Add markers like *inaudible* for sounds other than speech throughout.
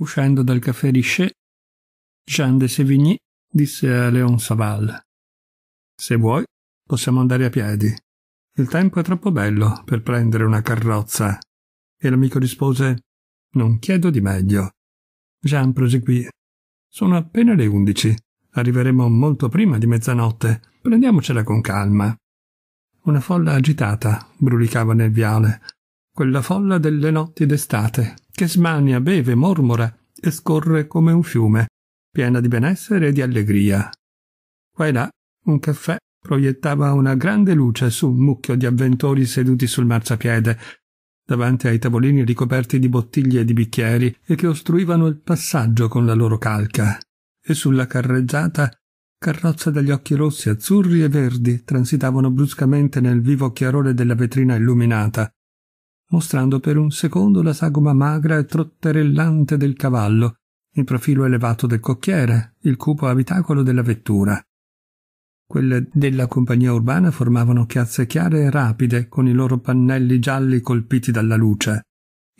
Uscendo dal caffè Richet, Jean de Sévigny disse a Léon Saval: Se vuoi, possiamo andare a piedi. Il tempo è troppo bello per prendere una carrozza. E l'amico rispose: Non chiedo di meglio. Jean proseguì: Sono appena le undici. Arriveremo molto prima di mezzanotte. Prendiamocela con calma. Una folla agitata brulicava nel viale, quella folla delle notti d'estate, che smania, beve, mormora e scorre come un fiume, piena di benessere e di allegria. Qua e là un caffè proiettava una grande luce su un mucchio di avventori seduti sul marciapiede, davanti ai tavolini ricoperti di bottiglie e di bicchieri e che ostruivano il passaggio con la loro calca, e sulla carreggiata carrozze dagli occhi rossi, azzurri e verdi transitavano bruscamente nel vivo chiarore della vetrina illuminata, mostrando per un secondo la sagoma magra e trotterellante del cavallo, il profilo elevato del cocchiere, il cupo abitacolo della vettura. Quelle della compagnia urbana formavano chiazze chiare e rapide, con i loro pannelli gialli colpiti dalla luce.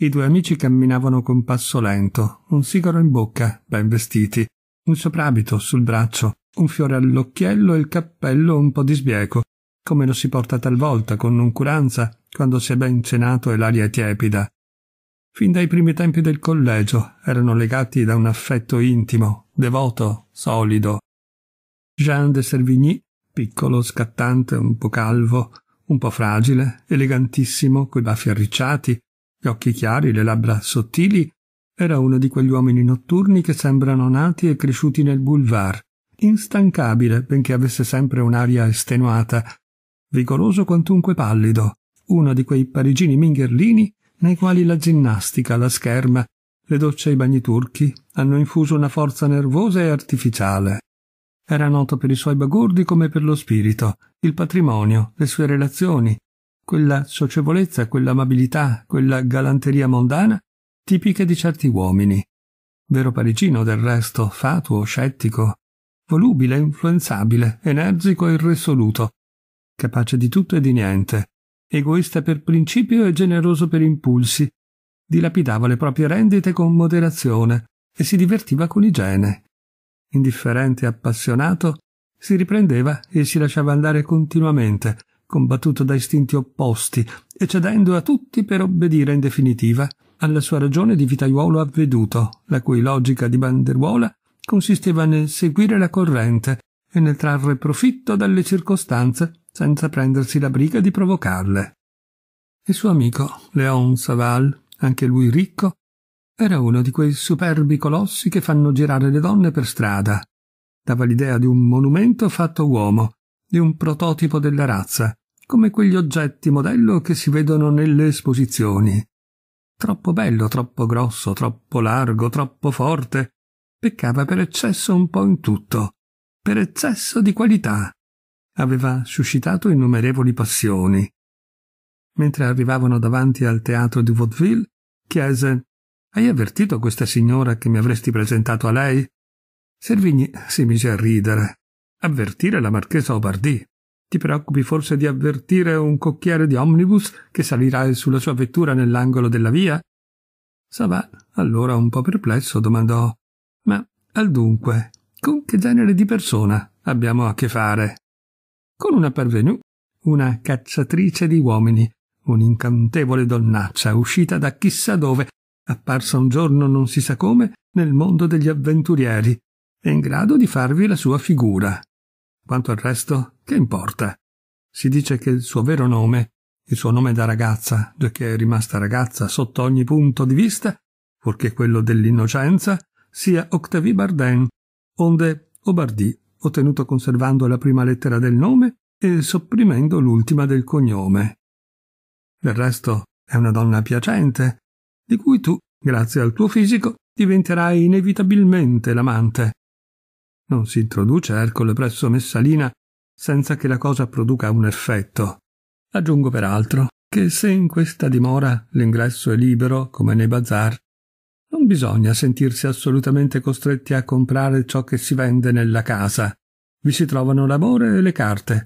I due amici camminavano con passo lento, un sigaro in bocca, ben vestiti, un soprabito sul braccio, un fiore all'occhiello e il cappello un po' di sbieco, come lo si porta talvolta con noncuranza quando si è ben cenato e l'aria è tiepida. Fin dai primi tempi del collegio erano legati da un affetto intimo, devoto, solido. Jean de Servigny, piccolo, scattante, un po' calvo, un po' fragile, elegantissimo, coi baffi arricciati, gli occhi chiari, le labbra sottili, era uno di quegli uomini notturni che sembrano nati e cresciuti nel boulevard, instancabile, benché avesse sempre un'aria estenuata, vigoroso quantunque pallido, uno di quei parigini mingherlini nei quali la ginnastica, la scherma, le docce e i bagni turchi hanno infuso una forza nervosa e artificiale. Era noto per i suoi bagurdi come per lo spirito, il patrimonio, le sue relazioni, quella socievolezza, quell'amabilità, quella galanteria mondana tipiche di certi uomini. Vero parigino del resto, fatuo, scettico, volubile, influenzabile, energico e irresoluto, capace di tutto e di niente, egoista per principio e generoso per impulsi, dilapidava le proprie rendite con moderazione e si divertiva con igiene. Indifferente e appassionato, si riprendeva e si lasciava andare continuamente, combattuto da istinti opposti e cedendo a tutti per obbedire in definitiva alla sua ragione di vitaiuolo avveduto, la cui logica di banderuola consisteva nel seguire la corrente e nel trarre profitto dalle circostanze senza prendersi la briga di provocarle. Il suo amico, Léon Saval, anche lui ricco, era uno di quei superbi colossi che fanno girare le donne per strada. Dava l'idea di un monumento fatto uomo, di un prototipo della razza, come quegli oggetti modello che si vedono nelle esposizioni. Troppo bello, troppo grosso, troppo largo, troppo forte. Peccava per eccesso un po' in tutto, per eccesso di qualità aveva suscitato innumerevoli passioni. Mentre arrivavano davanti al teatro di Vaudeville, chiese Hai avvertito questa signora che mi avresti presentato a lei? Servigni si mise a ridere. Avvertire la marchesa Obardì. Ti preoccupi forse di avvertire un cocchiere di omnibus che salirà sulla sua vettura nell'angolo della via? Savà, allora un po perplesso, domandò Ma al dunque, con che genere di persona abbiamo a che fare? con una parvenue, una cacciatrice di uomini, un'incantevole donnaccia uscita da chissà dove, apparsa un giorno non si sa come nel mondo degli avventurieri, e in grado di farvi la sua figura. Quanto al resto, che importa? Si dice che il suo vero nome, il suo nome da ragazza, giacché è rimasta ragazza sotto ogni punto di vista, purché quello dell'innocenza, sia Octavie Bardin, onde Obardì ottenuto conservando la prima lettera del nome e sopprimendo l'ultima del cognome. Del resto è una donna piacente, di cui tu, grazie al tuo fisico, diventerai inevitabilmente l'amante. Non si introduce Ercole presso Messalina senza che la cosa produca un effetto. Aggiungo peraltro che se in questa dimora l'ingresso è libero, come nei bazar, non bisogna sentirsi assolutamente costretti a comprare ciò che si vende nella casa. Vi si trovano l'amore e le carte,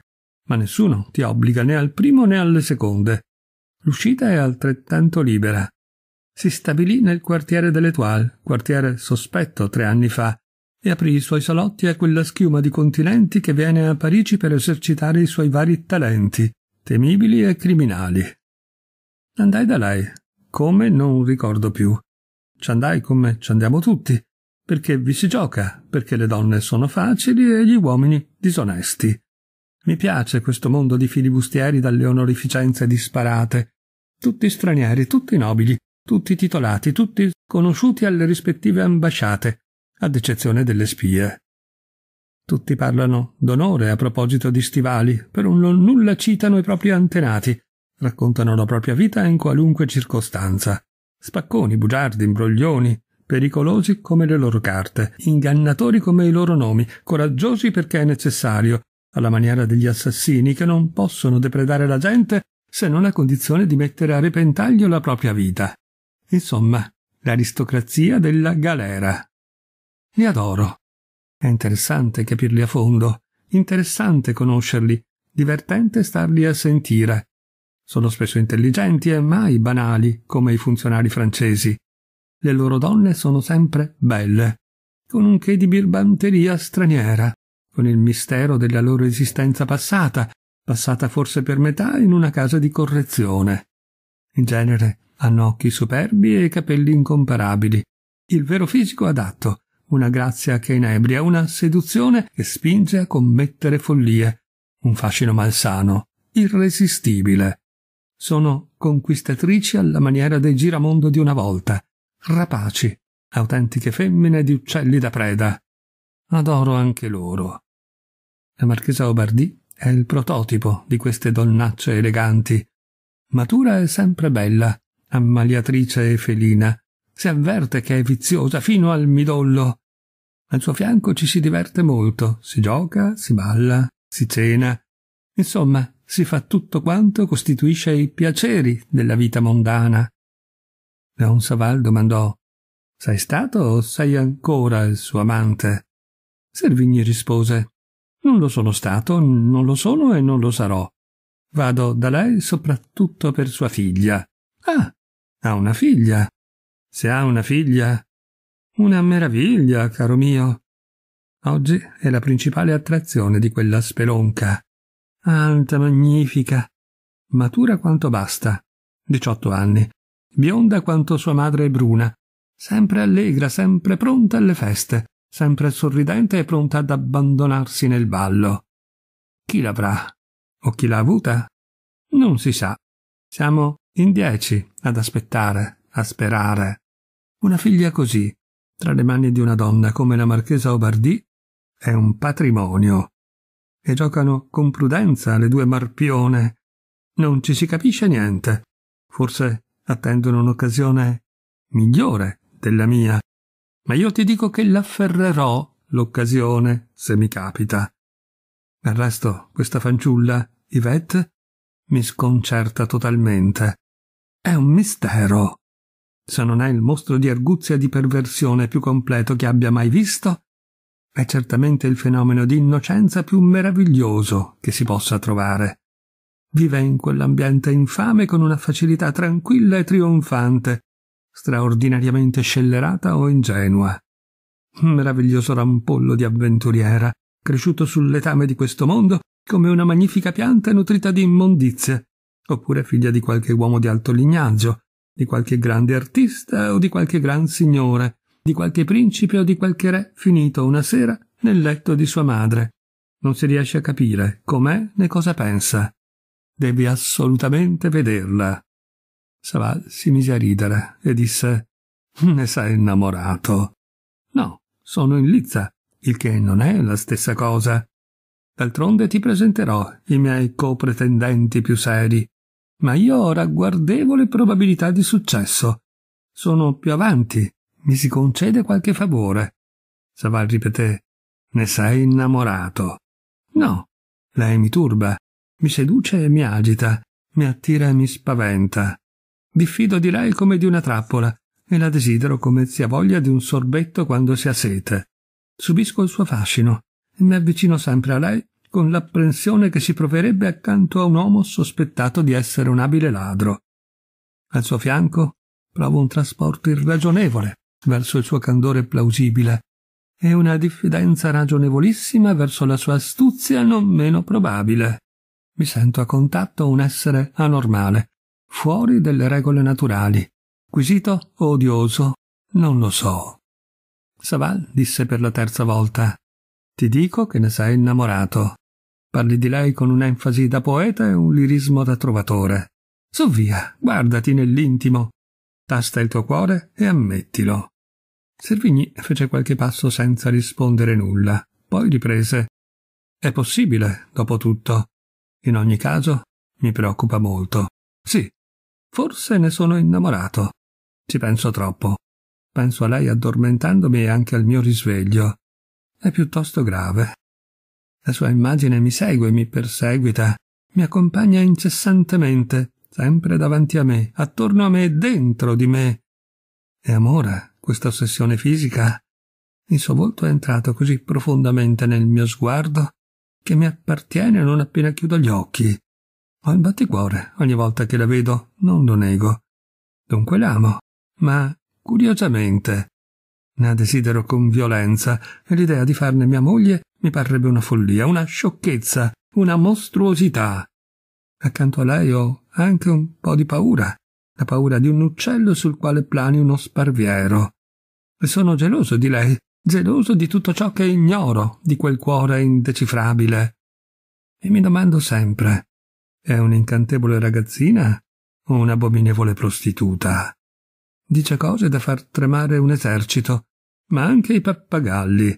ma nessuno ti obbliga né al primo né alle seconde. L'uscita è altrettanto libera. Si stabilì nel quartiere dell'Etoile, quartiere sospetto tre anni fa, e aprì i suoi salotti a quella schiuma di continenti che viene a Parigi per esercitare i suoi vari talenti, temibili e criminali. Andai da lei, come non ricordo più, ci andai come ci andiamo tutti, perché vi si gioca, perché le donne sono facili e gli uomini disonesti. Mi piace questo mondo di filibustieri dalle onorificenze disparate. Tutti stranieri, tutti nobili, tutti titolati, tutti conosciuti alle rispettive ambasciate, ad eccezione delle spie. Tutti parlano d'onore a proposito di stivali, per un non nulla citano i propri antenati, raccontano la propria vita in qualunque circostanza spacconi, bugiardi, imbroglioni, pericolosi come le loro carte, ingannatori come i loro nomi, coraggiosi perché è necessario, alla maniera degli assassini che non possono depredare la gente se non a condizione di mettere a repentaglio la propria vita. Insomma, l'aristocrazia della galera. Li adoro. È interessante capirli a fondo, interessante conoscerli, divertente starli a sentire, sono spesso intelligenti e mai banali, come i funzionari francesi. Le loro donne sono sempre belle, con un che di birbanteria straniera, con il mistero della loro esistenza passata, passata forse per metà in una casa di correzione. In genere hanno occhi superbi e capelli incomparabili, il vero fisico adatto, una grazia che inebria, una seduzione che spinge a commettere follie, un fascino malsano, irresistibile. Sono conquistatrici alla maniera dei giramondo di una volta, rapaci, autentiche femmine di uccelli da preda. Adoro anche loro. La marchesa Obardi è il prototipo di queste donnacce eleganti. Matura e sempre bella, ammaliatrice e felina. Si avverte che è viziosa fino al midollo. Al suo fianco ci si diverte molto, si gioca, si balla, si cena. Insomma, si fa tutto quanto costituisce i piaceri della vita mondana. Leon Saval domandò Sei stato o sei ancora il suo amante? Servigni rispose Non lo sono stato, non lo sono e non lo sarò. Vado da lei soprattutto per sua figlia. Ah, ha una figlia. Se ha una figlia. Una meraviglia, caro mio. Oggi è la principale attrazione di quella spelonca alta, magnifica, matura quanto basta, 18 anni, bionda quanto sua madre è bruna, sempre allegra, sempre pronta alle feste, sempre sorridente e pronta ad abbandonarsi nel ballo. Chi l'avrà? O chi l'ha avuta? Non si sa. Siamo in dieci ad aspettare, a sperare. Una figlia così, tra le mani di una donna come la marchesa Obardì, è un patrimonio e giocano con prudenza le due marpione. Non ci si capisce niente. Forse attendono un'occasione migliore della mia. Ma io ti dico che l'afferrerò l'occasione, se mi capita. Del resto, questa fanciulla, Yvette, mi sconcerta totalmente. È un mistero. Se non è il mostro di arguzia e di perversione più completo che abbia mai visto, è certamente il fenomeno di innocenza più meraviglioso che si possa trovare. Vive in quell'ambiente infame con una facilità tranquilla e trionfante, straordinariamente scellerata o ingenua. Meraviglioso rampollo di avventuriera, cresciuto sul letame di questo mondo come una magnifica pianta nutrita di immondizie, oppure figlia di qualche uomo di alto lignaggio, di qualche grande artista o di qualche gran signore, di qualche principe o di qualche re finito una sera nel letto di sua madre. Non si riesce a capire com'è né cosa pensa. Devi assolutamente vederla. Saval si mise a ridere e disse Ne sei innamorato. No, sono in lizza, il che non è la stessa cosa. D'altronde ti presenterò i miei copretendenti più seri, ma io ho ragguardevole probabilità di successo. Sono più avanti mi si concede qualche favore. Saval ripeté, ne sei innamorato. No, lei mi turba, mi seduce e mi agita, mi attira e mi spaventa. Diffido di lei come di una trappola e la desidero come si ha voglia di un sorbetto quando si ha sete. Subisco il suo fascino e mi avvicino sempre a lei con l'apprensione che si proverebbe accanto a un uomo sospettato di essere un abile ladro. Al suo fianco provo un trasporto irragionevole, verso il suo candore plausibile e una diffidenza ragionevolissima verso la sua astuzia non meno probabile. Mi sento a contatto un essere anormale, fuori delle regole naturali, quisito o odioso, non lo so. Saval disse per la terza volta Ti dico che ne sei innamorato. Parli di lei con un'enfasi da poeta e un lirismo da trovatore. Sovvia, guardati nell'intimo. Tasta il tuo cuore e ammettilo. Servigni fece qualche passo senza rispondere nulla, poi riprese. È possibile, dopo tutto. In ogni caso, mi preoccupa molto. Sì, forse ne sono innamorato. Ci penso troppo. Penso a lei addormentandomi e anche al mio risveglio. È piuttosto grave. La sua immagine mi segue, mi perseguita, mi accompagna incessantemente, sempre davanti a me, attorno a me, dentro di me. E amora, questa ossessione fisica, il suo volto è entrato così profondamente nel mio sguardo che mi appartiene non appena chiudo gli occhi. Ho il batticuore ogni volta che la vedo, non lo nego. Dunque l'amo, ma curiosamente la desidero con violenza e l'idea di farne mia moglie mi parrebbe una follia, una sciocchezza, una mostruosità. Accanto a lei ho anche un po' di paura, la paura di un uccello sul quale plani uno sparviero. Sono geloso di lei, geloso di tutto ciò che ignoro, di quel cuore indecifrabile. E mi domando sempre, è un'incantevole ragazzina o un'abominevole prostituta? Dice cose da far tremare un esercito, ma anche i pappagalli.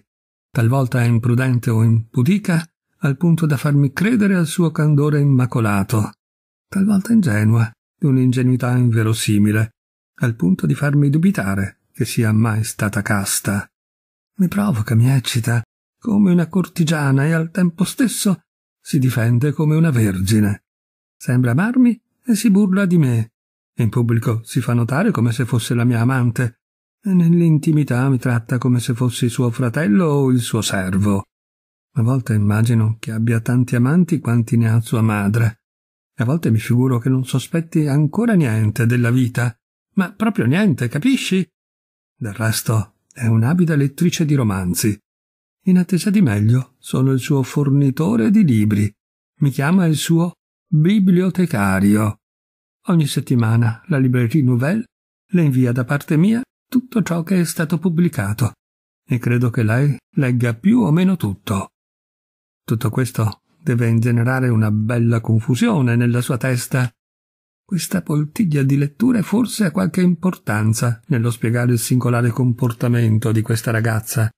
Talvolta è imprudente o impudica, al punto da farmi credere al suo candore immacolato. Talvolta ingenua, di un'ingenuità inverosimile, al punto di farmi dubitare che sia mai stata casta. Mi provoca, mi eccita, come una cortigiana e al tempo stesso si difende come una vergine. Sembra amarmi e si burla di me. In pubblico si fa notare come se fosse la mia amante, e nell'intimità mi tratta come se fossi suo fratello o il suo servo. A volte immagino che abbia tanti amanti quanti ne ha sua madre. A volte mi figuro che non sospetti ancora niente della vita, ma proprio niente, capisci? Del resto è un'avida lettrice di romanzi. In attesa di meglio, sono il suo fornitore di libri. Mi chiama il suo bibliotecario. Ogni settimana la Librerie Nouvelle le invia da parte mia tutto ciò che è stato pubblicato e credo che lei legga più o meno tutto. Tutto questo deve ingenerare una bella confusione nella sua testa questa poltiglia di letture forse ha qualche importanza nello spiegare il singolare comportamento di questa ragazza.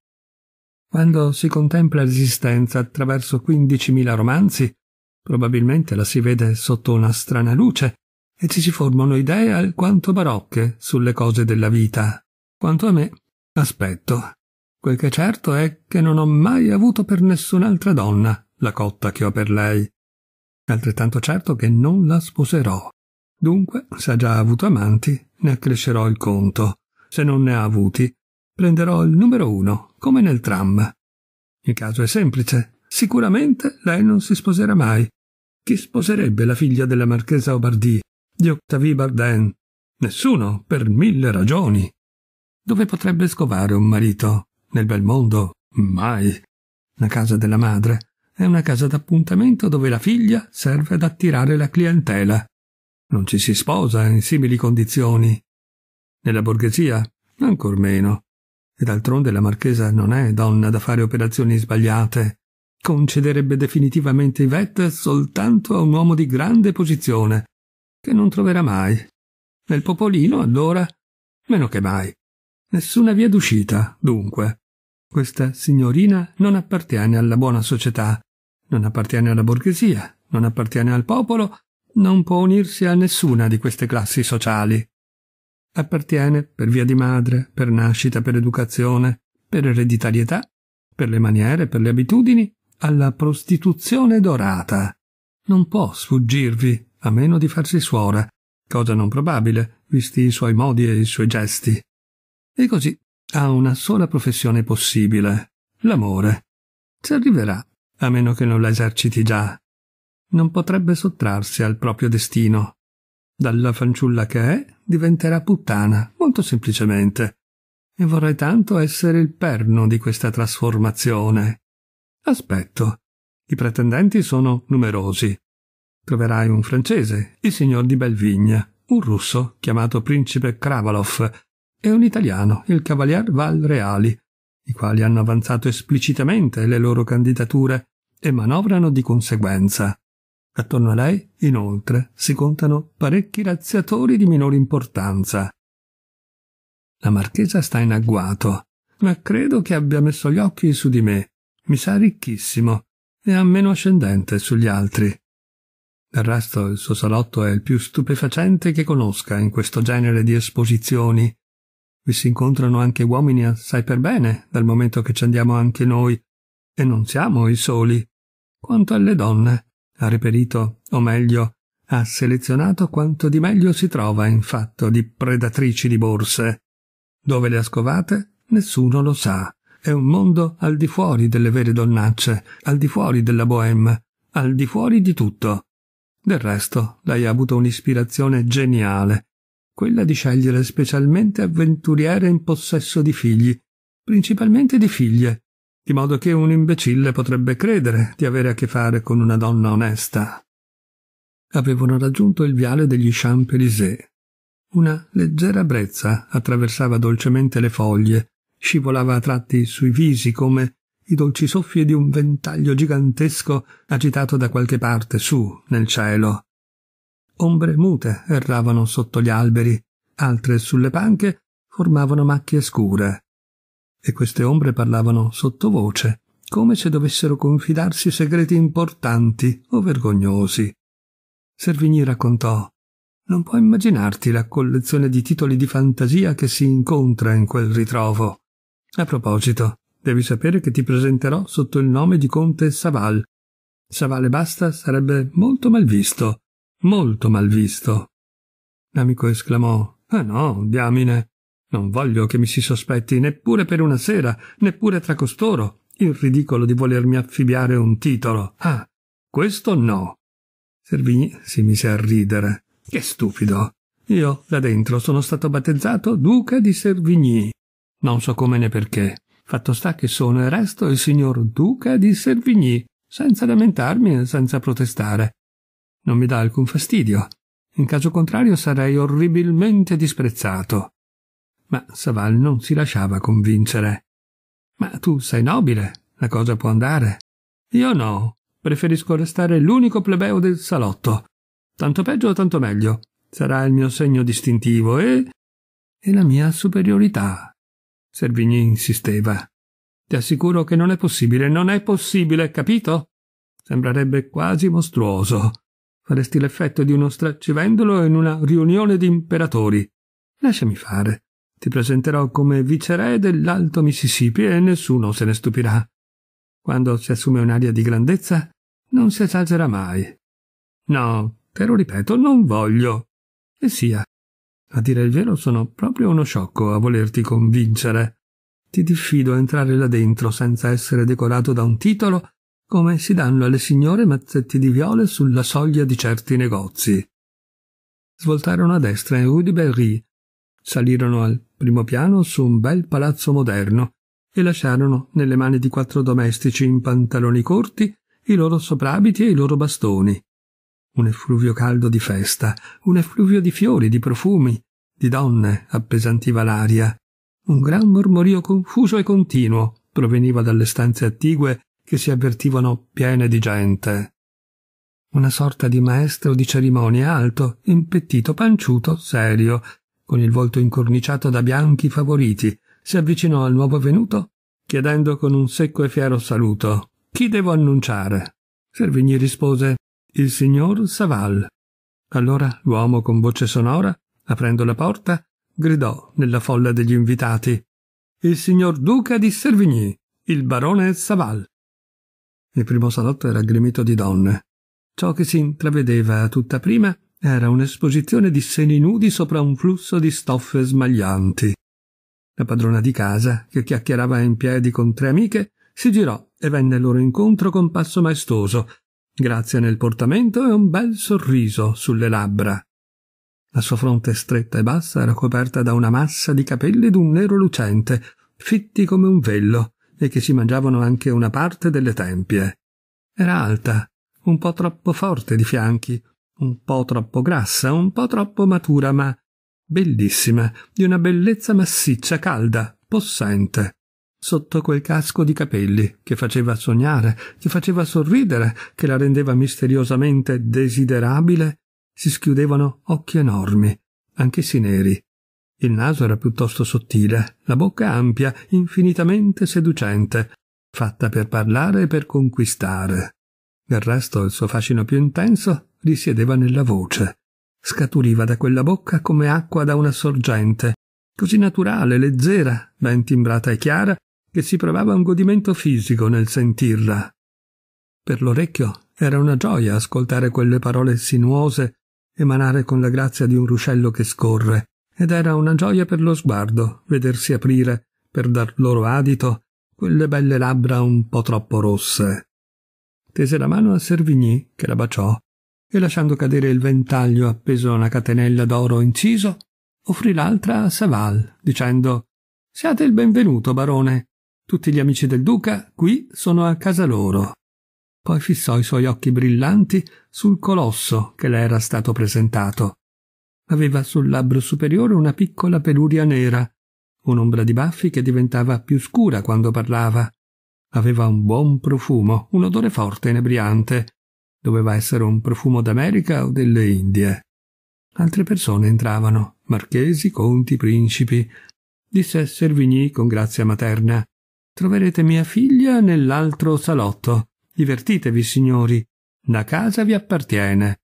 Quando si contempla l'esistenza attraverso 15.000 romanzi, probabilmente la si vede sotto una strana luce e ci si formano idee alquanto barocche sulle cose della vita. Quanto a me, aspetto. Quel che è certo è che non ho mai avuto per nessun'altra donna la cotta che ho per lei. Altrettanto certo che non la sposerò. Dunque, se ha già avuto amanti, ne accrescerò il conto. Se non ne ha avuti, prenderò il numero uno, come nel tram. Il caso è semplice. Sicuramente lei non si sposerà mai. Chi sposerebbe la figlia della marchesa Obardì, di Octavie Bardin? Nessuno, per mille ragioni. Dove potrebbe scovare un marito? Nel bel mondo? Mai. La casa della madre è una casa d'appuntamento dove la figlia serve ad attirare la clientela. Non ci si sposa in simili condizioni. Nella borghesia, ancor meno. E d'altronde la marchesa non è donna da fare operazioni sbagliate. Concederebbe definitivamente i Yvette soltanto a un uomo di grande posizione, che non troverà mai. Nel popolino, allora, meno che mai. Nessuna via d'uscita, dunque. Questa signorina non appartiene alla buona società, non appartiene alla borghesia, non appartiene al popolo non può unirsi a nessuna di queste classi sociali. Appartiene, per via di madre, per nascita, per educazione, per ereditarietà, per le maniere, per le abitudini, alla prostituzione dorata. Non può sfuggirvi, a meno di farsi suora, cosa non probabile, visti i suoi modi e i suoi gesti. E così ha una sola professione possibile, l'amore. Ci arriverà, a meno che non la eserciti già non potrebbe sottrarsi al proprio destino. Dalla fanciulla che è diventerà puttana, molto semplicemente. E vorrei tanto essere il perno di questa trasformazione. Aspetto. I pretendenti sono numerosi. Troverai un francese, il signor di Belvigna, un russo chiamato principe Kravalov e un italiano, il cavalier Valreali, i quali hanno avanzato esplicitamente le loro candidature e manovrano di conseguenza. Attorno a lei, inoltre, si contano parecchi razziatori di minore importanza. La marchesa sta in agguato, ma credo che abbia messo gli occhi su di me. Mi sa ricchissimo e ha meno ascendente sugli altri. Del resto il suo salotto è il più stupefacente che conosca in questo genere di esposizioni. Vi si incontrano anche uomini assai per bene, dal momento che ci andiamo anche noi, e non siamo i soli. Quanto alle donne, ha reperito, o meglio, ha selezionato quanto di meglio si trova in fatto di predatrici di borse. Dove le ha scovate, nessuno lo sa. È un mondo al di fuori delle vere donnacce, al di fuori della bohème, al di fuori di tutto. Del resto, lei ha avuto un'ispirazione geniale, quella di scegliere specialmente avventuriere in possesso di figli, principalmente di figlie, di modo che un imbecille potrebbe credere di avere a che fare con una donna onesta. Avevano raggiunto il viale degli Champs-Élysées. Una leggera brezza attraversava dolcemente le foglie, scivolava a tratti sui visi come i dolci soffi di un ventaglio gigantesco agitato da qualche parte su nel cielo. Ombre mute erravano sotto gli alberi, altre sulle panche formavano macchie scure e queste ombre parlavano sottovoce, come se dovessero confidarsi segreti importanti o vergognosi. Servigny raccontò Non puoi immaginarti la collezione di titoli di fantasia che si incontra in quel ritrovo. A proposito, devi sapere che ti presenterò sotto il nome di conte Saval. Saval e basta sarebbe molto mal visto, molto mal visto. L'amico esclamò Ah no, diamine, non voglio che mi si sospetti neppure per una sera, neppure tra costoro, il ridicolo di volermi affibbiare un titolo. Ah, questo no. Servigni si mise a ridere. Che stupido. Io, là dentro, sono stato battezzato duca di Servigny. Non so come né perché. Fatto sta che sono e resto il signor duca di Servigny, senza lamentarmi e senza protestare. Non mi dà alcun fastidio. In caso contrario sarei orribilmente disprezzato ma Saval non si lasciava convincere. Ma tu sei nobile, la cosa può andare. Io no, preferisco restare l'unico plebeo del salotto. Tanto peggio, tanto meglio. Sarà il mio segno distintivo e... e la mia superiorità. Servigni insisteva. Ti assicuro che non è possibile, non è possibile, capito? Sembrerebbe quasi mostruoso. Faresti l'effetto di uno straccivendolo in una riunione di imperatori. Lasciami fare. Ti presenterò come viceré dell'Alto Mississippi e nessuno se ne stupirà. Quando si assume un'aria di grandezza, non si esagera mai. No, te lo ripeto, non voglio. E sia. A dire il vero, sono proprio uno sciocco a volerti convincere. Ti diffido a entrare là dentro senza essere decorato da un titolo, come si danno alle signore mazzetti di viole sulla soglia di certi negozi. Svoltarono a destra in Rue de Berry, salirono al primo piano su un bel palazzo moderno e lasciarono nelle mani di quattro domestici in pantaloni corti i loro soprabiti e i loro bastoni. Un effluvio caldo di festa, un effluvio di fiori, di profumi, di donne appesantiva l'aria. Un gran mormorio confuso e continuo proveniva dalle stanze attigue che si avvertivano piene di gente. Una sorta di maestro di cerimonie alto, impettito, panciuto, serio, con il volto incorniciato da bianchi favoriti, si avvicinò al nuovo venuto, chiedendo con un secco e fiero saluto Chi devo annunciare? Servigni rispose Il signor Saval. Allora l'uomo con voce sonora, aprendo la porta, gridò nella folla degli invitati Il signor Duca di Servigny, il barone Saval. Il primo salotto era gremito di donne. Ciò che si intravedeva a tutta prima era un'esposizione di seni nudi sopra un flusso di stoffe smaglianti. La padrona di casa, che chiacchierava in piedi con tre amiche, si girò e venne loro incontro con passo maestoso, grazia nel portamento e un bel sorriso sulle labbra. La sua fronte stretta e bassa era coperta da una massa di capelli d'un nero lucente, fitti come un vello, e che si mangiavano anche una parte delle tempie. Era alta, un po' troppo forte di fianchi, un po' troppo grassa, un po' troppo matura, ma bellissima, di una bellezza massiccia, calda, possente, sotto quel casco di capelli che faceva sognare, che faceva sorridere, che la rendeva misteriosamente desiderabile, si schiudevano occhi enormi, anch'essi neri. Il naso era piuttosto sottile, la bocca ampia, infinitamente seducente, fatta per parlare e per conquistare. Del resto il suo fascino più intenso risiedeva nella voce. Scaturiva da quella bocca come acqua da una sorgente, così naturale, leggera, ben timbrata e chiara, che si provava un godimento fisico nel sentirla. Per l'orecchio era una gioia ascoltare quelle parole sinuose emanare con la grazia di un ruscello che scorre, ed era una gioia per lo sguardo vedersi aprire, per dar loro adito, quelle belle labbra un po troppo rosse. Tese la mano a Servigny, che la baciò, e lasciando cadere il ventaglio appeso a una catenella d'oro inciso, offrì l'altra a Saval, dicendo Siate il benvenuto, barone. Tutti gli amici del duca qui sono a casa loro. Poi fissò i suoi occhi brillanti sul colosso che le era stato presentato. Aveva sul labbro superiore una piccola peluria nera, un'ombra di baffi che diventava più scura quando parlava. Aveva un buon profumo, un odore forte e inebriante, Doveva essere un profumo d'America o delle Indie. Altre persone entravano, marchesi, conti, principi. Disse Servigny con grazia materna. Troverete mia figlia nell'altro salotto. Divertitevi, signori. La casa vi appartiene.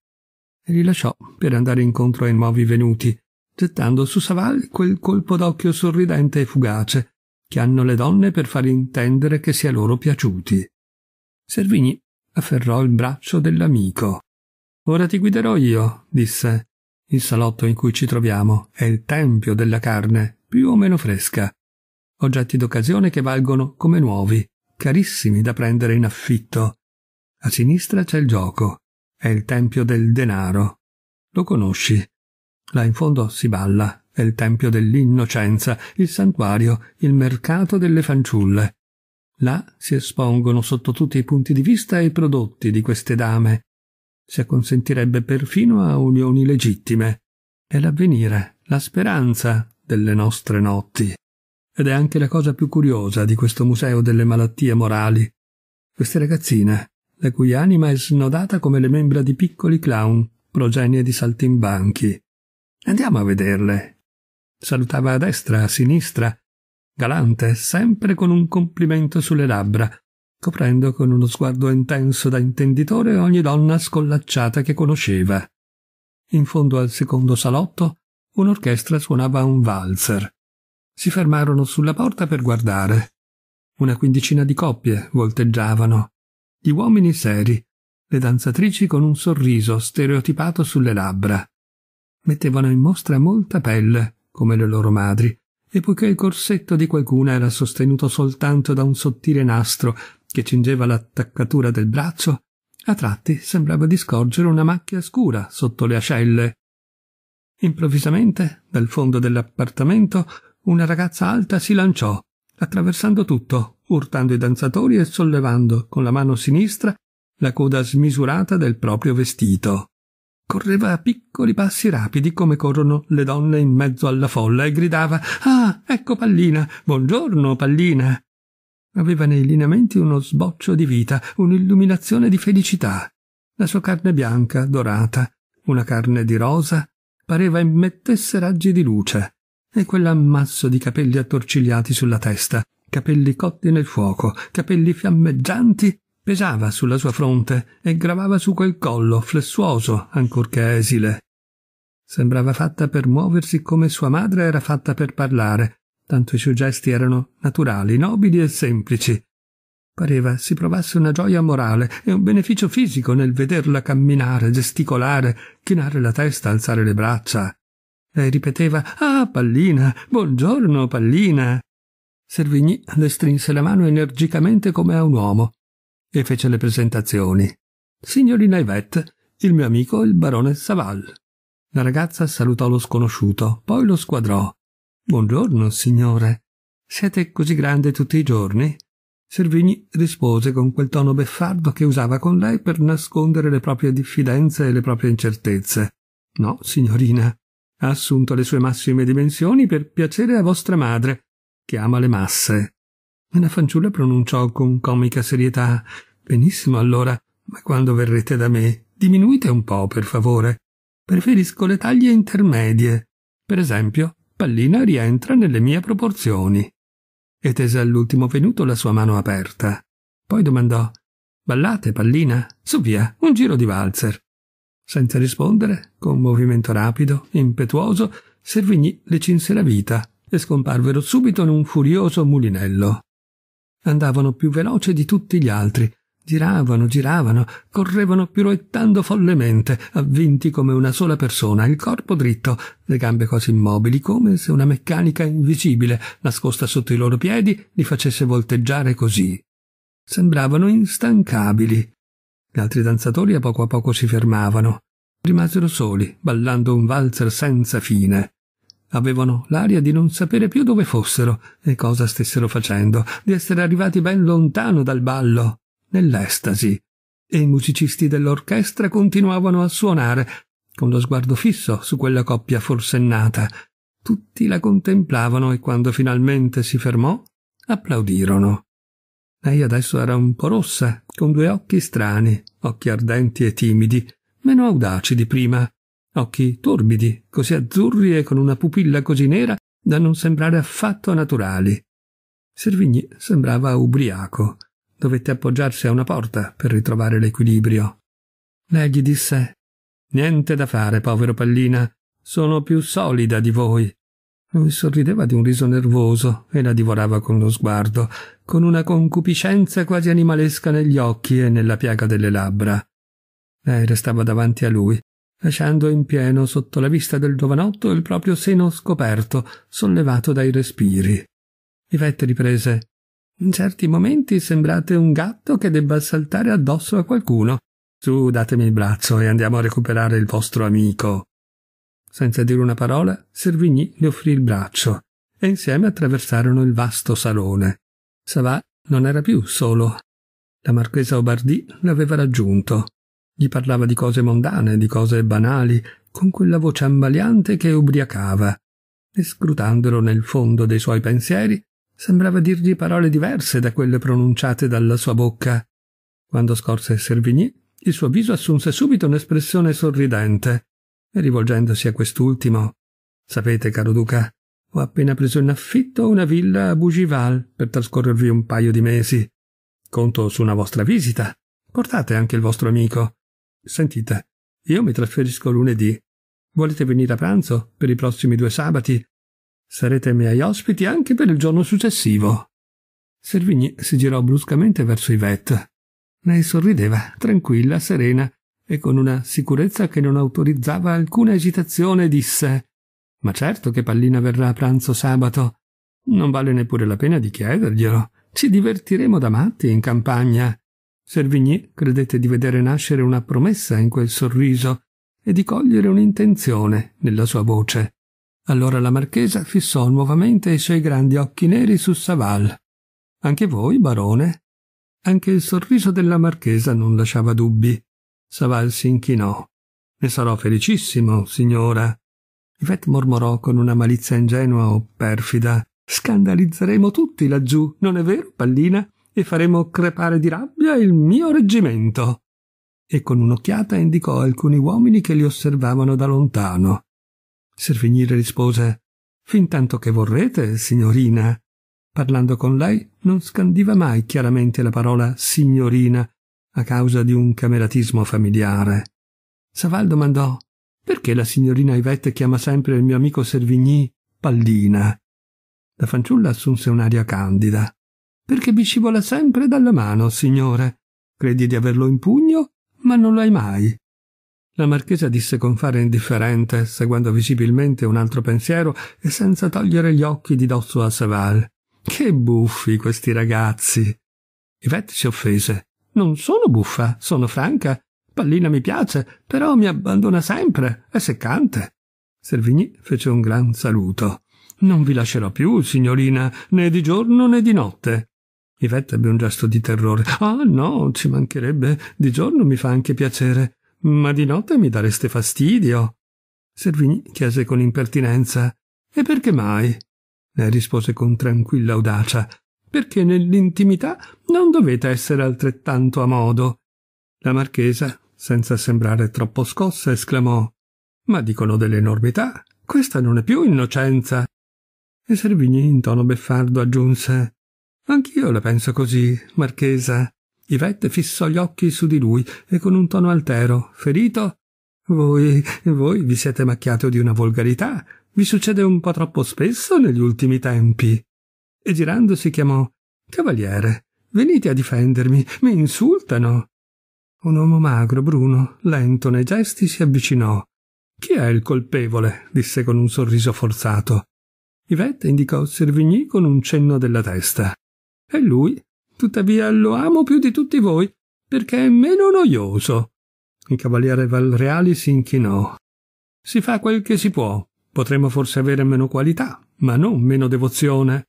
E li lasciò per andare incontro ai nuovi venuti, gettando su Saval quel colpo d'occhio sorridente e fugace che hanno le donne per far intendere che sia loro piaciuti. Servigny afferrò il braccio dell'amico. Ora ti guiderò io, disse. Il salotto in cui ci troviamo è il tempio della carne, più o meno fresca. Oggetti d'occasione che valgono come nuovi, carissimi da prendere in affitto. A sinistra c'è il gioco. È il tempio del denaro. Lo conosci. Là in fondo si balla. È il tempio dell'innocenza, il santuario, il mercato delle fanciulle. Là si espongono sotto tutti i punti di vista i prodotti di queste dame. Si acconsentirebbe perfino a unioni legittime. È l'avvenire, la speranza delle nostre notti. Ed è anche la cosa più curiosa di questo museo delle malattie morali. Queste ragazzine, la cui anima è snodata come le membra di piccoli clown, progenie di saltimbanchi. Andiamo a vederle. Salutava a destra, a sinistra, galante, sempre con un complimento sulle labbra, coprendo con uno sguardo intenso da intenditore ogni donna scollacciata che conosceva. In fondo al secondo salotto un'orchestra suonava un valzer. Si fermarono sulla porta per guardare. Una quindicina di coppie volteggiavano, gli uomini seri, le danzatrici con un sorriso stereotipato sulle labbra. Mettevano in mostra molta pelle, come le loro madri, e poiché il corsetto di qualcuna era sostenuto soltanto da un sottile nastro che cingeva l'attaccatura del braccio, a tratti sembrava di scorgere una macchia scura sotto le ascelle. Improvvisamente, dal fondo dell'appartamento, una ragazza alta si lanciò, attraversando tutto, urtando i danzatori e sollevando, con la mano sinistra, la coda smisurata del proprio vestito. Correva a piccoli passi rapidi come corrono le donne in mezzo alla folla e gridava Ah, ecco Pallina. Buongiorno, Pallina. Aveva nei lineamenti uno sboccio di vita, un'illuminazione di felicità. La sua carne bianca, dorata, una carne di rosa, pareva immettesse raggi di luce. E quell'ammasso di capelli attorcigliati sulla testa, capelli cotti nel fuoco, capelli fiammeggianti, pesava sulla sua fronte e gravava su quel collo flessuoso ancorché esile. Sembrava fatta per muoversi come sua madre era fatta per parlare, tanto i suoi gesti erano naturali, nobili e semplici. Pareva si provasse una gioia morale e un beneficio fisico nel vederla camminare, gesticolare, chinare la testa, alzare le braccia. Lei ripeteva Ah, pallina, buongiorno, pallina. Servigny le strinse la mano energicamente come a un uomo e fece le presentazioni. Signorina Yvette, il mio amico il barone Saval. La ragazza salutò lo sconosciuto, poi lo squadrò. Buongiorno, signore. Siete così grande tutti i giorni? Servigni rispose con quel tono beffardo che usava con lei per nascondere le proprie diffidenze e le proprie incertezze. No, signorina. Ha assunto le sue massime dimensioni per piacere a vostra madre, che ama le masse. E la fanciulla pronunciò con comica serietà Benissimo allora, ma quando verrete da me, diminuite un po', per favore. Preferisco le taglie intermedie. Per esempio, Pallina rientra nelle mie proporzioni. E tese all'ultimo venuto la sua mano aperta. Poi domandò Ballate, Pallina? Su via, un giro di valzer. Senza rispondere, con un movimento rapido, impetuoso, Servigny le cinse la vita e scomparvero subito in un furioso mulinello. Andavano più veloce di tutti gli altri, giravano, giravano, correvano piroettando follemente, avvinti come una sola persona, il corpo dritto, le gambe quasi immobili, come se una meccanica invisibile, nascosta sotto i loro piedi, li facesse volteggiare così. Sembravano instancabili. Gli altri danzatori a poco a poco si fermavano. Rimasero soli, ballando un valzer senza fine. Avevano l'aria di non sapere più dove fossero e cosa stessero facendo, di essere arrivati ben lontano dal ballo, nell'estasi. E i musicisti dell'orchestra continuavano a suonare, con lo sguardo fisso su quella coppia forsennata. Tutti la contemplavano e quando finalmente si fermò, applaudirono. Lei adesso era un po' rossa, con due occhi strani, occhi ardenti e timidi, meno audaci di prima, occhi torbidi, così azzurri e con una pupilla così nera da non sembrare affatto naturali. Servigny sembrava ubriaco. Dovette appoggiarsi a una porta per ritrovare l'equilibrio. Lei gli disse Niente da fare, povero pallina. Sono più solida di voi. Lui sorrideva di un riso nervoso e la divorava con lo sguardo, con una concupiscenza quasi animalesca negli occhi e nella piaga delle labbra. Lei restava davanti a lui, lasciando in pieno sotto la vista del giovanotto il proprio seno scoperto, sollevato dai respiri. Ivette riprese In certi momenti sembrate un gatto che debba saltare addosso a qualcuno. Su, datemi il braccio e andiamo a recuperare il vostro amico. Senza dire una parola, Servigny le offrì il braccio e insieme attraversarono il vasto salone. Savà non era più solo. La marchesa Obardi l'aveva raggiunto. Gli parlava di cose mondane, di cose banali, con quella voce ambaliante che ubriacava, e scrutandolo nel fondo dei suoi pensieri, sembrava dirgli parole diverse da quelle pronunciate dalla sua bocca. Quando scorse Servigny, il suo viso assunse subito un'espressione sorridente, e rivolgendosi a quest'ultimo, sapete, caro duca, ho appena preso in affitto una villa a Bougival per trascorrervi un paio di mesi. Conto su una vostra visita. Portate anche il vostro amico. Sentite, io mi trasferisco lunedì. Volete venire a pranzo per i prossimi due sabati? Sarete miei ospiti anche per il giorno successivo. Servigni si girò bruscamente verso Yvette. Lei sorrideva, tranquilla, serena, e con una sicurezza che non autorizzava alcuna esitazione disse Ma certo che Pallina verrà a pranzo sabato. Non vale neppure la pena di chiederglielo. Ci divertiremo da matti in campagna. Servigny credette di vedere nascere una promessa in quel sorriso e di cogliere un'intenzione nella sua voce. Allora la marchesa fissò nuovamente i suoi grandi occhi neri su Saval. Anche voi, barone? Anche il sorriso della marchesa non lasciava dubbi. Saval si inchinò. Ne sarò felicissimo, signora. Yvette mormorò con una malizia ingenua o perfida. Scandalizzeremo tutti laggiù, non è vero, pallina? e faremo crepare di rabbia il mio reggimento. E con un'occhiata indicò alcuni uomini che li osservavano da lontano. Servignire rispose Fintanto che vorrete, signorina. Parlando con lei non scandiva mai chiaramente la parola signorina a causa di un cameratismo familiare. Saval domandò perché la signorina Ivette chiama sempre il mio amico Servigny pallina. La fanciulla assunse un'aria candida perché vi scivola sempre dalla mano, signore. Credi di averlo in pugno, ma non lo hai mai. La marchesa disse con fare indifferente, seguendo visibilmente un altro pensiero e senza togliere gli occhi di dosso a Saval. Che buffi questi ragazzi! Yvette si offese. Non sono buffa, sono franca. Pallina mi piace, però mi abbandona sempre, è seccante. Servigny fece un gran saluto. Non vi lascerò più, signorina, né di giorno né di notte. Ivetta ebbe un gesto di terrore. Ah no, ci mancherebbe. Di giorno mi fa anche piacere. Ma di notte mi dareste fastidio. Servigni chiese con impertinenza. E perché mai? Ne rispose con tranquilla audacia. Perché nell'intimità non dovete essere altrettanto a modo. La marchesa, senza sembrare troppo scossa, esclamò. Ma dicono delle enormità. Questa non è più innocenza. E Servigni in tono beffardo aggiunse Anch'io la penso così, Marchesa. Ivette fissò gli occhi su di lui e con un tono altero. Ferito? Voi, voi vi siete macchiato di una volgarità. Vi succede un po' troppo spesso negli ultimi tempi. E girandosi chiamò. Cavaliere, venite a difendermi. Mi insultano. Un uomo magro, bruno, lento nei gesti, si avvicinò. Chi è il colpevole? disse con un sorriso forzato. Ivette indicò Servigny con un cenno della testa. E lui, tuttavia, lo amo più di tutti voi, perché è meno noioso. Il cavaliere Valreali si inchinò. Si fa quel che si può. Potremmo forse avere meno qualità, ma non meno devozione.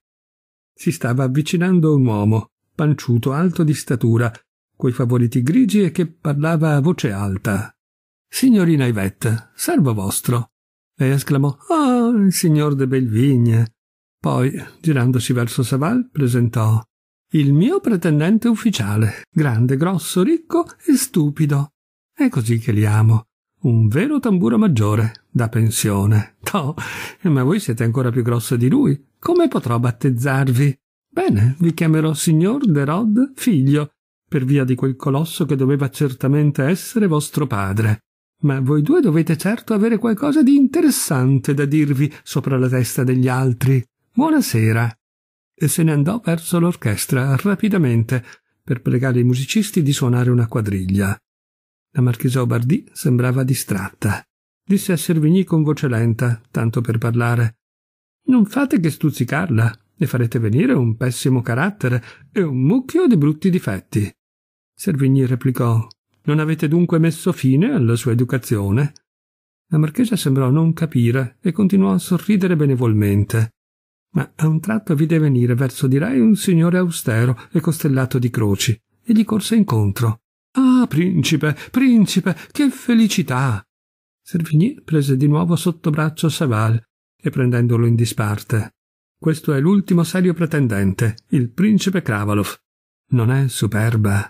Si stava avvicinando un uomo, panciuto, alto di statura, coi favoriti grigi e che parlava a voce alta. Signorina Ivette, servo vostro. E esclamò: Ah, oh, il signor de Belvigne. Poi, girandosi verso Saval, presentò il mio pretendente ufficiale, grande, grosso, ricco e stupido. È così che li amo. Un vero tamburo maggiore, da pensione. No, ma voi siete ancora più grosso di lui. Come potrò battezzarvi? Bene, vi chiamerò signor de Rod figlio, per via di quel colosso che doveva certamente essere vostro padre. Ma voi due dovete certo avere qualcosa di interessante da dirvi sopra la testa degli altri. Buonasera. E se ne andò verso l'orchestra rapidamente per pregare i musicisti di suonare una quadriglia. La marchesa Obardì sembrava distratta. Disse a Servigny con voce lenta, tanto per parlare. Non fate che stuzzicarla, ne farete venire un pessimo carattere e un mucchio di brutti difetti. Servigny replicò Non avete dunque messo fine alla sua educazione? La marchesa sembrò non capire e continuò a sorridere benevolmente ma a un tratto vide venire verso di lei un signore austero e costellato di croci, e gli corse incontro. Ah, principe, principe, che felicità! Servigny prese di nuovo sotto braccio Saval e prendendolo in disparte. Questo è l'ultimo serio pretendente, il principe Kravalov. Non è superba?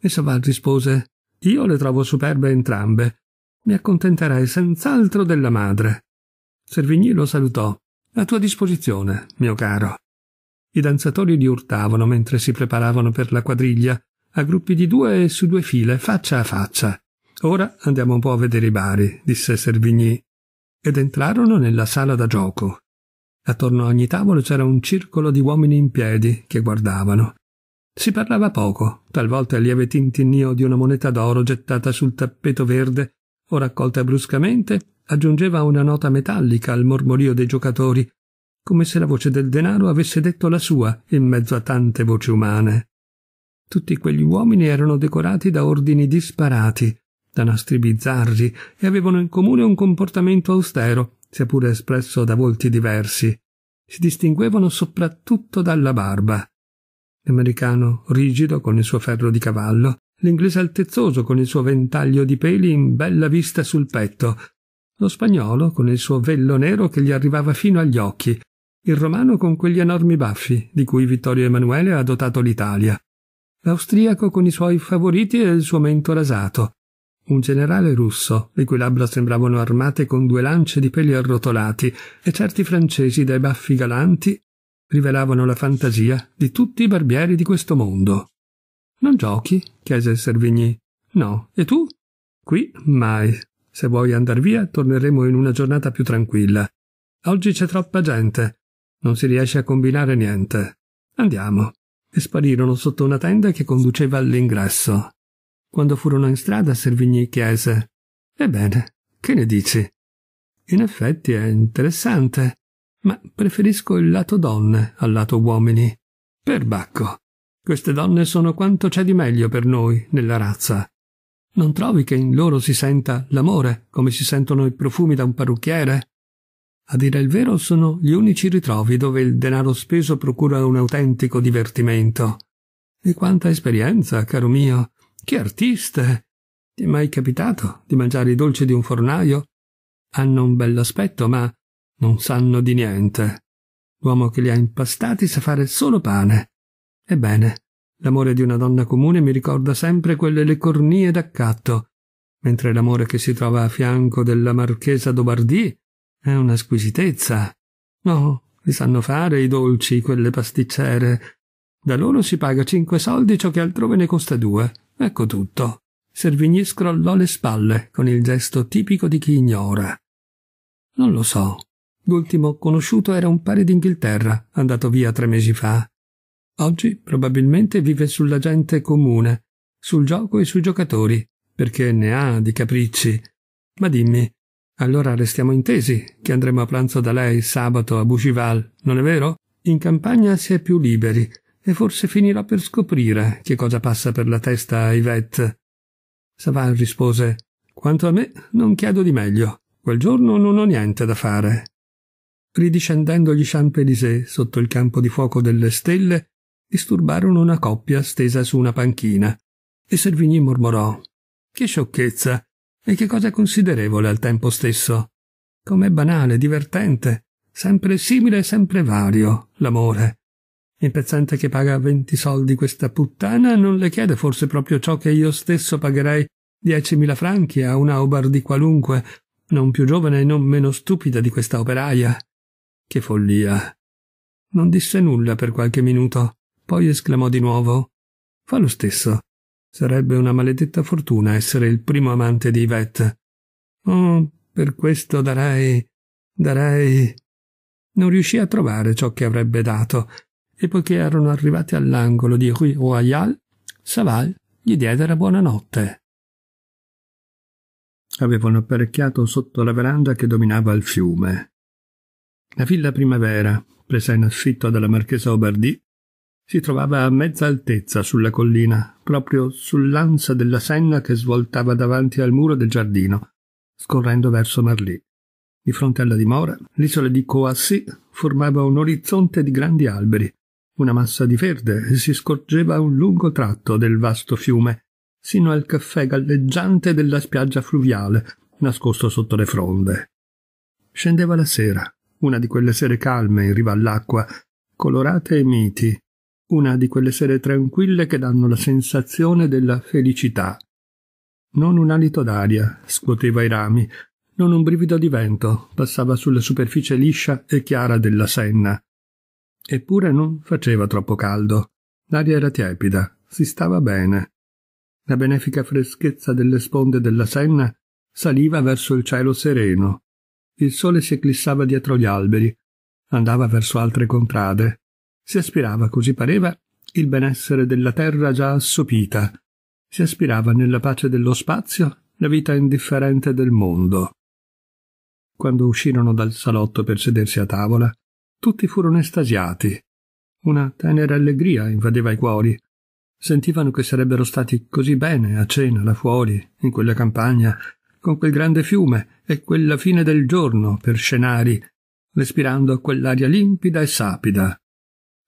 E Saval rispose: Io le trovo superbe entrambe. Mi accontenterei senz'altro della madre. Servigny lo salutò a tua disposizione, mio caro. I danzatori li urtavano mentre si preparavano per la quadriglia, a gruppi di due e su due file, faccia a faccia. Ora andiamo un po' a vedere i bari, disse Servigny. Ed entrarono nella sala da gioco. Attorno a ogni tavolo c'era un circolo di uomini in piedi che guardavano. Si parlava poco, talvolta il lieve tintinnio di una moneta d'oro gettata sul tappeto verde o raccolta bruscamente aggiungeva una nota metallica al mormorio dei giocatori, come se la voce del denaro avesse detto la sua in mezzo a tante voci umane. Tutti quegli uomini erano decorati da ordini disparati, da nastri bizzarri, e avevano in comune un comportamento austero, sia pure espresso da volti diversi. Si distinguevano soprattutto dalla barba. L'americano rigido con il suo ferro di cavallo, l'inglese altezzoso con il suo ventaglio di peli in bella vista sul petto, lo spagnolo con il suo vello nero che gli arrivava fino agli occhi, il romano con quegli enormi baffi di cui Vittorio Emanuele ha dotato l'Italia, l'austriaco con i suoi favoriti e il suo mento rasato, un generale russo, le cui labbra sembravano armate con due lance di peli arrotolati, e certi francesi dai baffi galanti rivelavano la fantasia di tutti i barbieri di questo mondo. Non giochi? chiese Servigny. No, e tu? Qui mai. Se vuoi andar via, torneremo in una giornata più tranquilla. Oggi c'è troppa gente. Non si riesce a combinare niente. Andiamo. E sparirono sotto una tenda che conduceva all'ingresso. Quando furono in strada, Servigny chiese: Ebbene, che ne dici? In effetti è interessante, ma preferisco il lato donne al lato uomini. Perbacco. Queste donne sono quanto c'è di meglio per noi nella razza. Non trovi che in loro si senta l'amore, come si sentono i profumi da un parrucchiere? A dire il vero sono gli unici ritrovi dove il denaro speso procura un autentico divertimento. E quanta esperienza, caro mio! Che artiste! Ti è mai capitato di mangiare i dolci di un fornaio? Hanno un bell'aspetto, ma non sanno di niente. L'uomo che li ha impastati sa fare solo pane. Ebbene, L'amore di una donna comune mi ricorda sempre quelle le cornie d'accatto, mentre l'amore che si trova a fianco della marchesa Dobardì è una squisitezza. No, li sanno fare i dolci, quelle pasticcere. Da loro si paga cinque soldi ciò che altrove ne costa due. Ecco tutto. Servigny scrollò le spalle con il gesto tipico di chi ignora. Non lo so. L'ultimo conosciuto era un pari d'Inghilterra, andato via tre mesi fa. Oggi probabilmente vive sulla gente comune, sul gioco e sui giocatori, perché ne ha di capricci. Ma dimmi, allora restiamo intesi che andremo a pranzo da lei sabato a Bougival, non è vero? In campagna si è più liberi e forse finirò per scoprire che cosa passa per la testa a Yvette. Savan rispose Quanto a me, non chiedo di meglio. Quel giorno non ho niente da fare. Ridiscendendo gli Champs-Élysées sotto il campo di fuoco delle stelle, disturbarono una coppia stesa su una panchina e Servigny mormorò Che sciocchezza e che cosa considerevole al tempo stesso. Com'è banale, divertente, sempre simile e sempre vario, l'amore. Il pezzente che paga venti soldi questa puttana non le chiede forse proprio ciò che io stesso pagherei diecimila franchi a una di qualunque, non più giovane e non meno stupida di questa operaia. Che follia. Non disse nulla per qualche minuto poi esclamò di nuovo Fa lo stesso. Sarebbe una maledetta fortuna essere il primo amante di Yvette. Oh, per questo darei. darei. Non riuscì a trovare ciò che avrebbe dato, e poiché erano arrivati all'angolo di Rue Royale, Saval gli diede la buonanotte. Avevano apparecchiato sotto la veranda che dominava il fiume. La villa Primavera, presa in affitto dalla marchesa Oberdi, si trovava a mezza altezza sulla collina, proprio sull'ansa della senna che svoltava davanti al muro del giardino, scorrendo verso Marlì. Di fronte alla dimora, l'isola di Coassi formava un orizzonte di grandi alberi, una massa di verde si scorgeva un lungo tratto del vasto fiume, sino al caffè galleggiante della spiaggia fluviale, nascosto sotto le fronde. Scendeva la sera, una di quelle sere calme in riva all'acqua, colorate e miti, una di quelle sere tranquille che danno la sensazione della felicità. Non un alito d'aria scuoteva i rami, non un brivido di vento passava sulla superficie liscia e chiara della Senna. Eppure non faceva troppo caldo. L'aria era tiepida, si stava bene. La benefica freschezza delle sponde della Senna saliva verso il cielo sereno. Il sole si eclissava dietro gli alberi, andava verso altre contrade, si aspirava, così pareva, il benessere della terra già assopita, si aspirava nella pace dello spazio la vita indifferente del mondo. Quando uscirono dal salotto per sedersi a tavola, tutti furono estasiati. Una tenera allegria invadeva i cuori. Sentivano che sarebbero stati così bene a cena là fuori, in quella campagna, con quel grande fiume e quella fine del giorno per scenari, respirando quell'aria limpida e sapida.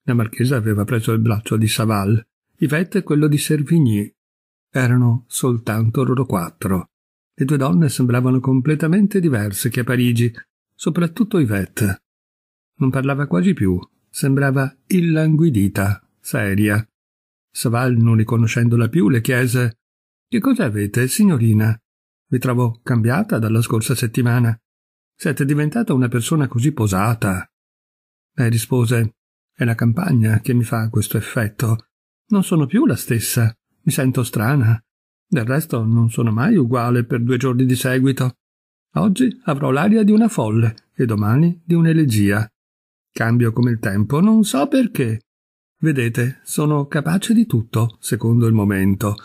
La marchesa aveva preso il braccio di Saval, Yvette quello di Servigny. Erano soltanto loro quattro. Le due donne sembravano completamente diverse che a Parigi, soprattutto Yvette. Non parlava quasi più, sembrava illanguidita, seria. Saval, non riconoscendola più, le chiese Che cosa avete, signorina? Vi trovo cambiata dalla scorsa settimana. Siete diventata una persona così posata. Lei rispose è la campagna che mi fa questo effetto. Non sono più la stessa. Mi sento strana. Del resto non sono mai uguale per due giorni di seguito. Oggi avrò l'aria di una folle e domani di un'elegia. Cambio come il tempo, non so perché. Vedete, sono capace di tutto, secondo il momento.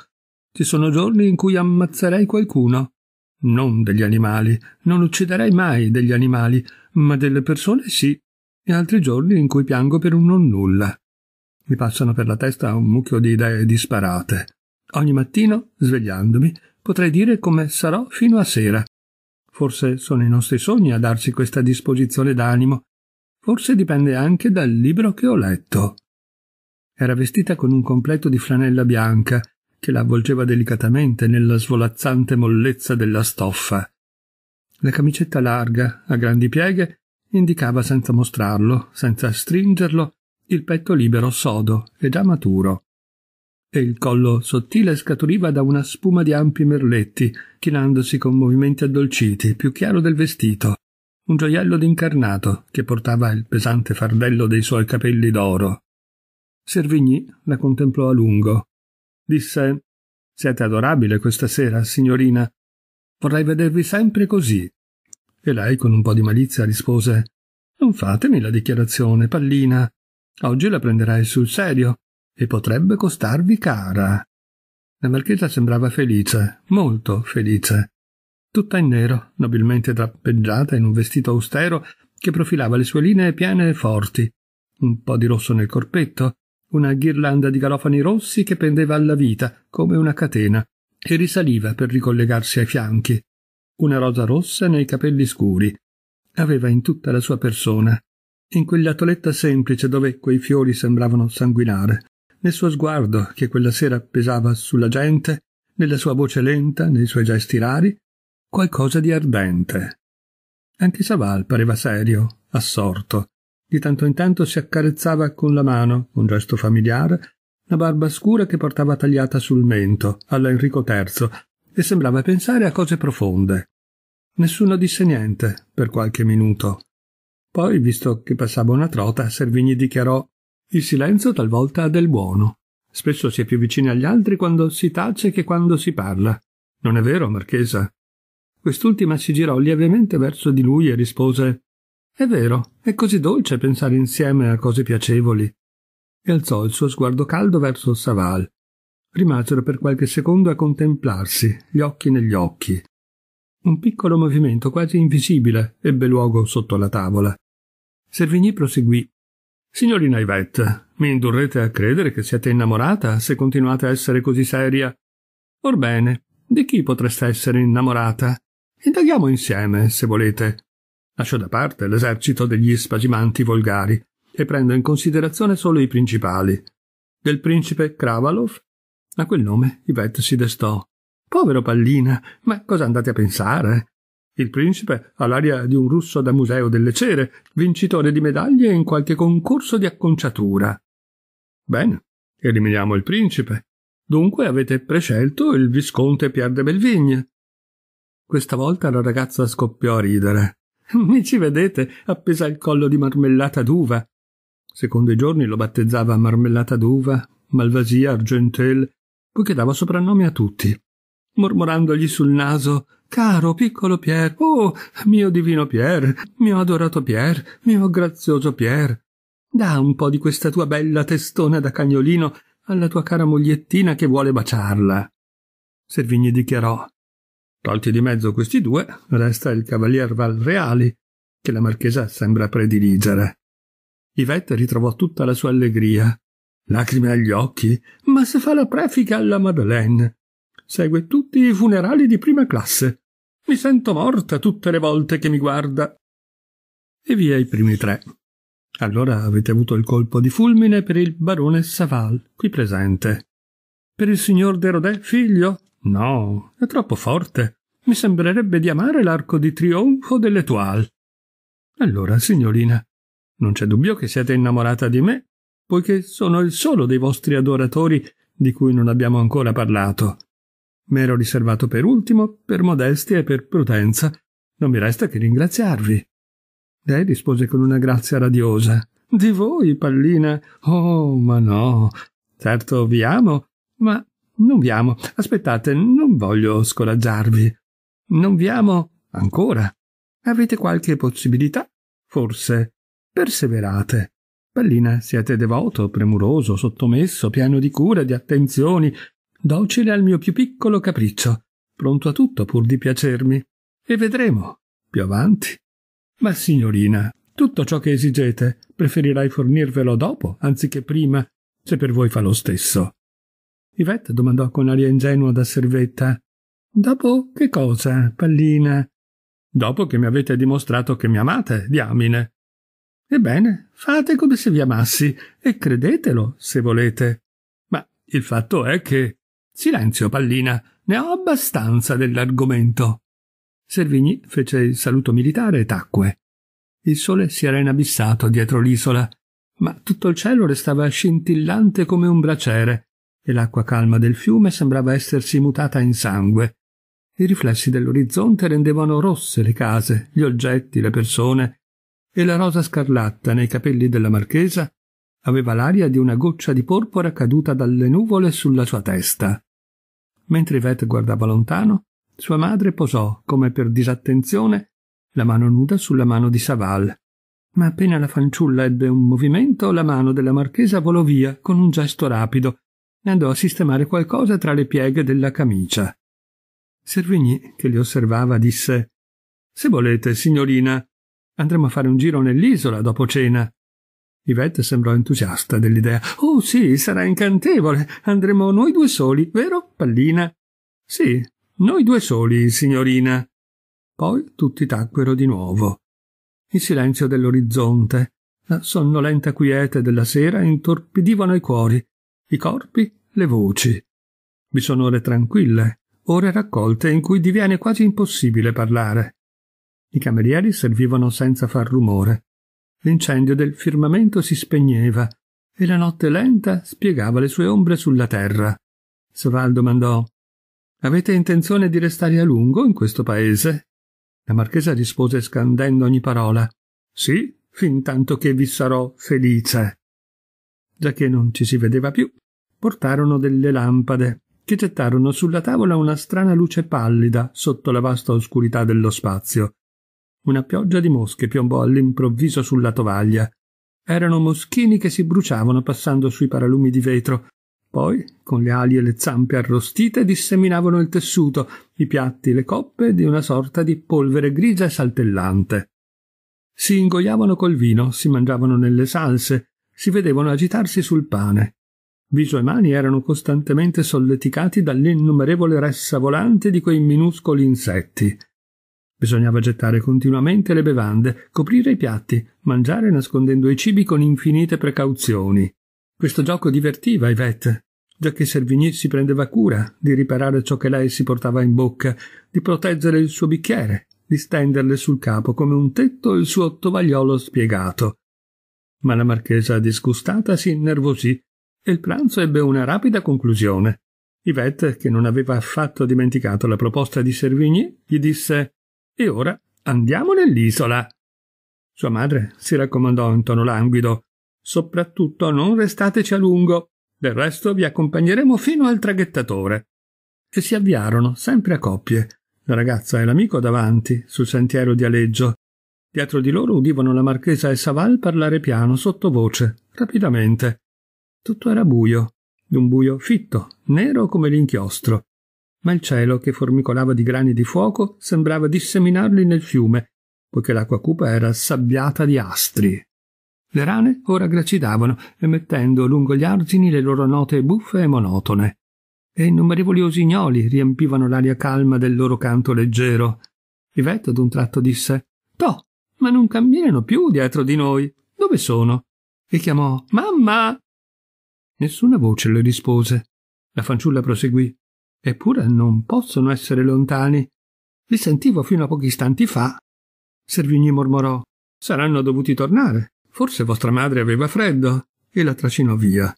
Ci sono giorni in cui ammazzerei qualcuno. Non degli animali, non ucciderei mai degli animali, ma delle persone sì e altri giorni in cui piango per un non nulla. Mi passano per la testa un mucchio di idee disparate. Ogni mattino, svegliandomi, potrei dire come sarò fino a sera. Forse sono i nostri sogni a darci questa disposizione d'animo. Forse dipende anche dal libro che ho letto. Era vestita con un completo di flanella bianca, che la avvolgeva delicatamente nella svolazzante mollezza della stoffa. La camicetta larga, a grandi pieghe, indicava senza mostrarlo, senza stringerlo, il petto libero sodo e già maturo. E il collo sottile scaturiva da una spuma di ampi merletti, chinandosi con movimenti addolciti, più chiaro del vestito, un gioiello d'incarnato che portava il pesante fardello dei suoi capelli d'oro. Servigny la contemplò a lungo. Disse Siete adorabile questa sera, signorina. Vorrei vedervi sempre così. E lei con un po' di malizia rispose Non fatemi la dichiarazione, pallina. Oggi la prenderai sul serio e potrebbe costarvi cara. La marchesa sembrava felice, molto felice. Tutta in nero, nobilmente drappeggiata in un vestito austero che profilava le sue linee piene e forti, un po' di rosso nel corpetto, una ghirlanda di garofani rossi che pendeva alla vita come una catena e risaliva per ricollegarsi ai fianchi, una rosa rossa nei capelli scuri. Aveva in tutta la sua persona, in quella toletta semplice dove quei fiori sembravano sanguinare, nel suo sguardo che quella sera pesava sulla gente, nella sua voce lenta, nei suoi gesti rari, qualcosa di ardente. Anche Saval pareva serio, assorto. Di tanto in tanto si accarezzava con la mano, un gesto familiare, la barba scura che portava tagliata sul mento, alla Enrico III, e sembrava pensare a cose profonde. Nessuno disse niente per qualche minuto. Poi, visto che passava una trota, Servigni dichiarò Il silenzio talvolta ha del buono. Spesso si è più vicini agli altri quando si tace che quando si parla. Non è vero, Marchesa? Quest'ultima si girò lievemente verso di lui e rispose È vero, è così dolce pensare insieme a cose piacevoli. E alzò il suo sguardo caldo verso Saval, rimasero per qualche secondo a contemplarsi, gli occhi negli occhi. Un piccolo movimento quasi invisibile ebbe luogo sotto la tavola. Servigny proseguì. Signorina Ivette, mi indurrete a credere che siate innamorata se continuate a essere così seria? Orbene, di chi potreste essere innamorata? Indaghiamo insieme, se volete. Lascio da parte l'esercito degli spagimanti volgari e prendo in considerazione solo i principali. Del principe Kravalov a quel nome Ivette si destò. Povero pallina, ma cosa andate a pensare? Il principe ha l'aria di un russo da museo delle cere, vincitore di medaglie in qualche concorso di acconciatura. Bene, eliminiamo il principe. Dunque avete prescelto il visconte Pierre de Belvigne. Questa volta la ragazza scoppiò a ridere. *laughs* Mi ci vedete appesa al collo di marmellata d'uva. Secondo i giorni lo battezzava marmellata d'uva, malvasia argentel poiché dava soprannomi a tutti, mormorandogli sul naso Caro piccolo Pier, oh mio divino Pier, mio adorato Pier, mio grazioso Pier, da un po' di questa tua bella testona da cagnolino alla tua cara mogliettina che vuole baciarla. Servigni dichiarò. Tolti di mezzo questi due, resta il cavalier Valreali, che la marchesa sembra prediligere. Yvette ritrovò tutta la sua allegria, lacrime agli occhi, ma se fa la prefica alla Madeleine. Segue tutti i funerali di prima classe. Mi sento morta tutte le volte che mi guarda. E via i primi tre. Allora avete avuto il colpo di fulmine per il barone Saval, qui presente. Per il signor Derodè, figlio? No, è troppo forte. Mi sembrerebbe di amare l'arco di trionfo dell'Etoile. Allora, signorina, non c'è dubbio che siete innamorata di me poiché sono il solo dei vostri adoratori di cui non abbiamo ancora parlato. M'ero riservato per ultimo, per modestia e per prudenza. Non mi resta che ringraziarvi. Lei rispose con una grazia radiosa. Di voi, pallina? Oh, ma no. Certo, vi amo, ma non vi amo. Aspettate, non voglio scoraggiarvi. Non vi amo ancora. Avete qualche possibilità? Forse. Perseverate. Pallina siete devoto, premuroso, sottomesso, pieno di cura, di attenzioni, docile al mio più piccolo capriccio, pronto a tutto pur di piacermi. E vedremo, più avanti. Ma signorina, tutto ciò che esigete, preferirai fornirvelo dopo, anziché prima, se per voi fa lo stesso. Ivette domandò con aria ingenua da servetta. Dopo che cosa, pallina? Dopo che mi avete dimostrato che mi amate, diamine. Ebbene, fate come se vi amassi e credetelo, se volete. Ma il fatto è che. Silenzio, pallina, ne ho abbastanza dell'argomento. Servigni fece il saluto militare e tacque. Il sole si era inabissato dietro l'isola, ma tutto il cielo restava scintillante come un braciere e l'acqua calma del fiume sembrava essersi mutata in sangue. I riflessi dell'orizzonte rendevano rosse le case, gli oggetti, le persone e la rosa scarlatta nei capelli della marchesa aveva l'aria di una goccia di porpora caduta dalle nuvole sulla sua testa. Mentre Yvette guardava lontano, sua madre posò, come per disattenzione, la mano nuda sulla mano di Saval. Ma appena la fanciulla ebbe un movimento, la mano della marchesa volò via con un gesto rapido e andò a sistemare qualcosa tra le pieghe della camicia. Servigny, che li osservava, disse Se volete, signorina, Andremo a fare un giro nell'isola dopo cena. Ivette sembrò entusiasta dell'idea. Oh sì, sarà incantevole. Andremo noi due soli, vero, pallina? Sì, noi due soli, signorina. Poi tutti tacquero di nuovo. Il silenzio dell'orizzonte, la sonnolenta quiete della sera intorpidivano i cuori, i corpi, le voci. Vi sono ore tranquille, ore raccolte in cui diviene quasi impossibile parlare. I camerieri servivano senza far rumore. L'incendio del firmamento si spegneva e la notte lenta spiegava le sue ombre sulla terra. Saval domandò Avete intenzione di restare a lungo in questo paese? La marchesa rispose scandendo ogni parola. Sì, fin tanto che vi sarò felice. Già che non ci si vedeva più, portarono delle lampade che gettarono sulla tavola una strana luce pallida sotto la vasta oscurità dello spazio. Una pioggia di mosche piombò all'improvviso sulla tovaglia. Erano moschini che si bruciavano passando sui paralumi di vetro. Poi, con le ali e le zampe arrostite, disseminavano il tessuto, i piatti, le coppe di una sorta di polvere grigia e saltellante. Si ingoiavano col vino, si mangiavano nelle salse, si vedevano agitarsi sul pane. Viso e mani erano costantemente solleticati dall'innumerevole ressa volante di quei minuscoli insetti. Bisognava gettare continuamente le bevande, coprire i piatti, mangiare nascondendo i cibi con infinite precauzioni. Questo gioco divertiva Ivette, giacché Servigny si prendeva cura di riparare ciò che lei si portava in bocca, di proteggere il suo bicchiere, di stenderle sul capo come un tetto il suo tovagliolo spiegato. Ma la marchesa disgustata si innervosì e il pranzo ebbe una rapida conclusione. Yvette, che non aveva affatto dimenticato la proposta di Servigny, gli disse e ora andiamo nell'isola. Sua madre si raccomandò in tono languido. Soprattutto non restateci a lungo. Del resto vi accompagneremo fino al traghettatore. E si avviarono, sempre a coppie, la ragazza e l'amico davanti, sul sentiero di Aleggio. Dietro di loro udivano la marchesa e Saval parlare piano, sottovoce, rapidamente. Tutto era buio, d'un buio fitto, nero come l'inchiostro ma il cielo, che formicolava di grani di fuoco, sembrava disseminarli nel fiume, poiché l'acqua cupa era sabbiata di astri. Le rane ora gracidavano, emettendo lungo gli argini le loro note buffe e monotone, e innumerevoli usignoli riempivano l'aria calma del loro canto leggero. Rivetta ad un tratto disse Toh, ma non camminano più dietro di noi. Dove sono? E chiamò Mamma. Nessuna voce le rispose. La fanciulla proseguì Eppure non possono essere lontani. Li sentivo fino a pochi istanti fa. Servigni mormorò. Saranno dovuti tornare. Forse vostra madre aveva freddo. E la trascinò via.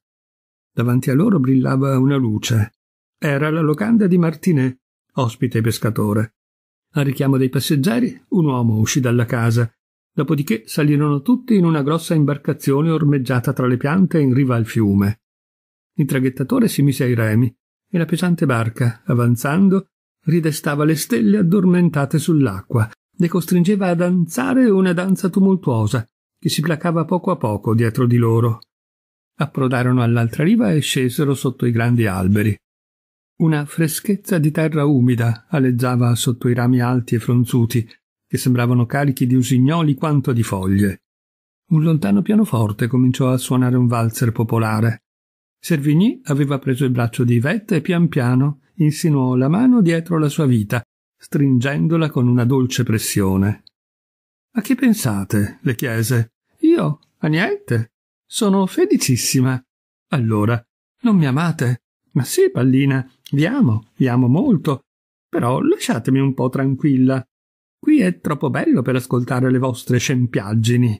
Davanti a loro brillava una luce. Era la locanda di Martinè, ospite pescatore. Al richiamo dei passeggeri, un uomo uscì dalla casa. Dopodiché salirono tutti in una grossa imbarcazione ormeggiata tra le piante in riva al fiume. Il traghettatore si mise ai remi e la pesante barca, avanzando, ridestava le stelle addormentate sull'acqua, le costringeva a danzare una danza tumultuosa, che si placava poco a poco dietro di loro. Approdarono all'altra riva e scesero sotto i grandi alberi. Una freschezza di terra umida aleggiava sotto i rami alti e fronzuti, che sembravano carichi di usignoli quanto di foglie. Un lontano pianoforte cominciò a suonare un valzer popolare. Servigny aveva preso il braccio di Ivette e pian piano insinuò la mano dietro la sua vita, stringendola con una dolce pressione. A che pensate? le chiese. Io? A niente. Sono felicissima. Allora, non mi amate? Ma sì, pallina, vi amo, vi amo molto. Però lasciatemi un po' tranquilla. Qui è troppo bello per ascoltare le vostre scempiaggini.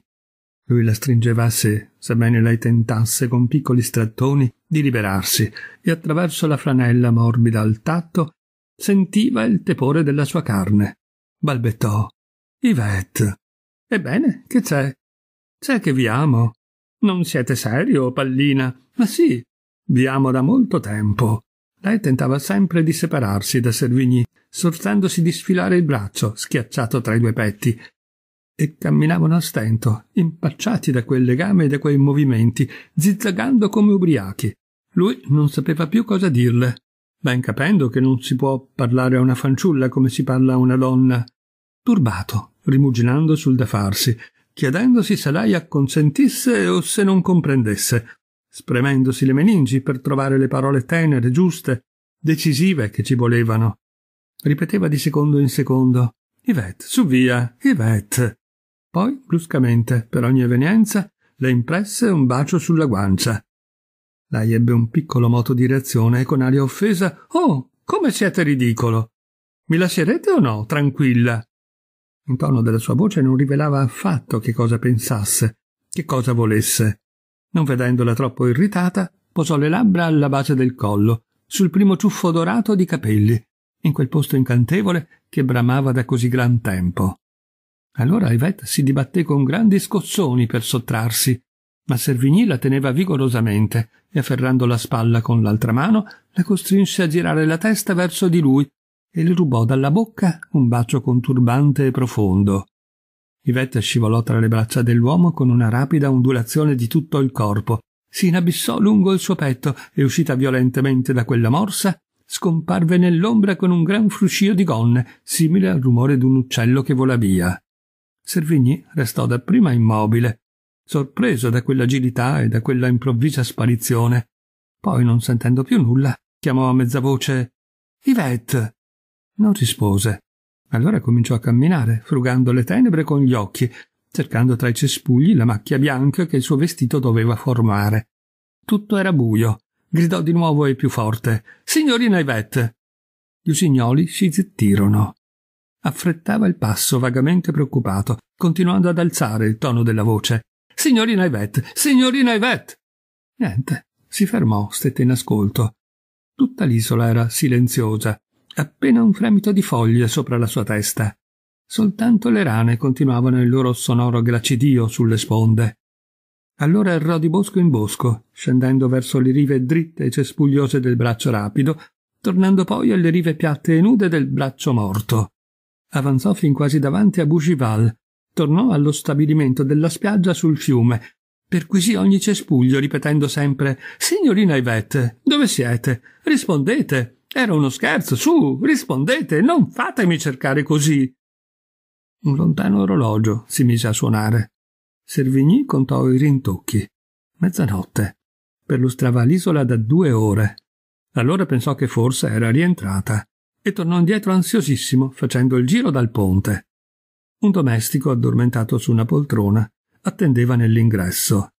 Lui la stringeva a sé, sebbene lei tentasse con piccoli strattoni di liberarsi e attraverso la flanella morbida al tatto sentiva il tepore della sua carne. Balbettò. Ivette. Ebbene, che c'è? C'è che vi amo. Non siete serio, pallina? Ma sì, vi amo da molto tempo. Lei tentava sempre di separarsi da Servigny, sforzandosi di sfilare il braccio, schiacciato tra i due petti, e camminavano a stento, impacciati da quel legame e da quei movimenti, zizzagando come ubriachi. Lui non sapeva più cosa dirle, ben capendo che non si può parlare a una fanciulla come si parla a una donna. Turbato, rimuginando sul da farsi, chiedendosi se lei acconsentisse o se non comprendesse, spremendosi le meningi per trovare le parole tenere, giuste, decisive che ci volevano. Ripeteva di secondo in secondo Ivette, su via, Ivette. Poi, bruscamente, per ogni evenienza, le impresse un bacio sulla guancia. Lei ebbe un piccolo moto di reazione e con aria offesa Oh, come siete ridicolo! Mi lascerete o no, tranquilla? Il tono della sua voce non rivelava affatto che cosa pensasse, che cosa volesse. Non vedendola troppo irritata, posò le labbra alla base del collo, sul primo ciuffo dorato di capelli, in quel posto incantevole che bramava da così gran tempo. Allora Ivette si dibatté con grandi scossoni per sottrarsi, ma Servigny la teneva vigorosamente e afferrando la spalla con l'altra mano la costrinse a girare la testa verso di lui e le rubò dalla bocca un bacio conturbante e profondo. Ivette scivolò tra le braccia dell'uomo con una rapida ondulazione di tutto il corpo, si inabissò lungo il suo petto e uscita violentemente da quella morsa, scomparve nell'ombra con un gran fruscio di gonne, simile al rumore d'un uccello che vola via. Servigny restò dapprima immobile, sorpreso da quell'agilità e da quella improvvisa sparizione. Poi, non sentendo più nulla, chiamò a mezza voce Yvette. Non rispose. Allora cominciò a camminare, frugando le tenebre con gli occhi, cercando tra i cespugli la macchia bianca che il suo vestito doveva formare. Tutto era buio. Gridò di nuovo e più forte Signorina Yvette. Gli usignoli si zittirono affrettava il passo vagamente preoccupato, continuando ad alzare il tono della voce. Signorina Yvette, signorina Yvette! Niente, si fermò, stette in ascolto. Tutta l'isola era silenziosa, appena un fremito di foglie sopra la sua testa. Soltanto le rane continuavano il loro sonoro glacidio sulle sponde. Allora errò di bosco in bosco, scendendo verso le rive dritte e cespugliose del braccio rapido, tornando poi alle rive piatte e nude del braccio morto avanzò fin quasi davanti a Bougival, tornò allo stabilimento della spiaggia sul fiume, perquisì ogni cespuglio ripetendo sempre Signorina Ivette, dove siete? Rispondete. Era uno scherzo, su, rispondete, non fatemi cercare così. Un lontano orologio si mise a suonare. Servigny contò i rintocchi. Mezzanotte. Perlustrava l'isola da due ore. Allora pensò che forse era rientrata e tornò indietro ansiosissimo, facendo il giro dal ponte. Un domestico addormentato su una poltrona attendeva nell'ingresso.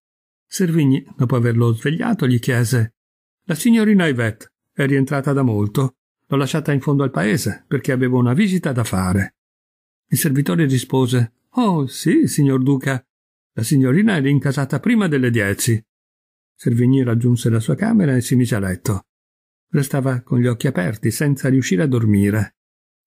Servigni, dopo averlo svegliato, gli chiese La signorina Ivette è rientrata da molto. L'ho lasciata in fondo al paese perché avevo una visita da fare. Il servitore rispose Oh sì, signor Duca. La signorina è rincasata prima delle dieci. Servigni raggiunse la sua camera e si mise a letto. Restava con gli occhi aperti, senza riuscire a dormire.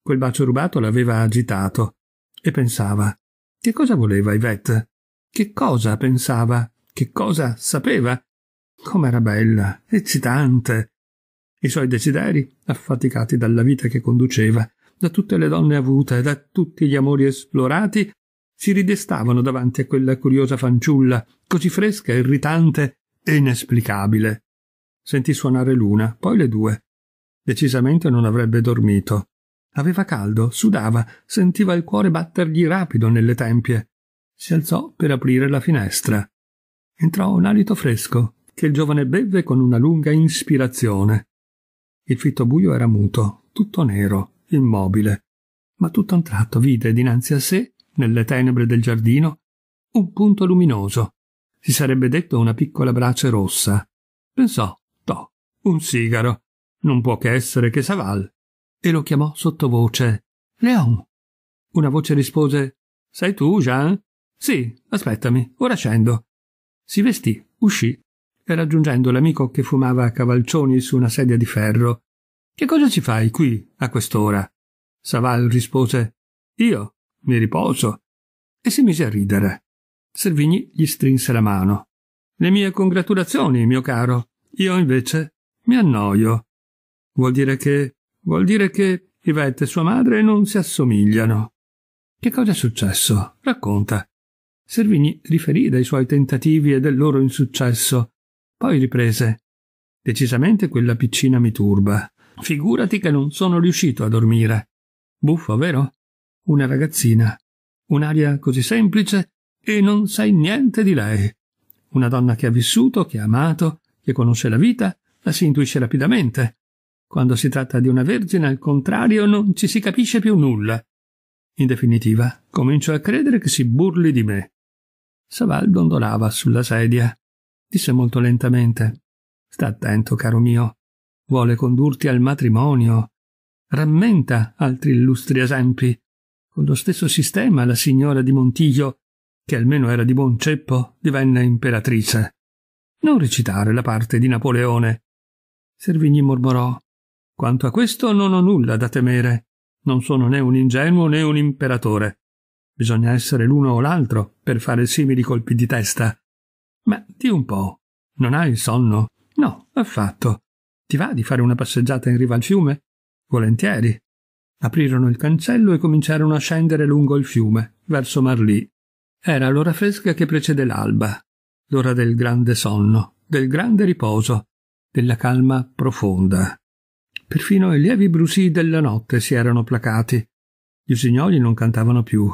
Quel bacio rubato l'aveva agitato e pensava. Che cosa voleva Yvette? Che cosa pensava? Che cosa sapeva? Com'era bella, eccitante. I suoi desideri, affaticati dalla vita che conduceva, da tutte le donne avute, da tutti gli amori esplorati, si ridestavano davanti a quella curiosa fanciulla, così fresca, irritante e inesplicabile. Sentì suonare l'una, poi le due. Decisamente non avrebbe dormito. Aveva caldo, sudava, sentiva il cuore battergli rapido nelle tempie. Si alzò per aprire la finestra. Entrò un alito fresco, che il giovane bevve con una lunga ispirazione. Il fitto buio era muto, tutto nero, immobile, ma tutto un tratto vide dinanzi a sé, nelle tenebre del giardino, un punto luminoso. Si sarebbe detto una piccola brace rossa. Pensò, un sigaro. Non può che essere che Saval. E lo chiamò sottovoce. Leon. Una voce rispose Sei tu, Jean? Sì, aspettami, ora scendo. Si vestì, uscì e raggiungendo l'amico che fumava a cavalcioni su una sedia di ferro. Che cosa ci fai qui a quest'ora? Saval rispose Io mi riposo. E si mise a ridere. Servigni gli strinse la mano. Le mie congratulazioni, mio caro. Io invece mi annoio. Vuol dire che. vuol dire che Ivette e sua madre non si assomigliano. Che cosa è successo? Racconta. Servigni riferì dei suoi tentativi e del loro insuccesso. Poi riprese. Decisamente quella piccina mi turba. Figurati che non sono riuscito a dormire. Buffo, vero? Una ragazzina. Un'aria così semplice e non sai niente di lei. Una donna che ha vissuto, che ha amato, che conosce la vita la si intuisce rapidamente. Quando si tratta di una vergine, al contrario, non ci si capisce più nulla. In definitiva, comincio a credere che si burli di me. Saval dondolava sulla sedia. Disse molto lentamente Sta attento, caro mio. Vuole condurti al matrimonio. Rammenta altri illustri esempi. Con lo stesso sistema la signora di Montiglio, che almeno era di buon ceppo, divenne imperatrice. Non recitare la parte di Napoleone. Servigni mormorò. Quanto a questo non ho nulla da temere. Non sono né un ingenuo né un imperatore. Bisogna essere l'uno o l'altro per fare simili colpi di testa. Ma di un po'. Non hai sonno? No, affatto. Ti va di fare una passeggiata in riva al fiume? Volentieri. Aprirono il cancello e cominciarono a scendere lungo il fiume, verso Marlì. Era l'ora fresca che precede l'alba, l'ora del grande sonno, del grande riposo, della calma profonda. Perfino i lievi brusii della notte si erano placati. Gli usignoli non cantavano più.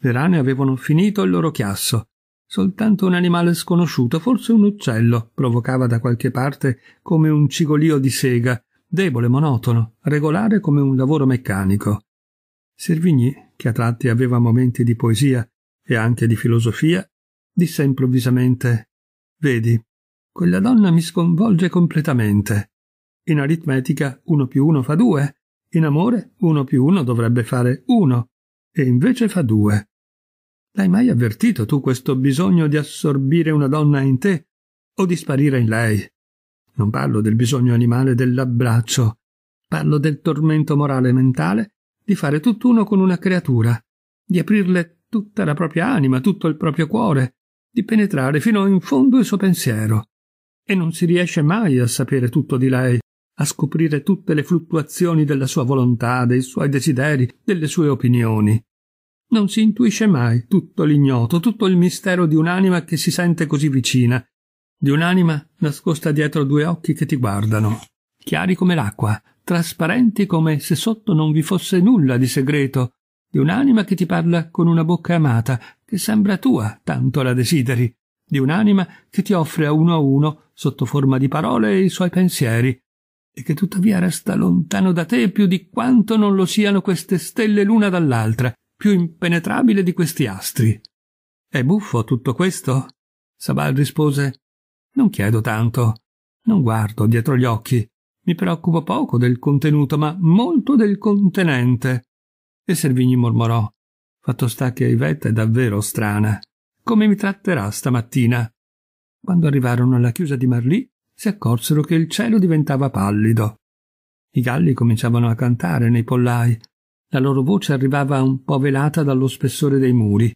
Le rane avevano finito il loro chiasso. Soltanto un animale sconosciuto, forse un uccello, provocava da qualche parte come un cigolio di sega, debole, monotono, regolare come un lavoro meccanico. Servigny, che a tratti aveva momenti di poesia e anche di filosofia, disse improvvisamente Vedi, quella donna mi sconvolge completamente. In aritmetica uno più uno fa due, in amore uno più uno dovrebbe fare uno, e invece fa due. L'hai mai avvertito tu questo bisogno di assorbire una donna in te o di sparire in lei? Non parlo del bisogno animale dell'abbraccio, parlo del tormento morale e mentale di fare tutt'uno con una creatura, di aprirle tutta la propria anima, tutto il proprio cuore, di penetrare fino in fondo il suo pensiero, e non si riesce mai a sapere tutto di lei, a scoprire tutte le fluttuazioni della sua volontà, dei suoi desideri, delle sue opinioni. Non si intuisce mai tutto l'ignoto, tutto il mistero di un'anima che si sente così vicina, di un'anima nascosta dietro due occhi che ti guardano, chiari come l'acqua, trasparenti come se sotto non vi fosse nulla di segreto, di un'anima che ti parla con una bocca amata, che sembra tua, tanto la desideri, di un'anima che ti offre a uno a uno sotto forma di parole i suoi pensieri, e che tuttavia resta lontano da te più di quanto non lo siano queste stelle l'una dall'altra, più impenetrabile di questi astri. È buffo tutto questo? Sabal rispose Non chiedo tanto. Non guardo dietro gli occhi. Mi preoccupo poco del contenuto, ma molto del contenente. E Servigni mormorò Fatto sta che Ivetta è davvero strana. Come mi tratterà stamattina? quando arrivarono alla chiusa di Marlì, si accorsero che il cielo diventava pallido. I galli cominciavano a cantare nei pollai. La loro voce arrivava un po' velata dallo spessore dei muri.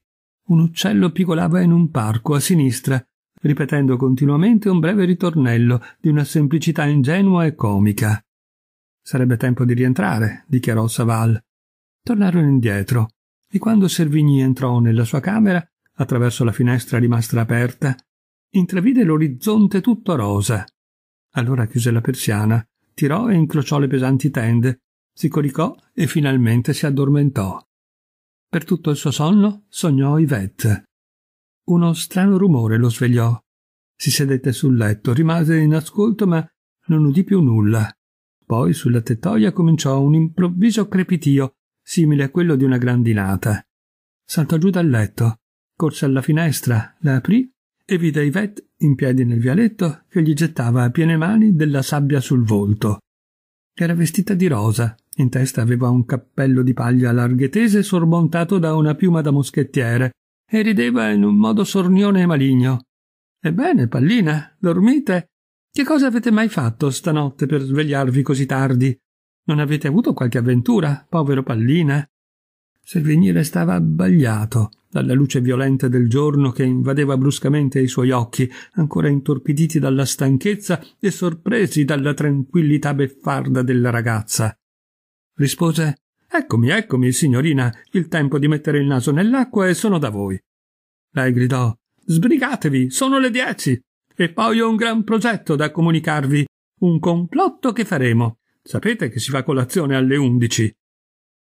Un uccello pigolava in un parco a sinistra, ripetendo continuamente un breve ritornello di una semplicità ingenua e comica. Sarebbe tempo di rientrare, dichiarò Saval. Tornarono indietro, e quando Servigny entrò nella sua camera, attraverso la finestra rimasta aperta, intravide l'orizzonte tutto rosa. Allora chiuse la persiana, tirò e incrociò le pesanti tende, si coricò e finalmente si addormentò. Per tutto il suo sonno sognò Yvette. Uno strano rumore lo svegliò. Si sedette sul letto, rimase in ascolto, ma non udì più nulla. Poi sulla tettoia cominciò un improvviso crepitio, simile a quello di una grandinata. Saltò giù dal letto, corse alla finestra, la aprì e vide Yvette in piedi nel vialetto che gli gettava a piene mani della sabbia sul volto. Era vestita di rosa, in testa aveva un cappello di paglia larghe tese sormontato da una piuma da moschettiere e rideva in un modo sornione e maligno. Ebbene, pallina, dormite? Che cosa avete mai fatto stanotte per svegliarvi così tardi? Non avete avuto qualche avventura, povero pallina? Servigni restava abbagliato dalla luce violenta del giorno che invadeva bruscamente i suoi occhi, ancora intorpiditi dalla stanchezza e sorpresi dalla tranquillità beffarda della ragazza. Rispose Eccomi, eccomi, signorina, il tempo di mettere il naso nell'acqua e sono da voi. Lei gridò Sbrigatevi, sono le dieci. E poi ho un gran progetto da comunicarvi, un complotto che faremo. Sapete che si fa colazione alle undici.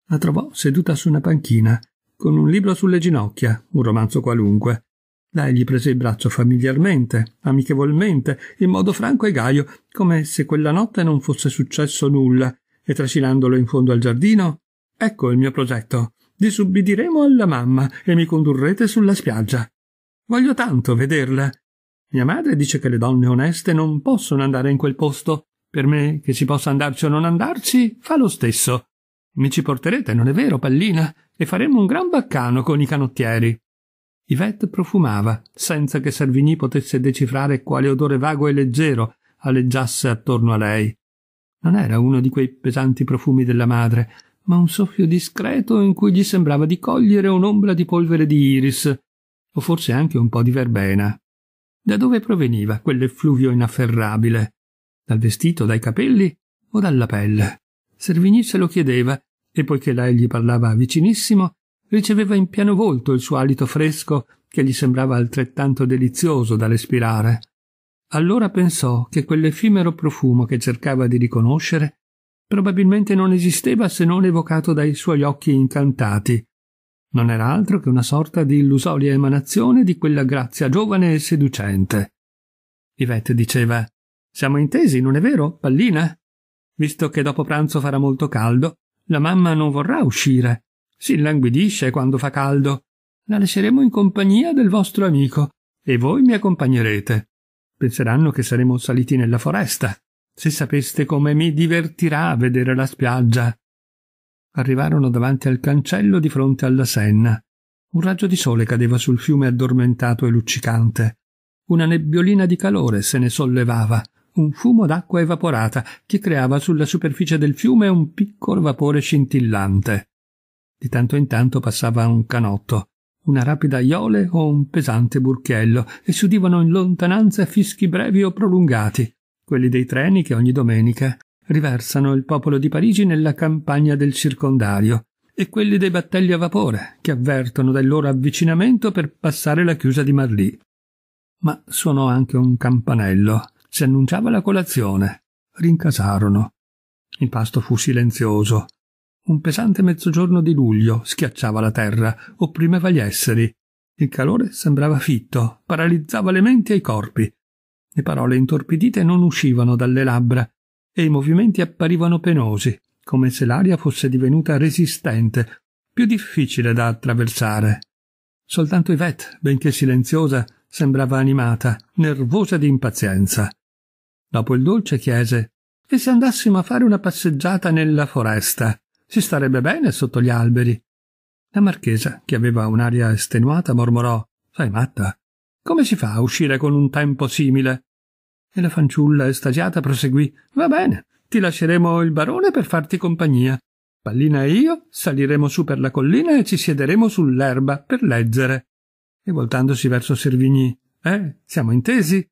La trovò seduta su una panchina con un libro sulle ginocchia, un romanzo qualunque. Lei gli prese il braccio familiarmente, amichevolmente, in modo franco e gaio, come se quella notte non fosse successo nulla, e trascinandolo in fondo al giardino, ecco il mio progetto. Disubbidiremo alla mamma e mi condurrete sulla spiaggia. Voglio tanto vederla. Mia madre dice che le donne oneste non possono andare in quel posto. Per me, che si possa andarci o non andarci, fa lo stesso. Mi ci porterete, non è vero, pallina? e faremmo un gran baccano con i canottieri. Yvette profumava, senza che Servigny potesse decifrare quale odore vago e leggero aleggiasse attorno a lei. Non era uno di quei pesanti profumi della madre, ma un soffio discreto in cui gli sembrava di cogliere un'ombra di polvere di iris, o forse anche un po' di verbena. Da dove proveniva quell'effluvio inafferrabile? Dal vestito, dai capelli o dalla pelle? Servigny se lo chiedeva e poiché lei gli parlava vicinissimo, riceveva in pieno volto il suo alito fresco che gli sembrava altrettanto delizioso da respirare. Allora pensò che quell'effimero profumo che cercava di riconoscere probabilmente non esisteva se non evocato dai suoi occhi incantati. Non era altro che una sorta di illusoria emanazione di quella grazia giovane e seducente. Ivette diceva Siamo intesi, non è vero, pallina? Visto che dopo pranzo farà molto caldo, la mamma non vorrà uscire. Si languidisce quando fa caldo. La lasceremo in compagnia del vostro amico e voi mi accompagnerete. Penseranno che saremo saliti nella foresta. Se sapeste come mi divertirà a vedere la spiaggia. Arrivarono davanti al cancello di fronte alla Senna. Un raggio di sole cadeva sul fiume addormentato e luccicante. Una nebbiolina di calore se ne sollevava un fumo d'acqua evaporata che creava sulla superficie del fiume un piccolo vapore scintillante. Di tanto in tanto passava un canotto, una rapida iole o un pesante burchiello e si udivano in lontananza fischi brevi o prolungati, quelli dei treni che ogni domenica riversano il popolo di Parigi nella campagna del circondario e quelli dei battelli a vapore che avvertono del loro avvicinamento per passare la chiusa di Marlì. Ma suonò anche un campanello si annunciava la colazione. Rincasarono. Il pasto fu silenzioso. Un pesante mezzogiorno di luglio schiacciava la terra, opprimeva gli esseri. Il calore sembrava fitto, paralizzava le menti e i corpi. Le parole intorpidite non uscivano dalle labbra e i movimenti apparivano penosi, come se l'aria fosse divenuta resistente, più difficile da attraversare. Soltanto Yvette, benché silenziosa, sembrava animata, nervosa di impazienza. Dopo il dolce chiese E se andassimo a fare una passeggiata nella foresta? Si starebbe bene sotto gli alberi. La marchesa, che aveva un'aria estenuata, mormorò Sei matta? Come si fa a uscire con un tempo simile? E la fanciulla estasiata proseguì Va bene, ti lasceremo il barone per farti compagnia. Pallina e io saliremo su per la collina e ci siederemo sull'erba per leggere. E voltandosi verso Servigny, eh, siamo intesi?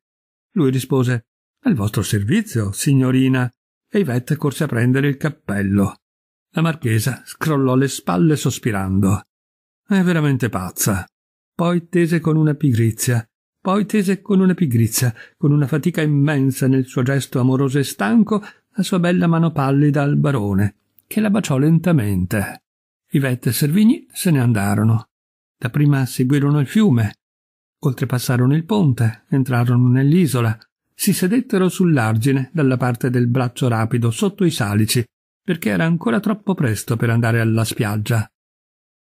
Lui rispose, al vostro servizio, signorina. E Ivette corse a prendere il cappello. La marchesa scrollò le spalle sospirando. È veramente pazza. Poi tese con una pigrizia, poi tese con una pigrizia, con una fatica immensa nel suo gesto amoroso e stanco, la sua bella mano pallida al barone, che la baciò lentamente. Ivette e Servigni se ne andarono. Dapprima seguirono il fiume, oltrepassarono il ponte, entrarono nell'isola, si sedettero sull'argine dalla parte del braccio rapido sotto i salici, perché era ancora troppo presto per andare alla spiaggia.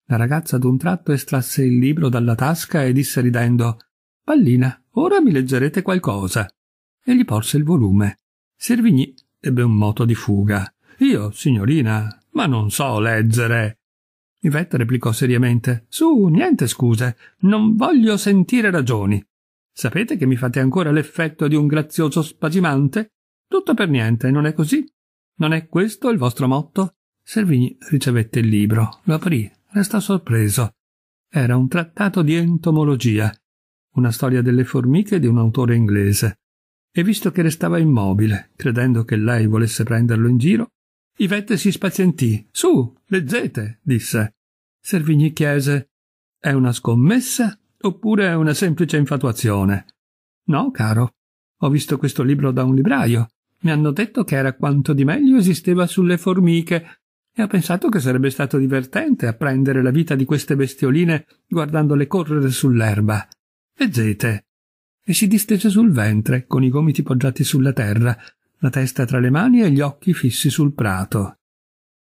La ragazza ad un tratto estrasse il libro dalla tasca e disse ridendo Pallina, ora mi leggerete qualcosa. E gli porse il volume. Servigny ebbe un moto di fuga. Io, signorina, ma non so leggere. Ivetta replicò seriamente. Su, niente scuse. Non voglio sentire ragioni. Sapete che mi fate ancora l'effetto di un grazioso spasimante? Tutto per niente, non è così? Non è questo il vostro motto? Servini ricevette il libro, lo aprì, restò sorpreso. Era un trattato di entomologia, una storia delle formiche di un autore inglese. E visto che restava immobile, credendo che lei volesse prenderlo in giro, Ivette si spazientì. Su, leggete, disse. Servigni chiese: È una scommessa Oppure una semplice infatuazione? No, caro. Ho visto questo libro da un libraio. Mi hanno detto che era quanto di meglio esisteva sulle formiche e ho pensato che sarebbe stato divertente apprendere la vita di queste bestioline guardandole correre sull'erba. Leggete. E si distese sul ventre, con i gomiti poggiati sulla terra, la testa tra le mani e gli occhi fissi sul prato.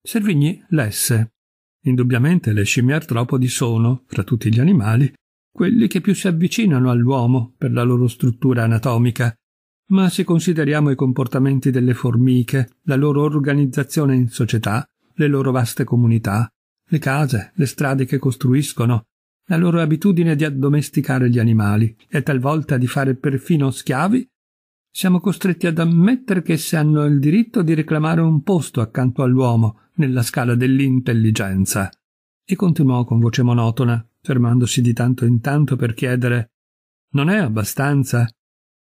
Servigni lesse. Indubbiamente le scimmie artropodi sono, fra tutti gli animali, quelli che più si avvicinano all'uomo per la loro struttura anatomica, ma se consideriamo i comportamenti delle formiche, la loro organizzazione in società, le loro vaste comunità, le case, le strade che costruiscono, la loro abitudine di addomesticare gli animali e talvolta di fare perfino schiavi, siamo costretti ad ammettere che se hanno il diritto di reclamare un posto accanto all'uomo nella scala dell'intelligenza. E continuò con voce monotona fermandosi di tanto in tanto per chiedere Non è abbastanza?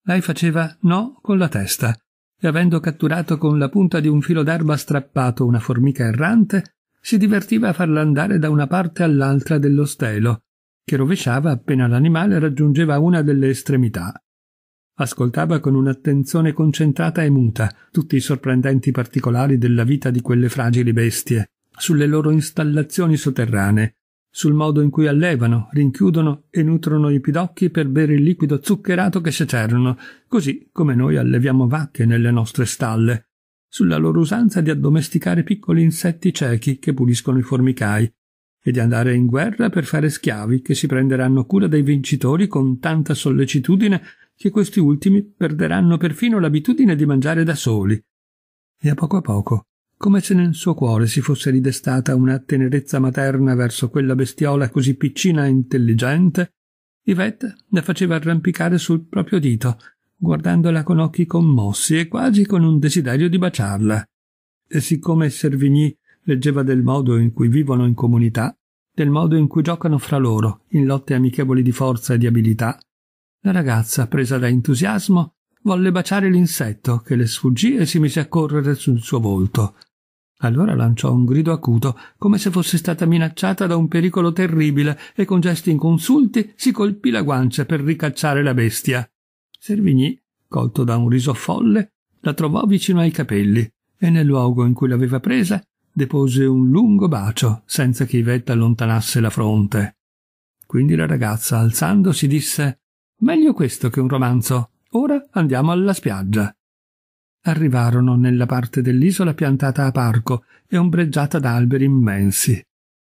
Lei faceva no con la testa, e avendo catturato con la punta di un filo d'erba strappato una formica errante, si divertiva a farla andare da una parte all'altra dello stelo, che rovesciava appena l'animale raggiungeva una delle estremità. Ascoltava con un'attenzione concentrata e muta tutti i sorprendenti particolari della vita di quelle fragili bestie, sulle loro installazioni sotterranee, sul modo in cui allevano, rinchiudono e nutrono i pidocchi per bere il liquido zuccherato che secerano, così come noi alleviamo vacche nelle nostre stalle, sulla loro usanza di addomesticare piccoli insetti ciechi che puliscono i formicai, e di andare in guerra per fare schiavi che si prenderanno cura dei vincitori con tanta sollecitudine che questi ultimi perderanno perfino l'abitudine di mangiare da soli. E a poco a poco come se nel suo cuore si fosse ridestata una tenerezza materna verso quella bestiola così piccina e intelligente, Yvette la faceva arrampicare sul proprio dito, guardandola con occhi commossi e quasi con un desiderio di baciarla. E siccome Servigny leggeva del modo in cui vivono in comunità, del modo in cui giocano fra loro, in lotte amichevoli di forza e di abilità, la ragazza, presa da entusiasmo, volle baciare l'insetto che le sfuggì e si mise a correre sul suo volto. Allora lanciò un grido acuto, come se fosse stata minacciata da un pericolo terribile, e con gesti inconsulti si colpì la guancia per ricacciare la bestia. Servigny, colto da un riso folle, la trovò vicino ai capelli e nel luogo in cui l'aveva presa depose un lungo bacio senza che Ivetta allontanasse la fronte. Quindi la ragazza, alzandosi, disse Meglio questo che un romanzo. Ora andiamo alla spiaggia. Arrivarono nella parte dell'isola piantata a parco e ombreggiata da alberi immensi.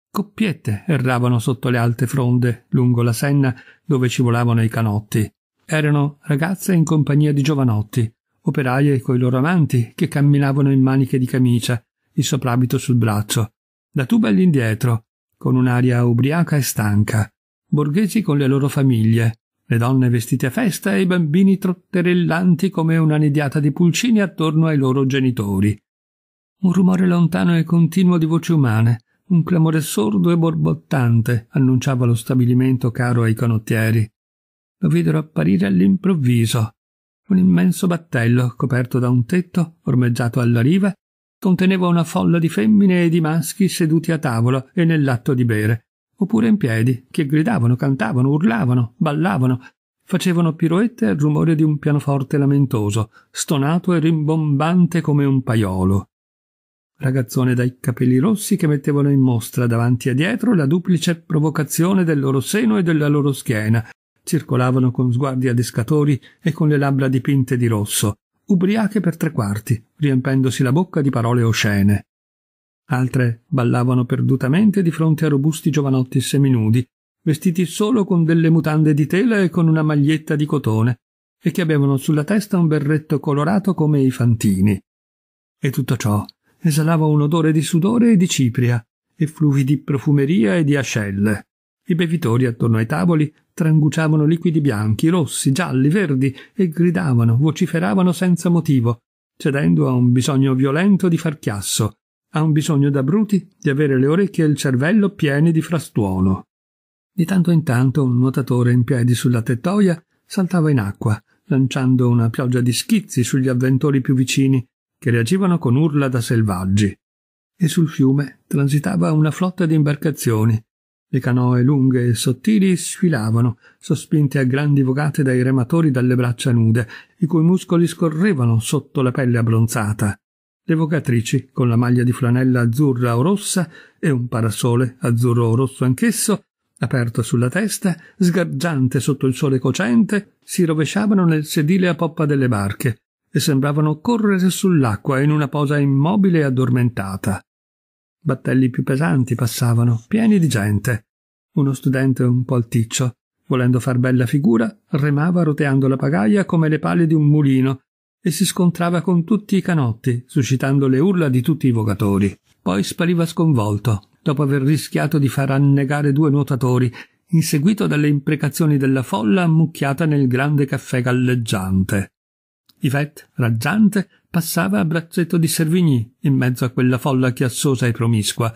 Coppiette erravano sotto le alte fronde, lungo la senna dove ci volavano i canotti. Erano ragazze in compagnia di giovanotti, operaie coi loro amanti che camminavano in maniche di camicia, il soprabito sul braccio, da tuba all'indietro, con un'aria ubriaca e stanca, borghesi con le loro famiglie, le donne vestite a festa e i bambini trotterellanti come una nidiata di pulcini attorno ai loro genitori. Un rumore lontano e continuo di voci umane, un clamore sordo e borbottante annunciava lo stabilimento caro ai canottieri. Lo videro apparire all'improvviso. Un immenso battello, coperto da un tetto, ormeggiato alla riva, conteneva una folla di femmine e di maschi seduti a tavola e nell'atto di bere, oppure in piedi, che gridavano, cantavano, urlavano, ballavano, facevano piroette al rumore di un pianoforte lamentoso, stonato e rimbombante come un paiolo. Ragazzone dai capelli rossi che mettevano in mostra davanti e dietro la duplice provocazione del loro seno e della loro schiena, circolavano con sguardi adescatori e con le labbra dipinte di rosso, ubriache per tre quarti, riempendosi la bocca di parole oscene altre ballavano perdutamente di fronte a robusti giovanotti seminudi, vestiti solo con delle mutande di tela e con una maglietta di cotone, e che avevano sulla testa un berretto colorato come i fantini. E tutto ciò esalava un odore di sudore e di cipria, e fluvi di profumeria e di ascelle. I bevitori attorno ai tavoli tranguciavano liquidi bianchi, rossi, gialli, verdi e gridavano, vociferavano senza motivo, cedendo a un bisogno violento di far chiasso, ha un bisogno da bruti di avere le orecchie e il cervello pieni di frastuono. Di tanto in tanto un nuotatore in piedi sulla tettoia saltava in acqua, lanciando una pioggia di schizzi sugli avventori più vicini, che reagivano con urla da selvaggi. E sul fiume transitava una flotta di imbarcazioni. Le canoe lunghe e sottili sfilavano, sospinte a grandi vogate dai rematori dalle braccia nude, i cui muscoli scorrevano sotto la pelle abbronzata. Le vocatrici, con la maglia di flanella azzurra o rossa e un parasole azzurro o rosso anch'esso, aperto sulla testa, sgargiante sotto il sole cocente, si rovesciavano nel sedile a poppa delle barche e sembravano correre sull'acqua in una posa immobile e addormentata. Battelli più pesanti passavano, pieni di gente. Uno studente un po' alticcio, volendo far bella figura, remava roteando la pagaia come le pale di un mulino e si scontrava con tutti i canotti, suscitando le urla di tutti i vogatori. Poi spariva sconvolto, dopo aver rischiato di far annegare due nuotatori, inseguito dalle imprecazioni della folla ammucchiata nel grande caffè galleggiante. Yvette, raggiante, passava a braccetto di Servigny in mezzo a quella folla chiassosa e promiscua.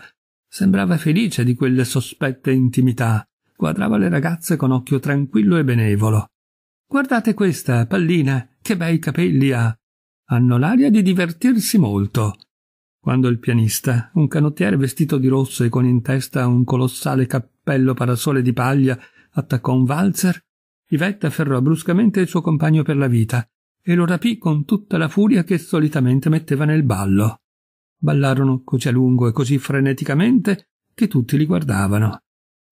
Sembrava felice di quelle sospette intimità, guardava le ragazze con occhio tranquillo e benevolo. Guardate questa, pallina, che bei capelli ha. Hanno l'aria di divertirsi molto. Quando il pianista, un canottiere vestito di rosso e con in testa un colossale cappello parasole di paglia, attaccò un valzer, Ivetta afferrò bruscamente il suo compagno per la vita e lo rapì con tutta la furia che solitamente metteva nel ballo. Ballarono così a lungo e così freneticamente che tutti li guardavano.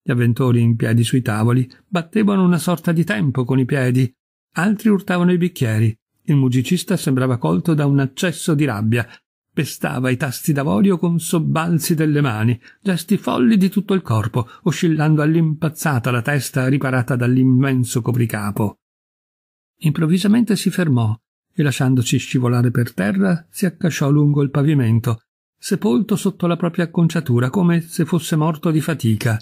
Gli avventori in piedi sui tavoli battevano una sorta di tempo con i piedi, altri urtavano i bicchieri. Il musicista sembrava colto da un accesso di rabbia. Pestava i tasti d'avorio con sobbalzi delle mani, gesti folli di tutto il corpo, oscillando all'impazzata la testa riparata dall'immenso copricapo. Improvvisamente si fermò e lasciandoci scivolare per terra si accasciò lungo il pavimento, sepolto sotto la propria acconciatura come se fosse morto di fatica.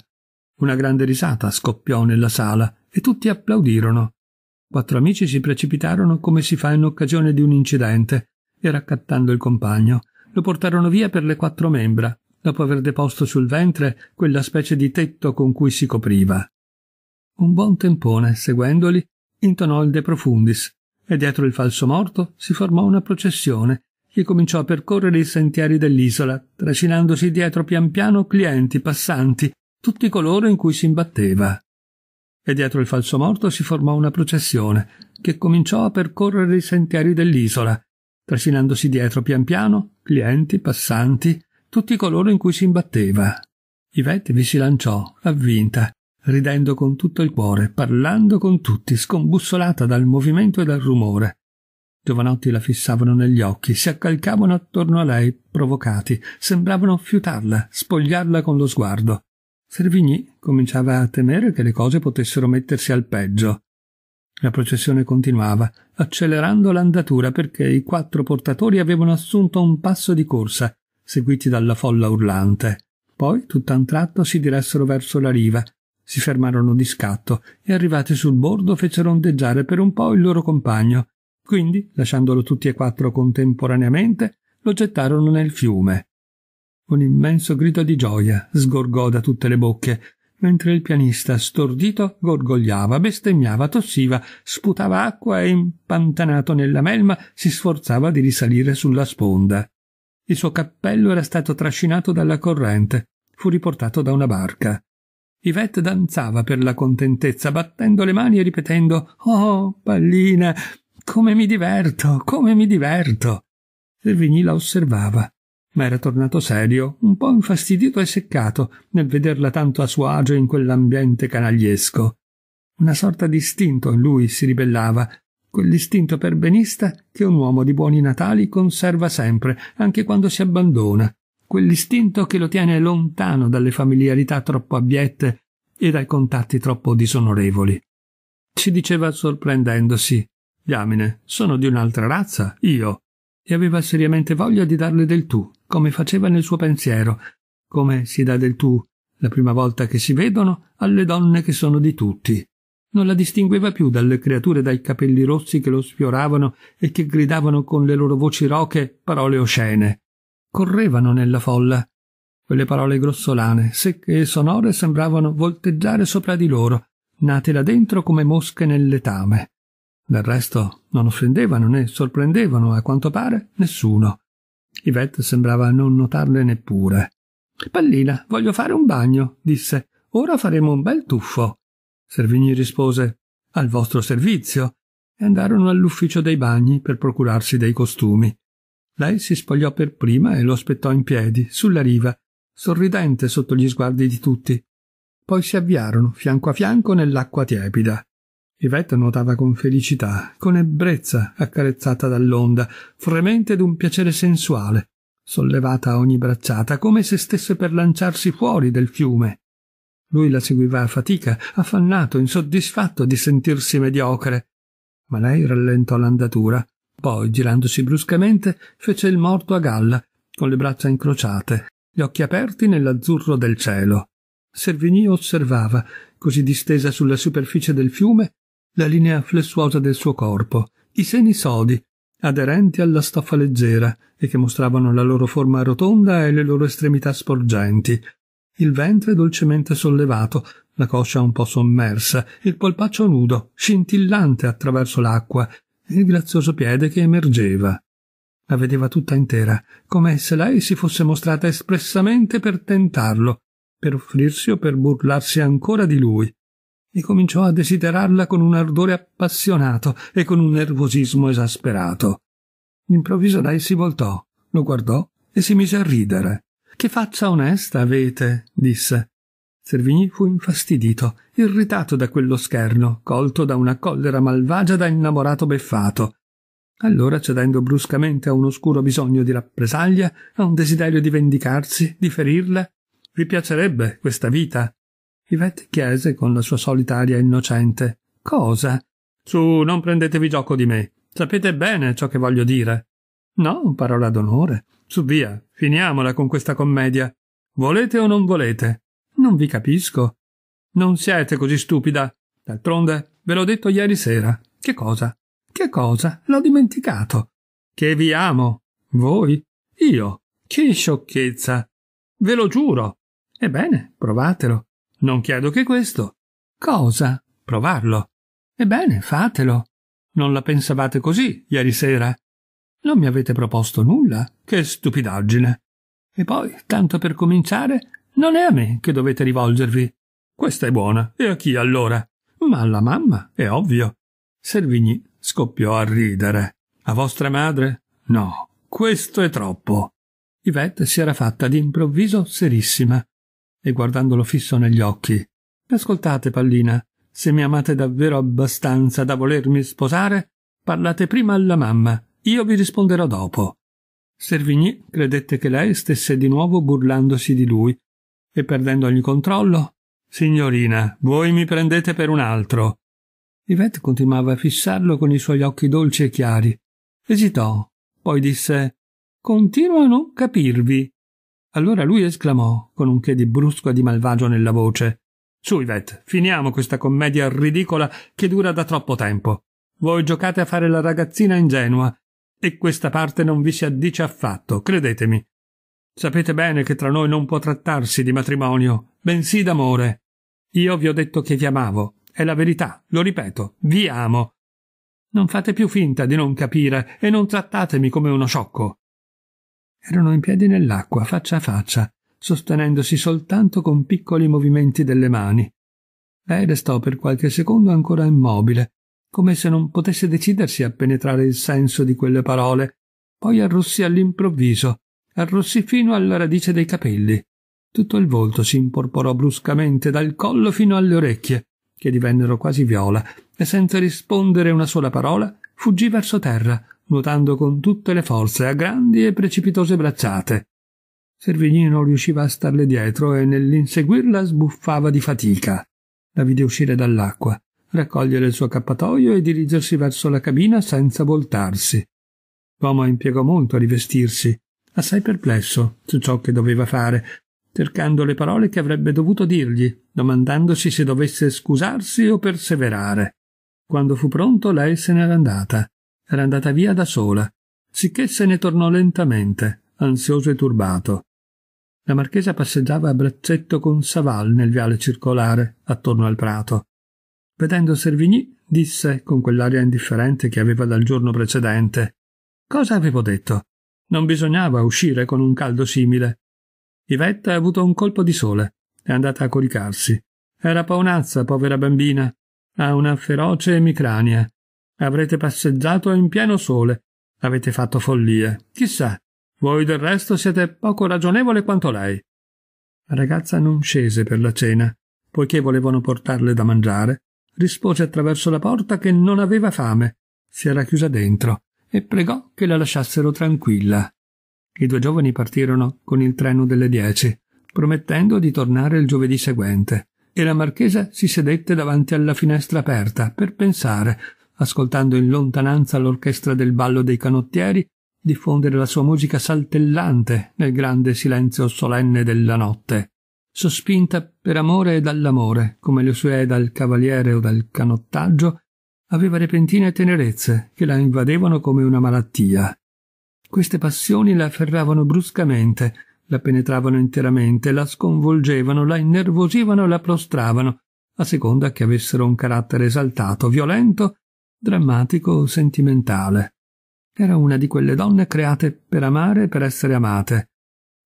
Una grande risata scoppiò nella sala e tutti applaudirono. Quattro amici si precipitarono come si fa in occasione di un incidente e raccattando il compagno lo portarono via per le quattro membra, dopo aver deposto sul ventre quella specie di tetto con cui si copriva. Un buon tempone, seguendoli, intonò il De Profundis e dietro il falso morto si formò una processione che cominciò a percorrere i sentieri dell'isola, trascinandosi dietro pian piano clienti, passanti tutti coloro in cui si imbatteva. E dietro il falso morto si formò una processione che cominciò a percorrere i sentieri dell'isola, trascinandosi dietro pian piano clienti, passanti, tutti coloro in cui si imbatteva. Ivette vi si lanciò, avvinta, ridendo con tutto il cuore, parlando con tutti, scombussolata dal movimento e dal rumore. Giovanotti la fissavano negli occhi, si accalcavano attorno a lei, provocati, sembravano fiutarla, spogliarla con lo sguardo. Servigny cominciava a temere che le cose potessero mettersi al peggio. La processione continuava, accelerando l'andatura perché i quattro portatori avevano assunto un passo di corsa, seguiti dalla folla urlante. Poi, tutt'a un tratto, si diressero verso la riva, si fermarono di scatto e arrivati sul bordo fecero ondeggiare per un po' il loro compagno. Quindi, lasciandolo tutti e quattro contemporaneamente, lo gettarono nel fiume. Un immenso grido di gioia sgorgò da tutte le bocche, mentre il pianista, stordito, gorgogliava, bestemmiava, tossiva, sputava acqua e, impantanato nella melma, si sforzava di risalire sulla sponda. Il suo cappello era stato trascinato dalla corrente, fu riportato da una barca. Yvette danzava per la contentezza, battendo le mani e ripetendo Oh, pallina, come mi diverto, come mi diverto. Servini la osservava, ma era tornato serio, un po' infastidito e seccato nel vederla tanto a suo agio in quell'ambiente canagliesco. Una sorta di istinto in lui si ribellava, quell'istinto perbenista che un uomo di buoni natali conserva sempre, anche quando si abbandona, quell'istinto che lo tiene lontano dalle familiarità troppo abiette e dai contatti troppo disonorevoli. Ci diceva sorprendendosi, Diamine, sono di un'altra razza, io, e aveva seriamente voglia di darle del tu, come faceva nel suo pensiero, come si dà del tu la prima volta che si vedono alle donne che sono di tutti. Non la distingueva più dalle creature dai capelli rossi che lo sfioravano e che gridavano con le loro voci roche parole oscene. Correvano nella folla. Quelle parole grossolane, secche e sonore sembravano volteggiare sopra di loro, nate là dentro come mosche nel letame. Del resto non offendevano né sorprendevano, a quanto pare, nessuno. Yvette sembrava non notarle neppure. Pallina, voglio fare un bagno, disse. Ora faremo un bel tuffo. Servigni rispose Al vostro servizio. E andarono all'ufficio dei bagni per procurarsi dei costumi. Lei si spogliò per prima e lo aspettò in piedi, sulla riva, sorridente sotto gli sguardi di tutti. Poi si avviarono fianco a fianco nell'acqua tiepida. Ivetta nuotava con felicità, con ebbrezza, accarezzata dall'onda, fremente d'un piacere sensuale, sollevata a ogni bracciata, come se stesse per lanciarsi fuori del fiume. Lui la seguiva a fatica, affannato, insoddisfatto di sentirsi mediocre. Ma lei rallentò l'andatura, poi, girandosi bruscamente, fece il morto a galla, con le braccia incrociate, gli occhi aperti nell'azzurro del cielo. Servigny osservava, così distesa sulla superficie del fiume, la linea flessuosa del suo corpo, i seni sodi, aderenti alla stoffa leggera e che mostravano la loro forma rotonda e le loro estremità sporgenti, il ventre dolcemente sollevato, la coscia un po sommersa, il polpaccio nudo, scintillante attraverso l'acqua, il grazioso piede che emergeva. La vedeva tutta intera, come se lei si fosse mostrata espressamente per tentarlo, per offrirsi o per burlarsi ancora di lui, e cominciò a desiderarla con un ardore appassionato e con un nervosismo esasperato. Improvviso lei si voltò, lo guardò e si mise a ridere. Che faccia onesta avete, disse. Servigni fu infastidito, irritato da quello scherno, colto da una collera malvagia da innamorato beffato. Allora, cedendo bruscamente a un oscuro bisogno di rappresaglia, a un desiderio di vendicarsi, di ferirla, vi piacerebbe questa vita? Yvette chiese con la sua solita aria innocente. Cosa? Su, non prendetevi gioco di me. Sapete bene ciò che voglio dire. No, parola d'onore. Su via, finiamola con questa commedia. Volete o non volete? Non vi capisco. Non siete così stupida. D'altronde, ve l'ho detto ieri sera. Che cosa? Che cosa? L'ho dimenticato. Che vi amo. Voi? Io? Che sciocchezza. Ve lo giuro. Ebbene, provatelo. Non chiedo che questo. Cosa? Provarlo. Ebbene, fatelo. Non la pensavate così ieri sera? Non mi avete proposto nulla? Che stupidaggine. E poi, tanto per cominciare, non è a me che dovete rivolgervi. Questa è buona. E a chi allora? Ma alla mamma, è ovvio. Servigni scoppiò a ridere. A vostra madre? No, questo è troppo. Yvette si era fatta d'improvviso serissima e guardandolo fisso negli occhi. Ascoltate, pallina, se mi amate davvero abbastanza da volermi sposare, parlate prima alla mamma, io vi risponderò dopo. Servigny credette che lei stesse di nuovo burlandosi di lui e perdendo ogni controllo. Signorina, voi mi prendete per un altro. Yvette continuava a fissarlo con i suoi occhi dolci e chiari. Esitò, poi disse Continuo a non capirvi. Allora lui esclamò, con un che di brusco e di malvagio nella voce. Su, Yvette, finiamo questa commedia ridicola che dura da troppo tempo. Voi giocate a fare la ragazzina ingenua, e questa parte non vi si addice affatto, credetemi. Sapete bene che tra noi non può trattarsi di matrimonio, bensì d'amore. Io vi ho detto che vi amavo, è la verità, lo ripeto, vi amo. Non fate più finta di non capire e non trattatemi come uno sciocco erano in piedi nell'acqua, faccia a faccia, sostenendosi soltanto con piccoli movimenti delle mani. Lei restò per qualche secondo ancora immobile, come se non potesse decidersi a penetrare il senso di quelle parole, poi arrossì all'improvviso, arrossì fino alla radice dei capelli. Tutto il volto si imporporò bruscamente dal collo fino alle orecchie, che divennero quasi viola, e senza rispondere una sola parola fuggì verso terra, nuotando con tutte le forze a grandi e precipitose bracciate. Servignino riusciva a starle dietro e nell'inseguirla sbuffava di fatica. La vide uscire dall'acqua, raccogliere il suo accappatoio e dirigersi verso la cabina senza voltarsi. L'uomo impiegò molto a rivestirsi, assai perplesso su ciò che doveva fare, cercando le parole che avrebbe dovuto dirgli, domandandosi se dovesse scusarsi o perseverare. Quando fu pronto lei se n'era andata era andata via da sola, sicché se ne tornò lentamente, ansioso e turbato. La marchesa passeggiava a braccetto con Saval nel viale circolare, attorno al prato. Vedendo Servigny, disse con quell'aria indifferente che aveva dal giorno precedente: Cosa avevo detto? Non bisognava uscire con un caldo simile. Ivetta ha avuto un colpo di sole. È andata a coricarsi. Era paonazza, povera bambina. Ha una feroce emicrania. Avrete passeggiato in pieno sole. Avete fatto follie. Chissà, voi del resto siete poco ragionevole quanto lei. La ragazza non scese per la cena, poiché volevano portarle da mangiare. Rispose attraverso la porta che non aveva fame, si era chiusa dentro e pregò che la lasciassero tranquilla. I due giovani partirono con il treno delle dieci, promettendo di tornare il giovedì seguente, e la marchesa si sedette davanti alla finestra aperta per pensare ascoltando in lontananza l'orchestra del ballo dei canottieri diffondere la sua musica saltellante nel grande silenzio solenne della notte, sospinta per amore e dall'amore, come le sue dal cavaliere o dal canottaggio, aveva repentine tenerezze che la invadevano come una malattia. Queste passioni la afferravano bruscamente, la penetravano interamente, la sconvolgevano, la innervosivano e la prostravano, a seconda che avessero un carattere esaltato, violento drammatico o sentimentale. Era una di quelle donne create per amare e per essere amate,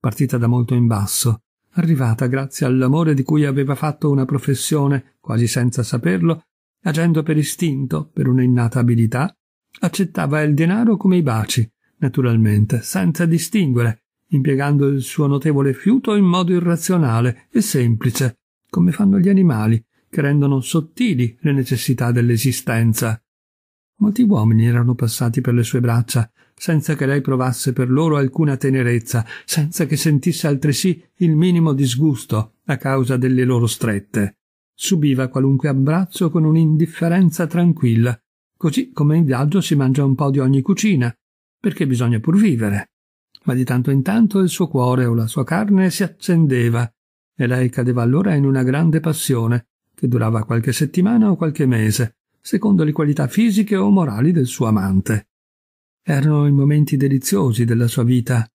partita da molto in basso, arrivata grazie all'amore di cui aveva fatto una professione, quasi senza saperlo, agendo per istinto, per un'innata abilità, accettava il denaro come i baci, naturalmente, senza distinguere, impiegando il suo notevole fiuto in modo irrazionale e semplice, come fanno gli animali, che rendono sottili le necessità dell'esistenza. Molti uomini erano passati per le sue braccia, senza che lei provasse per loro alcuna tenerezza, senza che sentisse altresì il minimo disgusto a causa delle loro strette. Subiva qualunque abbraccio con un'indifferenza tranquilla, così come in viaggio si mangia un po' di ogni cucina, perché bisogna pur vivere. Ma di tanto in tanto il suo cuore o la sua carne si accendeva, e lei cadeva allora in una grande passione, che durava qualche settimana o qualche mese, secondo le qualità fisiche o morali del suo amante. Erano i momenti deliziosi della sua vita.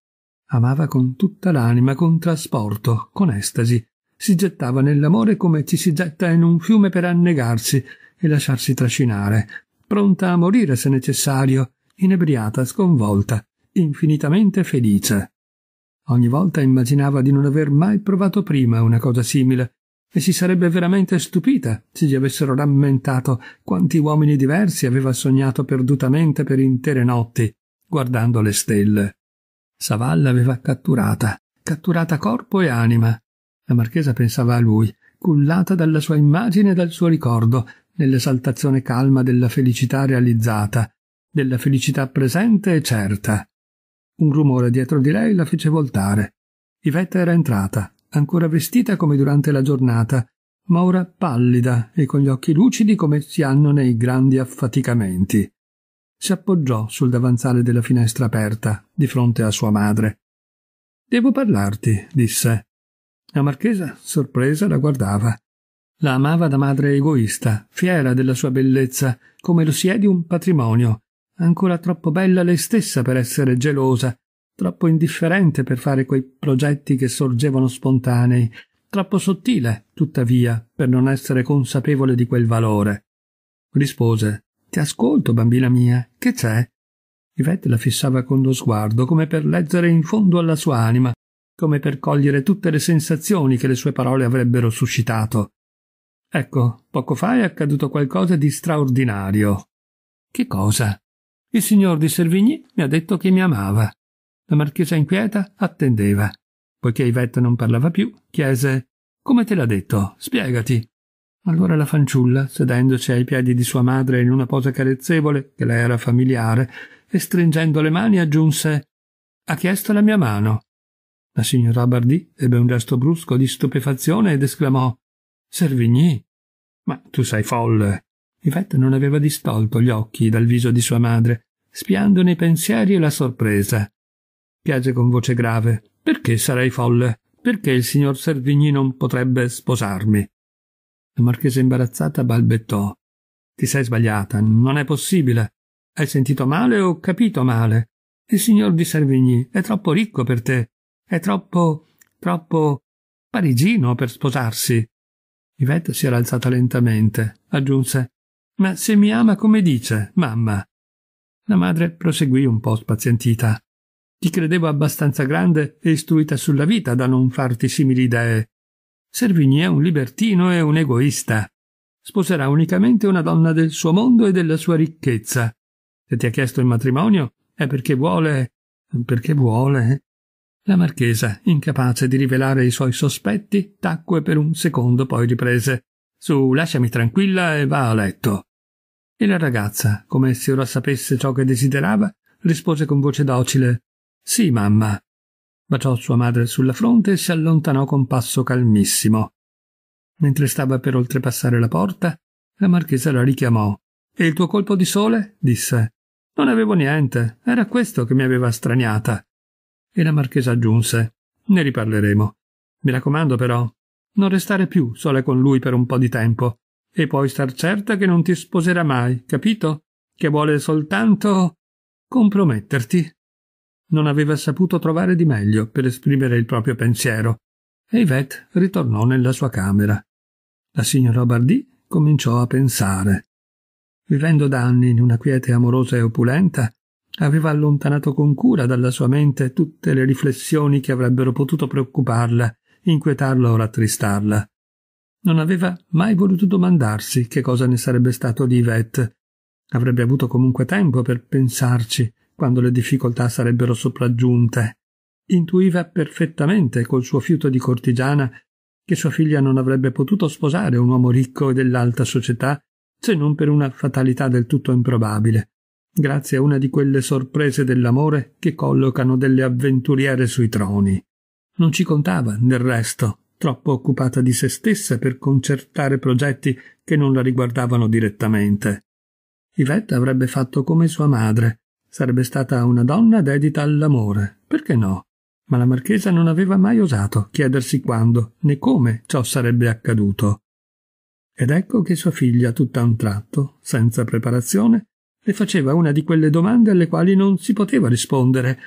Amava con tutta l'anima, con trasporto, con estasi. Si gettava nell'amore come ci si getta in un fiume per annegarsi e lasciarsi trascinare, pronta a morire se necessario, inebriata, sconvolta, infinitamente felice. Ogni volta immaginava di non aver mai provato prima una cosa simile e si sarebbe veramente stupita se gli avessero rammentato quanti uomini diversi aveva sognato perdutamente per intere notti, guardando le stelle. Savalla aveva catturata, catturata corpo e anima. La marchesa pensava a lui, cullata dalla sua immagine e dal suo ricordo, nell'esaltazione calma della felicità realizzata, della felicità presente e certa. Un rumore dietro di lei la fece voltare. Ivetta era entrata, ancora vestita come durante la giornata, ma ora pallida e con gli occhi lucidi come si hanno nei grandi affaticamenti. Si appoggiò sul davanzale della finestra aperta, di fronte a sua madre. Devo parlarti, disse. La marchesa, sorpresa, la guardava. La amava da madre egoista, fiera della sua bellezza, come lo si è di un patrimonio, ancora troppo bella lei stessa per essere gelosa troppo indifferente per fare quei progetti che sorgevano spontanei, troppo sottile, tuttavia, per non essere consapevole di quel valore. Rispose Ti ascolto, bambina mia, che c'è? Ivette la fissava con lo sguardo, come per leggere in fondo alla sua anima, come per cogliere tutte le sensazioni che le sue parole avrebbero suscitato. Ecco, poco fa è accaduto qualcosa di straordinario. Che cosa? Il signor di Servigny mi ha detto che mi amava. La marchesa inquieta attendeva. Poiché Ivetta non parlava più, chiese Come te l'ha detto? Spiegati. Allora la fanciulla, sedendosi ai piedi di sua madre in una posa carezzevole, che le era familiare, e stringendo le mani aggiunse Ha chiesto la mia mano. La signora Bardì ebbe un gesto brusco di stupefazione ed esclamò Servigny? Ma tu sei folle. Ivetta non aveva distolto gli occhi dal viso di sua madre, spiando nei pensieri la sorpresa piace con voce grave. Perché sarei folle? Perché il signor Servigni non potrebbe sposarmi? La marchesa imbarazzata balbettò. Ti sei sbagliata, non è possibile. Hai sentito male o capito male? Il signor di Servigni è troppo ricco per te. È troppo. troppo. parigino per sposarsi. Ivette si era alzata lentamente. Aggiunse: Ma se mi ama come dice, mamma. La madre proseguì un po' spazientita. Ti credevo abbastanza grande e istruita sulla vita da non farti simili idee. Servigny è un libertino e un egoista. Sposerà unicamente una donna del suo mondo e della sua ricchezza. Se ti ha chiesto il matrimonio è perché vuole. perché vuole. La marchesa, incapace di rivelare i suoi sospetti, tacque per un secondo, poi riprese. Su, lasciami tranquilla e va a letto. E la ragazza, come se ora sapesse ciò che desiderava, rispose con voce docile sì, mamma. Baciò sua madre sulla fronte e si allontanò con passo calmissimo. Mentre stava per oltrepassare la porta, la marchesa la richiamò. E il tuo colpo di sole? disse. Non avevo niente, era questo che mi aveva straniata. E la marchesa aggiunse. Ne riparleremo. Mi raccomando però, non restare più sola con lui per un po' di tempo, e puoi star certa che non ti sposerà mai, capito? Che vuole soltanto comprometterti non aveva saputo trovare di meglio per esprimere il proprio pensiero, e Yvette ritornò nella sua camera. La signora Bardì cominciò a pensare. Vivendo da anni in una quiete amorosa e opulenta, aveva allontanato con cura dalla sua mente tutte le riflessioni che avrebbero potuto preoccuparla, inquietarla o rattristarla. Non aveva mai voluto domandarsi che cosa ne sarebbe stato di Yvette. Avrebbe avuto comunque tempo per pensarci quando le difficoltà sarebbero sopraggiunte. Intuiva perfettamente col suo fiuto di cortigiana che sua figlia non avrebbe potuto sposare un uomo ricco e dell'alta società se non per una fatalità del tutto improbabile, grazie a una di quelle sorprese dell'amore che collocano delle avventuriere sui troni. Non ci contava, del resto, troppo occupata di se stessa per concertare progetti che non la riguardavano direttamente. Ivetta avrebbe fatto come sua madre, Sarebbe stata una donna dedita all'amore, perché no? Ma la marchesa non aveva mai osato chiedersi quando né come ciò sarebbe accaduto. Ed ecco che sua figlia, tutta un tratto, senza preparazione, le faceva una di quelle domande alle quali non si poteva rispondere,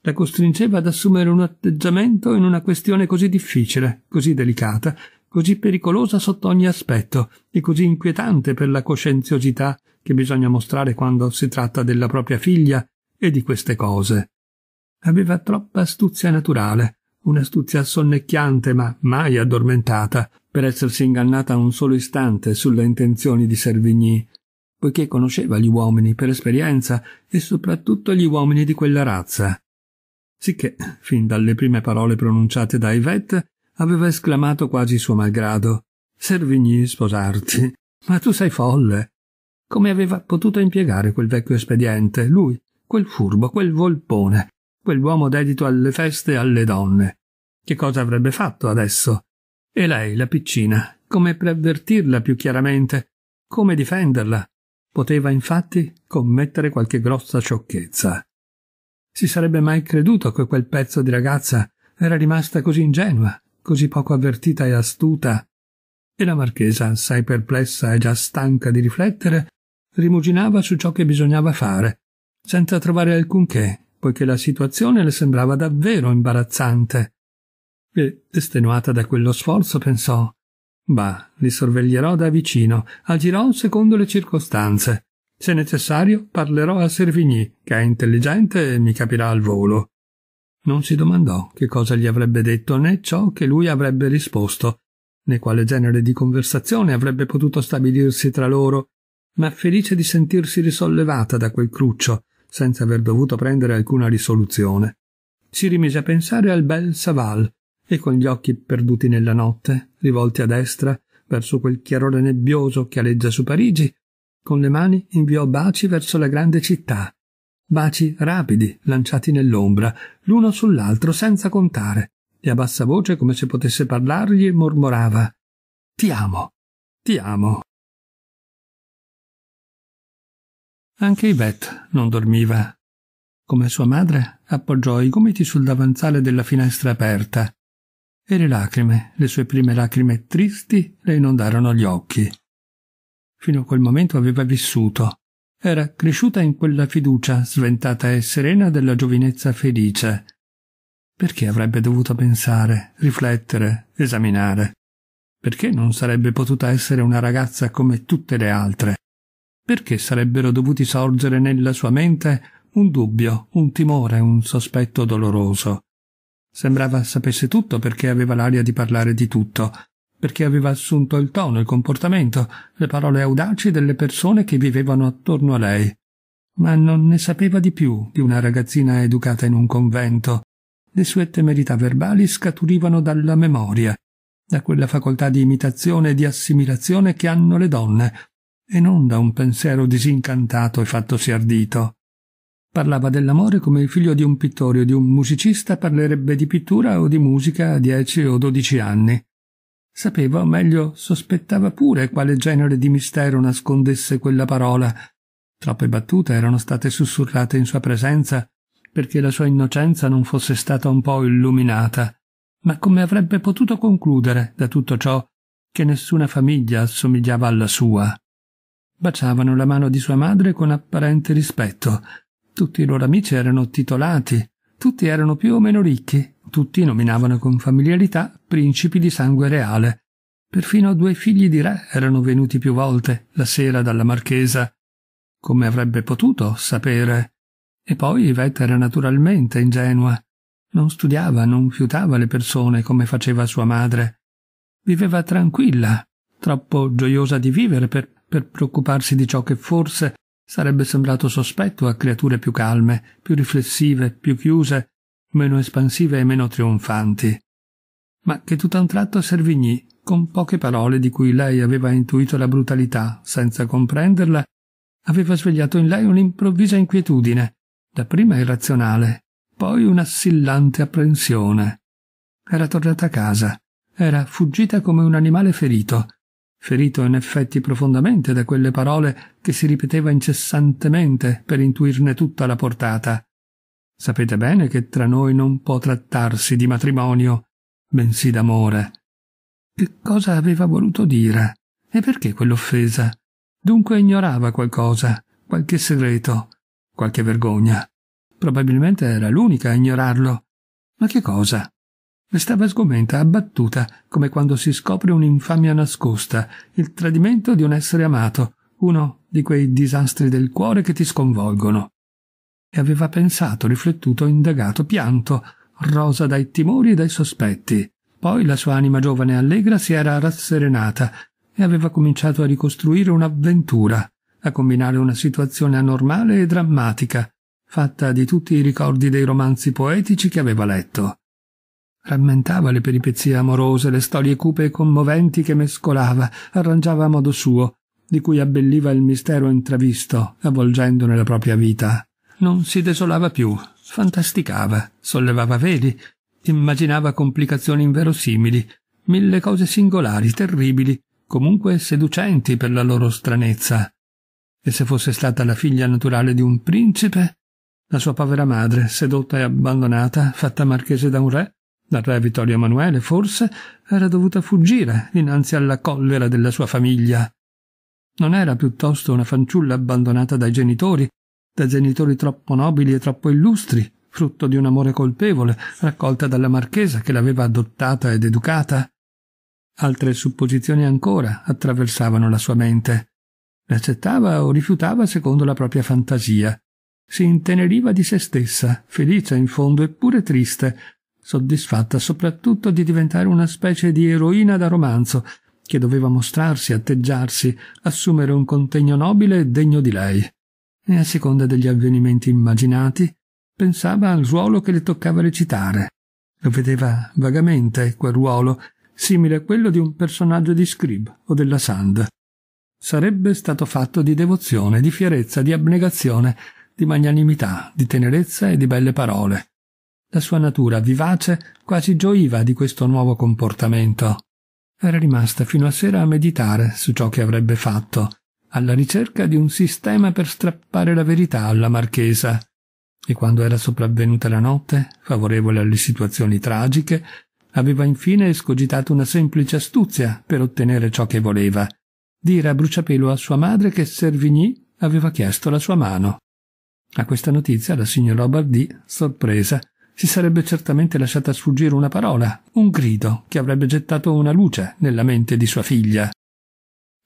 la costringeva ad assumere un atteggiamento in una questione così difficile, così delicata, così pericolosa sotto ogni aspetto e così inquietante per la coscienziosità che bisogna mostrare quando si tratta della propria figlia e di queste cose. Aveva troppa astuzia naturale, un'astuzia sonnecchiante ma mai addormentata, per essersi ingannata un solo istante sulle intenzioni di Servigny, poiché conosceva gli uomini per esperienza e soprattutto gli uomini di quella razza. Sicché, fin dalle prime parole pronunciate da Yvette, aveva esclamato quasi suo malgrado Servigny sposarti. Ma tu sei folle. Come aveva potuto impiegare quel vecchio espediente, lui, quel furbo, quel volpone, quell'uomo dedito alle feste e alle donne? Che cosa avrebbe fatto adesso? E lei, la piccina, come preavvertirla più chiaramente? Come difenderla? Poteva infatti commettere qualche grossa sciocchezza. Si sarebbe mai creduto che quel pezzo di ragazza era rimasta così ingenua, così poco avvertita e astuta, e la marchesa, assai perplessa e già stanca di riflettere, rimuginava su ciò che bisognava fare, senza trovare alcunché, poiché la situazione le sembrava davvero imbarazzante. E, estenuata da quello sforzo, pensò Bah, li sorveglierò da vicino, agirò secondo le circostanze. Se necessario, parlerò a Servigny, che è intelligente e mi capirà al volo. Non si domandò che cosa gli avrebbe detto né ciò che lui avrebbe risposto, né quale genere di conversazione avrebbe potuto stabilirsi tra loro, ma felice di sentirsi risollevata da quel cruccio, senza aver dovuto prendere alcuna risoluzione. Si rimise a pensare al bel Saval, e con gli occhi perduti nella notte, rivolti a destra, verso quel chiarore nebbioso che aleggia su Parigi, con le mani inviò baci verso la grande città, baci rapidi, lanciati nell'ombra, l'uno sull'altro senza contare, e a bassa voce, come se potesse parlargli, mormorava Ti amo, ti amo. Anche Yvette non dormiva. Come sua madre, appoggiò i gomiti sul davanzale della finestra aperta e le lacrime, le sue prime lacrime tristi, le inondarono gli occhi. Fino a quel momento aveva vissuto, era cresciuta in quella fiducia sventata e serena della giovinezza felice. Perché avrebbe dovuto pensare, riflettere, esaminare? Perché non sarebbe potuta essere una ragazza come tutte le altre? Perché sarebbero dovuti sorgere nella sua mente un dubbio, un timore, un sospetto doloroso? Sembrava sapesse tutto perché aveva l'aria di parlare di tutto, perché aveva assunto il tono, il comportamento, le parole audaci delle persone che vivevano attorno a lei. Ma non ne sapeva di più di una ragazzina educata in un convento. Le sue temerità verbali scaturivano dalla memoria, da quella facoltà di imitazione e di assimilazione che hanno le donne, e non da un pensiero disincantato e fattosi ardito. Parlava dell'amore come il figlio di un pittore o di un musicista parlerebbe di pittura o di musica a dieci o dodici anni. Sapeva, o meglio, sospettava pure quale genere di mistero nascondesse quella parola. Troppe battute erano state sussurrate in sua presenza perché la sua innocenza non fosse stata un po' illuminata. Ma come avrebbe potuto concludere da tutto ciò che nessuna famiglia assomigliava alla sua? Baciavano la mano di sua madre con apparente rispetto. Tutti i loro amici erano titolati, tutti erano più o meno ricchi, tutti nominavano con familiarità principi di sangue reale. Perfino due figli di re erano venuti più volte la sera dalla marchesa. Come avrebbe potuto sapere? E poi Ivette era naturalmente ingenua. Non studiava, non fiutava le persone come faceva sua madre. Viveva tranquilla, troppo gioiosa di vivere per, per preoccuparsi di ciò che forse sarebbe sembrato sospetto a creature più calme, più riflessive, più chiuse, meno espansive e meno trionfanti, ma che tutt'a un tratto Servigny, con poche parole di cui lei aveva intuito la brutalità senza comprenderla, aveva svegliato in lei un'improvvisa inquietudine, dapprima irrazionale, poi un'assillante apprensione. Era tornata a casa, era fuggita come un animale ferito, ferito in effetti profondamente da quelle parole che si ripeteva incessantemente per intuirne tutta la portata, Sapete bene che tra noi non può trattarsi di matrimonio, bensì d'amore. Che cosa aveva voluto dire? E perché quell'offesa? Dunque ignorava qualcosa, qualche segreto, qualche vergogna. Probabilmente era l'unica a ignorarlo. Ma che cosa? Restava sgomenta, abbattuta, come quando si scopre un'infamia nascosta, il tradimento di un essere amato, uno di quei disastri del cuore che ti sconvolgono e aveva pensato, riflettuto, indagato, pianto, rosa dai timori e dai sospetti. Poi la sua anima giovane e allegra si era rasserenata e aveva cominciato a ricostruire un'avventura, a combinare una situazione anormale e drammatica, fatta di tutti i ricordi dei romanzi poetici che aveva letto. Rammentava le peripezie amorose, le storie cupe e commoventi che mescolava, arrangiava a modo suo, di cui abbelliva il mistero intravisto, avvolgendone la propria vita non si desolava più, fantasticava, sollevava veli, immaginava complicazioni inverosimili, mille cose singolari, terribili, comunque seducenti per la loro stranezza. E se fosse stata la figlia naturale di un principe? La sua povera madre, sedotta e abbandonata, fatta marchese da un re, dal re Vittorio Emanuele forse, era dovuta fuggire dinanzi alla collera della sua famiglia. Non era piuttosto una fanciulla abbandonata dai genitori, da genitori troppo nobili e troppo illustri, frutto di un amore colpevole, raccolta dalla marchesa che l'aveva adottata ed educata. Altre supposizioni ancora attraversavano la sua mente. Le accettava o rifiutava secondo la propria fantasia. Si inteneriva di se stessa, felice in fondo eppure triste, soddisfatta soprattutto di diventare una specie di eroina da romanzo, che doveva mostrarsi, atteggiarsi, assumere un contegno nobile e degno di lei e a seconda degli avvenimenti immaginati pensava al ruolo che le toccava recitare. Lo vedeva vagamente quel ruolo, simile a quello di un personaggio di Scrib o della Sand. Sarebbe stato fatto di devozione, di fierezza, di abnegazione, di magnanimità, di tenerezza e di belle parole. La sua natura vivace quasi gioiva di questo nuovo comportamento. Era rimasta fino a sera a meditare su ciò che avrebbe fatto alla ricerca di un sistema per strappare la verità alla marchesa, e quando era sopravvenuta la notte, favorevole alle situazioni tragiche, aveva infine escogitato una semplice astuzia per ottenere ciò che voleva, dire a bruciapelo a sua madre che Servigny aveva chiesto la sua mano. A questa notizia la signora Obardì, sorpresa, si sarebbe certamente lasciata sfuggire una parola, un grido che avrebbe gettato una luce nella mente di sua figlia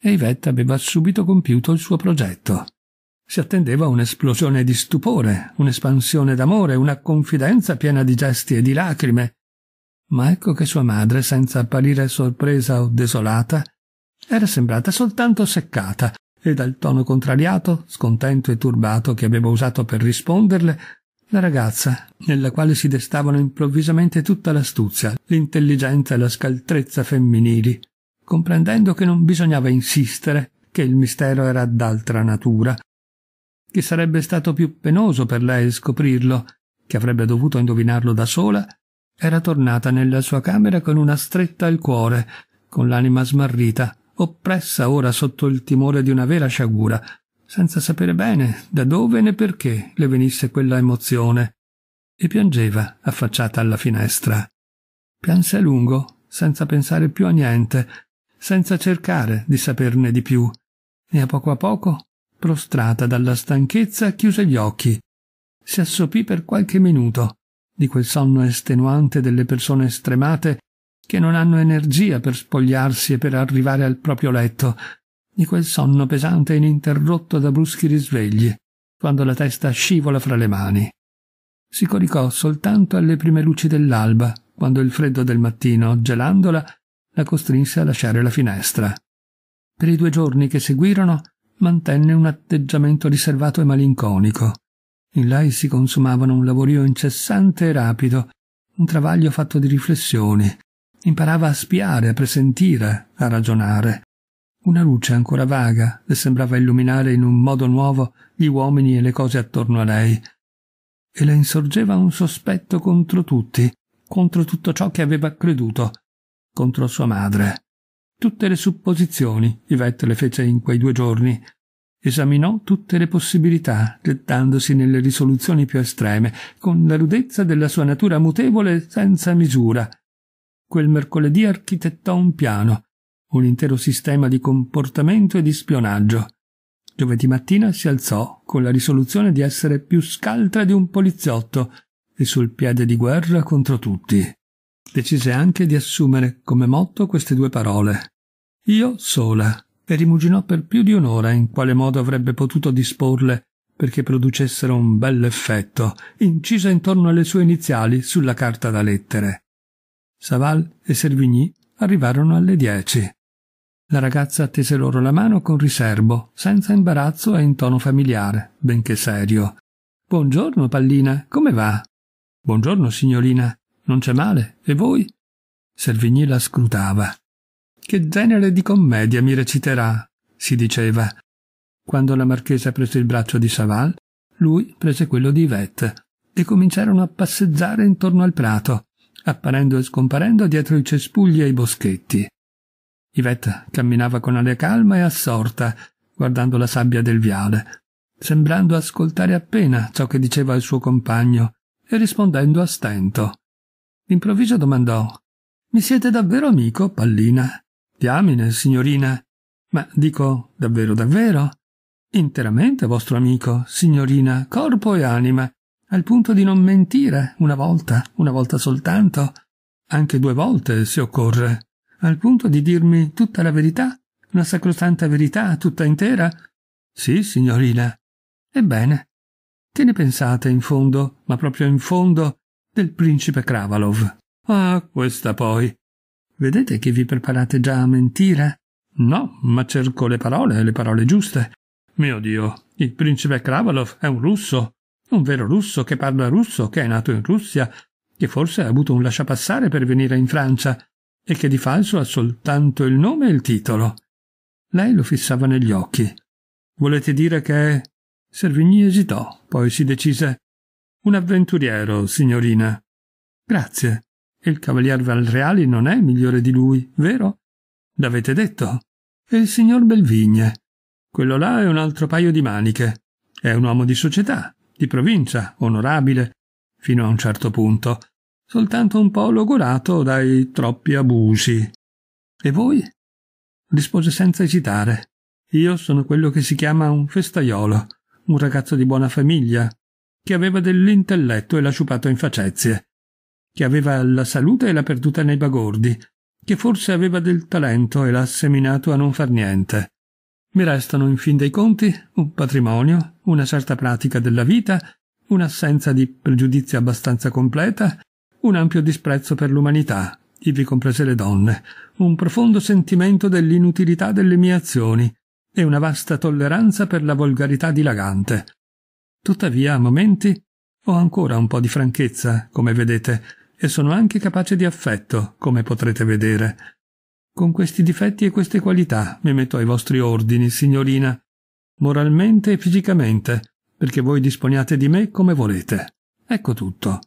e Ivette aveva subito compiuto il suo progetto. Si attendeva un'esplosione di stupore, un'espansione d'amore, una confidenza piena di gesti e di lacrime. Ma ecco che sua madre, senza apparire sorpresa o desolata, era sembrata soltanto seccata, e dal tono contrariato, scontento e turbato che aveva usato per risponderle, la ragazza, nella quale si destavano improvvisamente tutta l'astuzia, l'intelligenza e la scaltrezza femminili, comprendendo che non bisognava insistere, che il mistero era d'altra natura, che sarebbe stato più penoso per lei scoprirlo, che avrebbe dovuto indovinarlo da sola, era tornata nella sua camera con una stretta al cuore, con l'anima smarrita, oppressa ora sotto il timore di una vera sciagura, senza sapere bene da dove né perché le venisse quella emozione, e piangeva affacciata alla finestra. Pianse a lungo, senza pensare più a niente, senza cercare di saperne di più, e a poco a poco, prostrata dalla stanchezza, chiuse gli occhi. Si assopì per qualche minuto di quel sonno estenuante delle persone stremate che non hanno energia per spogliarsi e per arrivare al proprio letto, di quel sonno pesante e ininterrotto da bruschi risvegli, quando la testa scivola fra le mani. Si coricò soltanto alle prime luci dell'alba, quando il freddo del mattino, gelandola, la costrinse a lasciare la finestra. Per i due giorni che seguirono mantenne un atteggiamento riservato e malinconico. In lei si consumavano un lavorio incessante e rapido, un travaglio fatto di riflessioni. Imparava a spiare, a presentire, a ragionare. Una luce ancora vaga le sembrava illuminare in un modo nuovo gli uomini e le cose attorno a lei. E le insorgeva un sospetto contro tutti, contro tutto ciò che aveva creduto, contro sua madre. Tutte le supposizioni Yvette le fece in quei due giorni. Esaminò tutte le possibilità, gettandosi nelle risoluzioni più estreme, con la rudezza della sua natura mutevole senza misura. Quel mercoledì architettò un piano, un intero sistema di comportamento e di spionaggio. Giovedì mattina si alzò con la risoluzione di essere più scaltra di un poliziotto e sul piede di guerra contro tutti. Decise anche di assumere come motto queste due parole. Io sola, e rimuginò per più di un'ora in quale modo avrebbe potuto disporle perché producessero un bel effetto, incisa intorno alle sue iniziali sulla carta da lettere. Saval e Servigny arrivarono alle dieci. La ragazza tese loro la mano con riserbo, senza imbarazzo e in tono familiare, benché serio. Buongiorno, pallina, come va? Buongiorno, signorina. Non c'è male. E voi? Servigny la scrutava. Che genere di commedia mi reciterà? si diceva. Quando la marchesa prese il braccio di Saval, lui prese quello di Yvette e cominciarono a passeggiare intorno al prato, apparendo e scomparendo dietro i cespugli e i boschetti. Yvette camminava con aria calma e assorta, guardando la sabbia del viale, sembrando ascoltare appena ciò che diceva il suo compagno e rispondendo a stento. D'improvviso domandò: Mi siete davvero amico, Pallina? Diamine, signorina. Ma dico davvero, davvero? Interamente vostro amico, signorina, corpo e anima, al punto di non mentire una volta, una volta soltanto, anche due volte se occorre, al punto di dirmi tutta la verità, la sacrosanta verità tutta intera? Sì, signorina. Ebbene, che ne pensate in fondo, ma proprio in fondo, del principe Kravalov. Ah, questa poi. Vedete che vi preparate già a mentire? No, ma cerco le parole, le parole giuste. Mio Dio, il principe Kravalov è un russo, un vero russo che parla russo, che è nato in Russia, che forse ha avuto un lasciapassare per venire in Francia e che di falso ha soltanto il nome e il titolo. Lei lo fissava negli occhi. Volete dire che... Servigni esitò, poi si decise. Un avventuriero, signorina. Grazie. E Il cavalier Valreali non è migliore di lui, vero? L'avete detto? E il signor Belvigne. Quello là è un altro paio di maniche. È un uomo di società, di provincia, onorabile, fino a un certo punto, soltanto un po' logorato dai troppi abusi. E voi? rispose senza esitare. Io sono quello che si chiama un festaiolo, un ragazzo di buona famiglia, che aveva dell'intelletto e l'ha sciupato in facezie, che aveva la salute e l'ha perduta nei bagordi, che forse aveva del talento e l'ha seminato a non far niente. Mi restano in fin dei conti un patrimonio, una certa pratica della vita, un'assenza di pregiudizi abbastanza completa, un ampio disprezzo per l'umanità, ivi comprese le donne, un profondo sentimento dell'inutilità delle mie azioni e una vasta tolleranza per la volgarità dilagante, Tuttavia, a momenti ho ancora un po' di franchezza, come vedete, e sono anche capace di affetto, come potrete vedere. Con questi difetti e queste qualità mi metto ai vostri ordini, signorina, moralmente e fisicamente, perché voi disponiate di me come volete. Ecco tutto.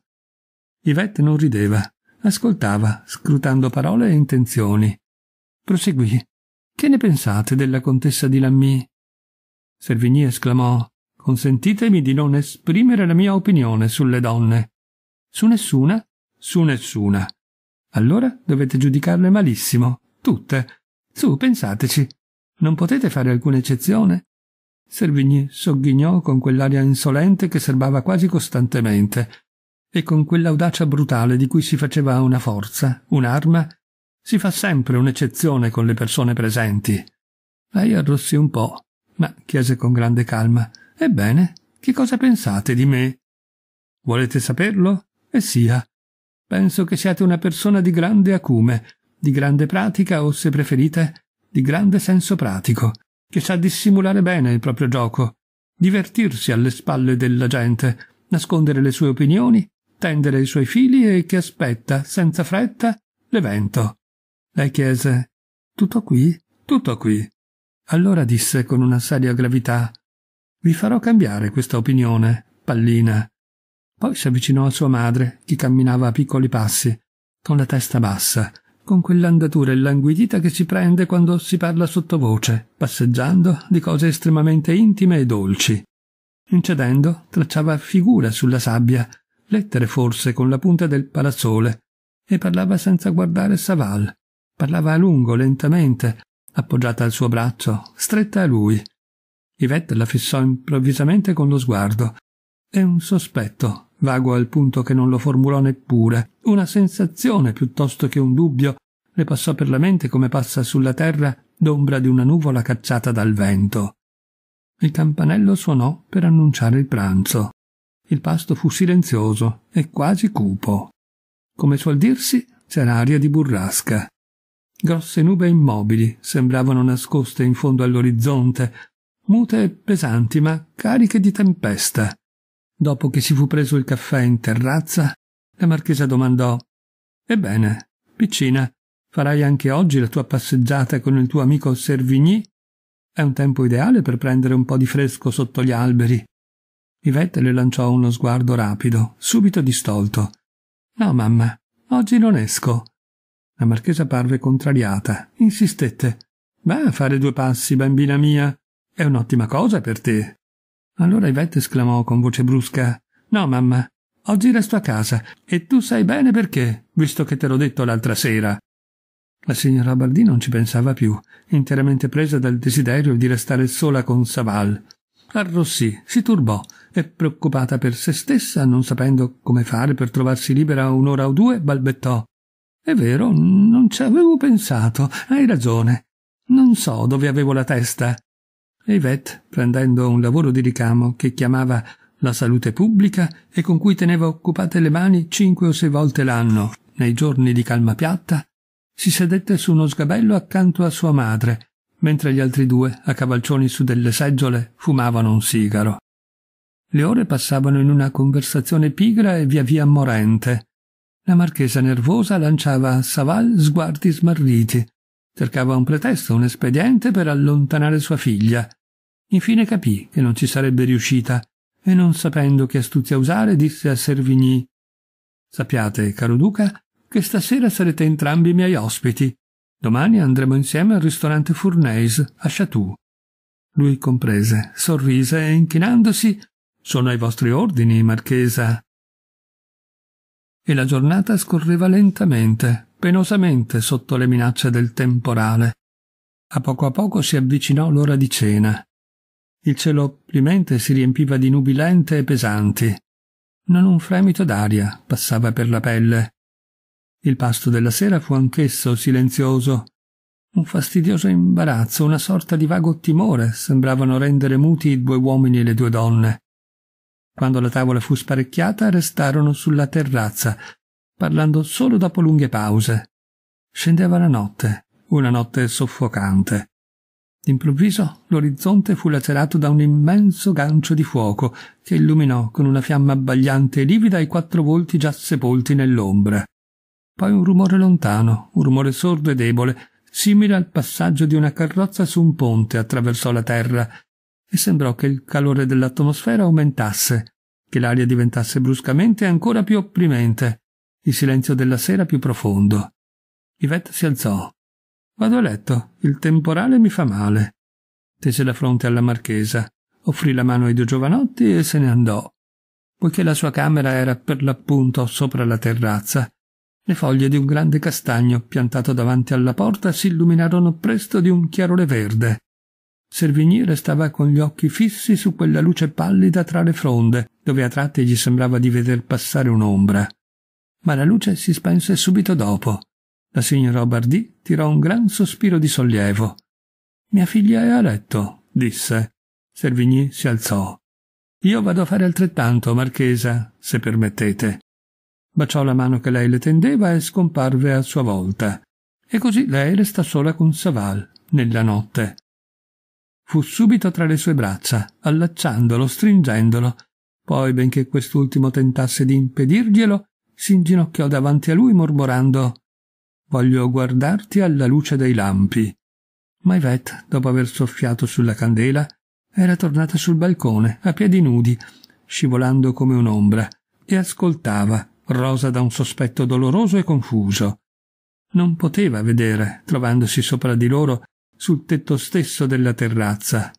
Ivette non rideva, ascoltava, scrutando parole e intenzioni. Proseguì. Che ne pensate della contessa di Lamy? Servigny esclamò consentitemi di non esprimere la mia opinione sulle donne. Su nessuna? Su nessuna. Allora dovete giudicarle malissimo, tutte. Su, pensateci. Non potete fare alcuna eccezione? Servigny sogghignò con quell'aria insolente che serbava quasi costantemente e con quell'audacia brutale di cui si faceva una forza, un'arma. Si fa sempre un'eccezione con le persone presenti. Lei arrossì un po', ma chiese con grande calma Ebbene, che cosa pensate di me? Volete saperlo? E eh sia. Penso che siate una persona di grande acume, di grande pratica o, se preferite, di grande senso pratico, che sa dissimulare bene il proprio gioco, divertirsi alle spalle della gente, nascondere le sue opinioni, tendere i suoi fili e che aspetta, senza fretta, l'evento. Lei chiese Tutto qui? Tutto qui. Allora disse con una seria gravità vi farò cambiare questa opinione, pallina. Poi si avvicinò a sua madre, che camminava a piccoli passi, con la testa bassa, con quell'andatura illanguidita che si prende quando si parla sottovoce, passeggiando di cose estremamente intime e dolci. Incedendo, tracciava figura sulla sabbia, lettere forse con la punta del parasole, e parlava senza guardare Saval. Parlava a lungo, lentamente, appoggiata al suo braccio, stretta a lui, Yvette la fissò improvvisamente con lo sguardo e un sospetto, vago al punto che non lo formulò neppure, una sensazione piuttosto che un dubbio, le passò per la mente come passa sulla terra l'ombra di una nuvola cacciata dal vento. Il campanello suonò per annunciare il pranzo. Il pasto fu silenzioso e quasi cupo. Come suol dirsi, c'era aria di burrasca. Grosse nube immobili sembravano nascoste in fondo all'orizzonte, mute e pesanti ma cariche di tempesta. Dopo che si fu preso il caffè in terrazza, la marchesa domandò Ebbene, piccina, farai anche oggi la tua passeggiata con il tuo amico Servigny? È un tempo ideale per prendere un po' di fresco sotto gli alberi. Ivette le lanciò uno sguardo rapido, subito distolto. No, mamma, oggi non esco. La marchesa parve contrariata, insistette. Beh, fare due passi, bambina mia. È un'ottima cosa per te. Allora Ivette esclamò con voce brusca No, mamma, oggi resto a casa e tu sai bene perché, visto che te l'ho detto l'altra sera. La signora Baldì non ci pensava più, interamente presa dal desiderio di restare sola con Saval. Arrossì, si turbò e, preoccupata per se stessa, non sapendo come fare per trovarsi libera un'ora o due, balbettò. È vero, non ci avevo pensato, hai ragione. Non so dove avevo la testa e Yvette, prendendo un lavoro di ricamo che chiamava la salute pubblica e con cui teneva occupate le mani cinque o sei volte l'anno, nei giorni di calma piatta, si sedette su uno sgabello accanto a sua madre, mentre gli altri due, a cavalcioni su delle seggiole, fumavano un sigaro. Le ore passavano in una conversazione pigra e via via morente. La marchesa nervosa lanciava a Saval sguardi smarriti, Cercava un pretesto, un espediente per allontanare sua figlia. Infine capì che non ci sarebbe riuscita e non sapendo che astuzia usare disse a Servigny Sappiate, caro duca, che stasera sarete entrambi i miei ospiti. Domani andremo insieme al ristorante Fournaise a Chatou. Lui comprese, sorrise e inchinandosi Sono ai vostri ordini, marchesa. E la giornata scorreva lentamente, penosamente sotto le minacce del temporale. A poco a poco si avvicinò l'ora di cena. Il cielo opprimente si riempiva di nubi lente e pesanti. Non un fremito d'aria passava per la pelle. Il pasto della sera fu anch'esso silenzioso. Un fastidioso imbarazzo, una sorta di vago timore sembravano rendere muti i due uomini e le due donne. Quando la tavola fu sparecchiata, restarono sulla terrazza, parlando solo dopo lunghe pause. Scendeva la notte, una notte soffocante. D'improvviso l'orizzonte fu lacerato da un immenso gancio di fuoco che illuminò con una fiamma abbagliante e livida i quattro volti già sepolti nell'ombra. Poi un rumore lontano, un rumore sordo e debole, simile al passaggio di una carrozza su un ponte attraversò la terra, e sembrò che il calore dell'atmosfera aumentasse, che l'aria diventasse bruscamente ancora più opprimente, il silenzio della sera più profondo. Yvette si alzò. Vado a letto, il temporale mi fa male. Tese la fronte alla marchesa, offrì la mano ai due giovanotti e se ne andò. Poiché la sua camera era per l'appunto sopra la terrazza, le foglie di un grande castagno piantato davanti alla porta si illuminarono presto di un chiarore verde. Servigny restava con gli occhi fissi su quella luce pallida tra le fronde, dove a tratti gli sembrava di veder passare un'ombra ma la luce si spense subito dopo. La signora Obardì tirò un gran sospiro di sollievo. Mia figlia è a letto, disse. Servigny si alzò. Io vado a fare altrettanto, marchesa, se permettete. Baciò la mano che lei le tendeva e scomparve a sua volta. E così lei resta sola con Saval, nella notte. Fu subito tra le sue braccia, allacciandolo, stringendolo. Poi, benché quest'ultimo tentasse di impedirglielo, si inginocchiò davanti a lui mormorando Voglio guardarti alla luce dei lampi. Ma Yvette, dopo aver soffiato sulla candela, era tornata sul balcone, a piedi nudi, scivolando come un'ombra, e ascoltava, rosa da un sospetto doloroso e confuso. Non poteva vedere, trovandosi sopra di loro, sul tetto stesso della terrazza.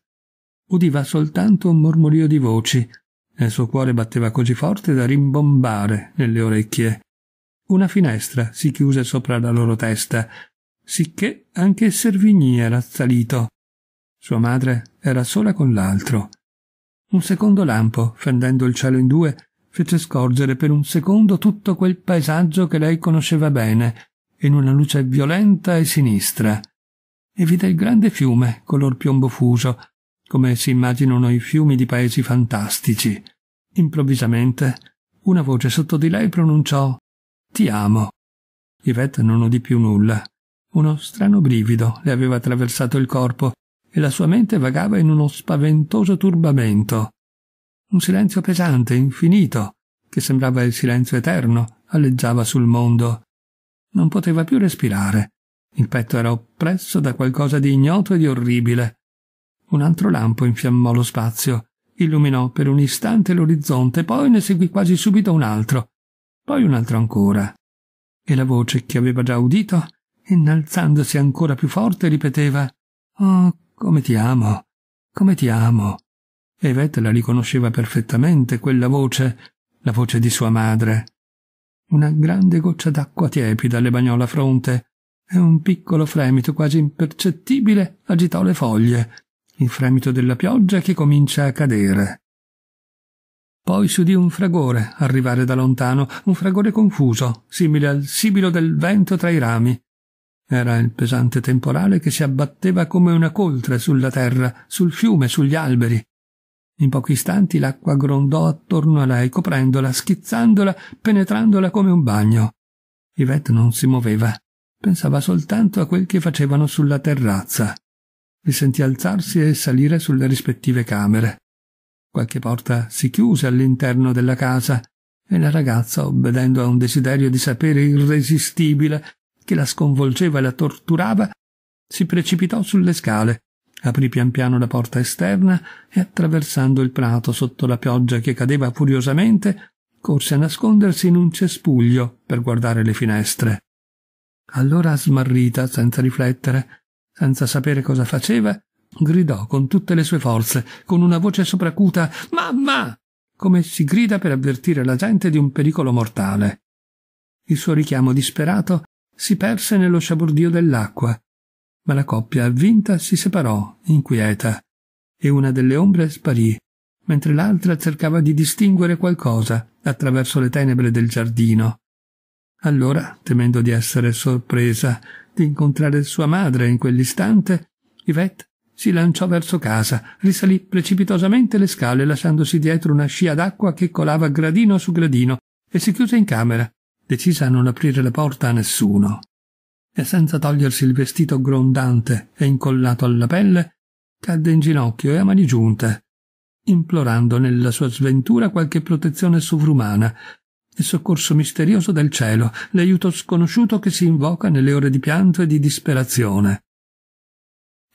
Udiva soltanto un mormorio di voci, il suo cuore batteva così forte da rimbombare nelle orecchie. Una finestra si chiuse sopra la loro testa, sicché anche il Servigni era salito. Sua madre era sola con l'altro. Un secondo lampo, fendendo il cielo in due, fece scorgere per un secondo tutto quel paesaggio che lei conosceva bene, in una luce violenta e sinistra, e vide il grande fiume color piombo fuso, come si immaginano i fiumi di paesi fantastici. Improvvisamente una voce sotto di lei pronunciò Ti amo. Yvette non udì più nulla. Uno strano brivido le aveva attraversato il corpo e la sua mente vagava in uno spaventoso turbamento. Un silenzio pesante, infinito, che sembrava il silenzio eterno, alleggiava sul mondo. Non poteva più respirare. Il petto era oppresso da qualcosa di ignoto e di orribile. Un altro lampo infiammò lo spazio, illuminò per un istante l'orizzonte, poi ne seguì quasi subito un altro, poi un altro ancora. E la voce che aveva già udito, innalzandosi ancora più forte, ripeteva Oh, come ti amo, come ti amo. E Yvette la riconosceva perfettamente quella voce, la voce di sua madre. Una grande goccia d'acqua tiepida le bagnò la fronte e un piccolo fremito quasi impercettibile agitò le foglie il fremito della pioggia che comincia a cadere. Poi si udì un fragore arrivare da lontano, un fragore confuso, simile al sibilo del vento tra i rami. Era il pesante temporale che si abbatteva come una coltre sulla terra, sul fiume, sugli alberi. In pochi istanti l'acqua grondò attorno a lei, coprendola, schizzandola, penetrandola come un bagno. Yvette non si muoveva, pensava soltanto a quel che facevano sulla terrazza li sentì alzarsi e salire sulle rispettive camere. Qualche porta si chiuse all'interno della casa e la ragazza, obbedendo a un desiderio di sapere irresistibile che la sconvolgeva e la torturava, si precipitò sulle scale, aprì pian piano la porta esterna e, attraversando il prato sotto la pioggia che cadeva furiosamente, corse a nascondersi in un cespuglio per guardare le finestre. Allora, smarrita, senza riflettere, senza sapere cosa faceva, gridò con tutte le sue forze, con una voce sopracuta Mamma! come si grida per avvertire la gente di un pericolo mortale. Il suo richiamo disperato si perse nello sciabordio dell'acqua, ma la coppia avvinta si separò, inquieta, e una delle ombre sparì, mentre l'altra cercava di distinguere qualcosa attraverso le tenebre del giardino. Allora, temendo di essere sorpresa di incontrare sua madre in quell'istante, Yvette si lanciò verso casa, risalì precipitosamente le scale lasciandosi dietro una scia d'acqua che colava gradino su gradino e si chiuse in camera, decisa a non aprire la porta a nessuno. E senza togliersi il vestito grondante e incollato alla pelle, cadde in ginocchio e a mani giunte, implorando nella sua sventura qualche protezione sovrumana il soccorso misterioso del cielo, l'aiuto sconosciuto che si invoca nelle ore di pianto e di disperazione.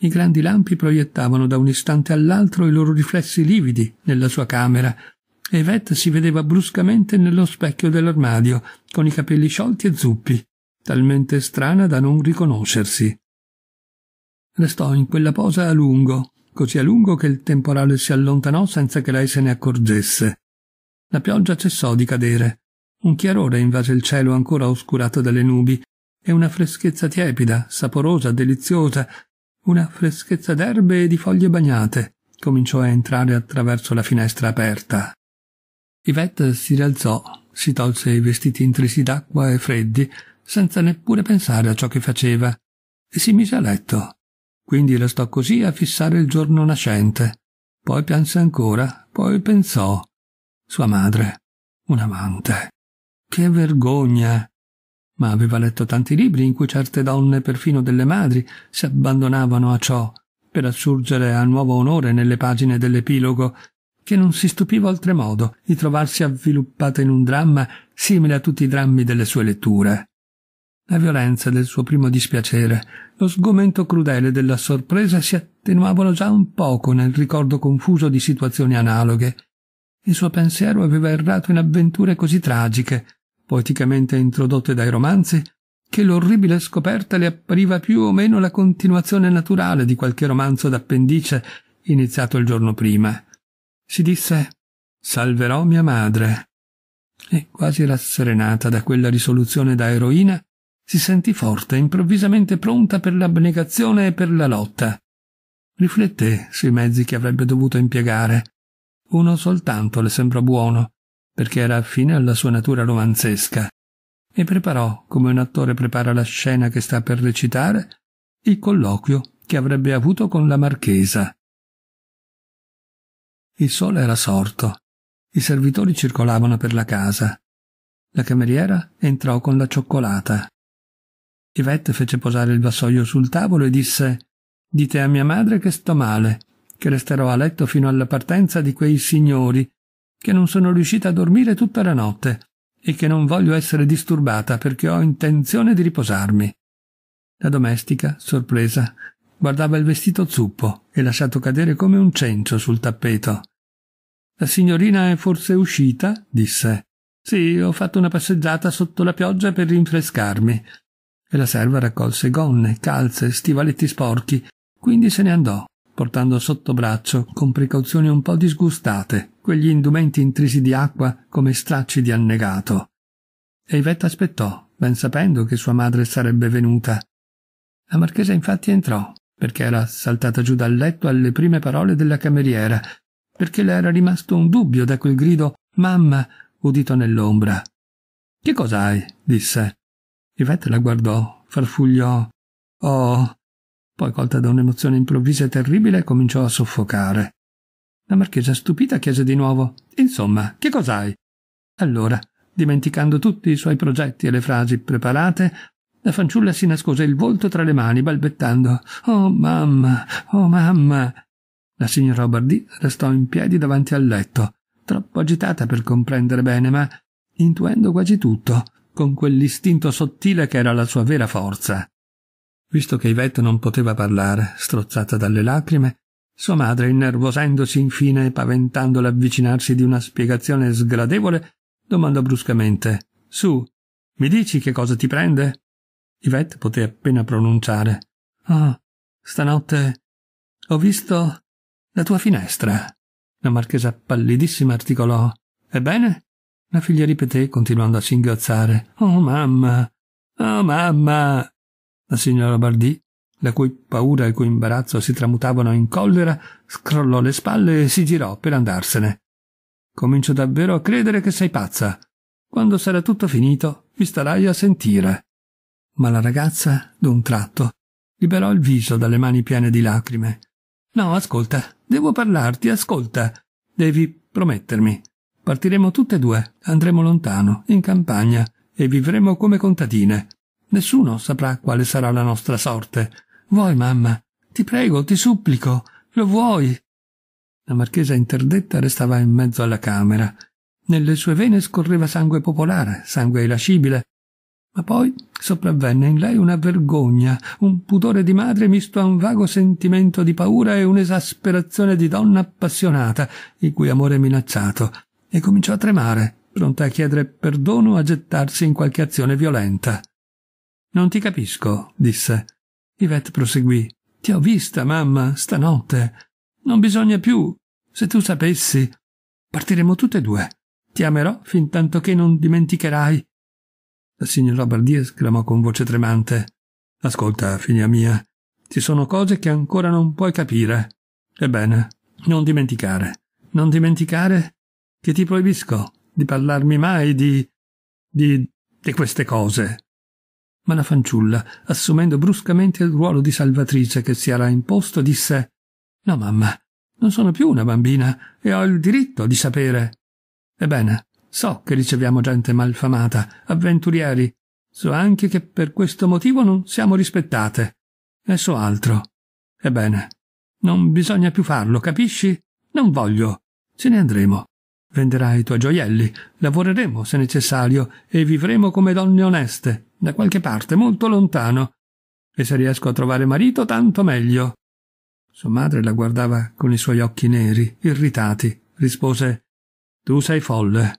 I grandi lampi proiettavano da un istante all'altro i loro riflessi lividi nella sua camera, e Vette si vedeva bruscamente nello specchio dell'armadio, con i capelli sciolti e zuppi, talmente strana da non riconoscersi. Restò in quella posa a lungo, così a lungo che il temporale si allontanò senza che lei se ne accorgesse. La pioggia cessò di cadere un chiarore invase il cielo ancora oscurato dalle nubi, e una freschezza tiepida, saporosa, deliziosa, una freschezza d'erbe e di foglie bagnate, cominciò a entrare attraverso la finestra aperta. Yvette si rialzò, si tolse i vestiti intrisi d'acqua e freddi, senza neppure pensare a ciò che faceva, e si mise a letto. Quindi restò così a fissare il giorno nascente. Poi pianse ancora, poi pensò. Sua madre, un amante. Che vergogna! Ma aveva letto tanti libri in cui certe donne, perfino delle madri, si abbandonavano a ciò, per assurgere a nuovo onore nelle pagine dell'epilogo, che non si stupiva oltremodo di trovarsi avviluppata in un dramma simile a tutti i drammi delle sue letture. La violenza del suo primo dispiacere, lo sgomento crudele della sorpresa si attenuavano già un poco nel ricordo confuso di situazioni analoghe. Il suo pensiero aveva errato in avventure così tragiche, poeticamente introdotte dai romanzi, che l'orribile scoperta le appariva più o meno la continuazione naturale di qualche romanzo d'appendice iniziato il giorno prima. Si disse Salverò mia madre. E quasi rasserenata da quella risoluzione da eroina, si sentì forte, improvvisamente pronta per l'abnegazione e per la lotta. Rifletté sui mezzi che avrebbe dovuto impiegare. Uno soltanto le sembrò buono, perché era affine alla sua natura romanzesca, e preparò, come un attore prepara la scena che sta per recitare, il colloquio che avrebbe avuto con la marchesa. Il sole era sorto, i servitori circolavano per la casa. La cameriera entrò con la cioccolata. Yvette fece posare il vassoio sul tavolo e disse Dite a mia madre che sto male, che resterò a letto fino alla partenza di quei signori che non sono riuscita a dormire tutta la notte e che non voglio essere disturbata perché ho intenzione di riposarmi. La domestica, sorpresa, guardava il vestito zuppo e lasciato cadere come un cencio sul tappeto. La signorina è forse uscita? disse. Sì, ho fatto una passeggiata sotto la pioggia per rinfrescarmi. E la serva raccolse gonne, calze, stivaletti sporchi, quindi se ne andò portando sotto braccio, con precauzioni un po' disgustate, quegli indumenti intrisi di acqua come stracci di annegato. E Ivetta aspettò, ben sapendo che sua madre sarebbe venuta. La marchesa infatti entrò, perché era saltata giù dal letto alle prime parole della cameriera, perché le era rimasto un dubbio da quel grido Mamma, udito nell'ombra. Che cos'hai? disse. Ivette la guardò, farfugliò. Oh, poi, colta da un'emozione improvvisa e terribile, cominciò a soffocare. La marchesa, stupita, chiese di nuovo: Insomma, che cos'hai? Allora, dimenticando tutti i suoi progetti e le frasi preparate, la fanciulla si nascose il volto tra le mani, balbettando: Oh mamma, oh mamma. La signora Obardì restò in piedi davanti al letto, troppo agitata per comprendere bene, ma intuendo quasi tutto, con quell'istinto sottile che era la sua vera forza. Visto che Ivette non poteva parlare, strozzata dalle lacrime, sua madre, innervosendosi infine e paventando l'avvicinarsi di una spiegazione sgradevole, domandò bruscamente Su, mi dici che cosa ti prende? Ivette poté appena pronunciare Ah, stanotte ho visto la tua finestra. La marchesa pallidissima articolò Ebbene? La figlia ripeté, continuando a singhiozzare Oh mamma! Oh mamma! La signora Bardì, la cui paura e cui imbarazzo si tramutavano in collera, scrollò le spalle e si girò per andarsene. Comincio davvero a credere che sei pazza. Quando sarà tutto finito, mi starai a sentire. Ma la ragazza, d'un tratto, liberò il viso dalle mani piene di lacrime. No, ascolta, devo parlarti, ascolta. Devi promettermi. Partiremo tutte e due, andremo lontano, in campagna, e vivremo come contadine. Nessuno saprà quale sarà la nostra sorte. Vuoi, mamma? Ti prego, ti supplico. Lo vuoi? La marchesa interdetta restava in mezzo alla camera. Nelle sue vene scorreva sangue popolare, sangue irascibile. Ma poi sopravvenne in lei una vergogna, un pudore di madre misto a un vago sentimento di paura e un'esasperazione di donna appassionata, il cui amore minacciato, e cominciò a tremare, pronta a chiedere perdono o a gettarsi in qualche azione violenta. Non ti capisco, disse. Yvette proseguì. Ti ho vista, mamma, stanotte. Non bisogna più. Se tu sapessi. Partiremo tutte e due. Ti amerò fin tanto che non dimenticherai. La signora Bardier esclamò con voce tremante. Ascolta, figlia mia, ci sono cose che ancora non puoi capire. Ebbene, non dimenticare, non dimenticare che ti proibisco di parlarmi mai di... di... di queste cose. Ma la fanciulla, assumendo bruscamente il ruolo di salvatrice che si era imposto, disse No, mamma, non sono più una bambina e ho il diritto di sapere. Ebbene, so che riceviamo gente malfamata, avventurieri, so anche che per questo motivo non siamo rispettate. E so altro. Ebbene, non bisogna più farlo, capisci? Non voglio. Ce ne andremo. Venderai i tuoi gioielli, lavoreremo se necessario e vivremo come donne oneste, da qualche parte molto lontano. E se riesco a trovare marito, tanto meglio. Sua madre la guardava con i suoi occhi neri, irritati. Rispose: Tu sei folle.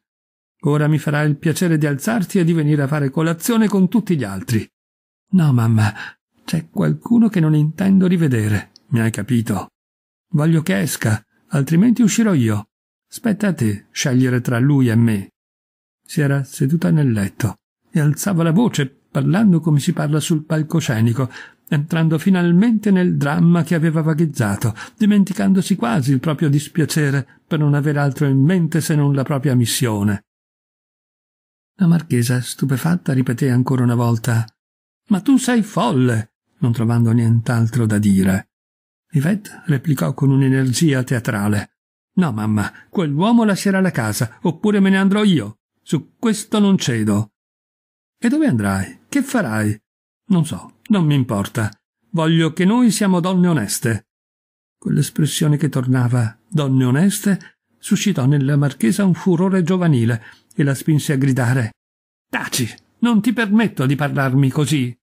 Ora mi farà il piacere di alzarti e di venire a fare colazione con tutti gli altri. No, mamma, c'è qualcuno che non intendo rivedere. Mi hai capito? Voglio che esca, altrimenti uscirò io. Spetta a te scegliere tra lui e me. Si era seduta nel letto e alzava la voce, parlando come si parla sul palcoscenico, entrando finalmente nel dramma che aveva vagheggiato, dimenticandosi quasi il proprio dispiacere per non avere altro in mente se non la propria missione. La marchesa, stupefatta, ripeté ancora una volta Ma tu sei folle, non trovando nient'altro da dire. Yvette replicò con un'energia teatrale No, mamma, quell'uomo lascerà la casa, oppure me ne andrò io. Su questo non cedo. E dove andrai? Che farai? Non so, non mi importa. Voglio che noi siamo donne oneste. Quell'espressione che tornava donne oneste suscitò nella marchesa un furore giovanile e la spinse a gridare Taci, non ti permetto di parlarmi così.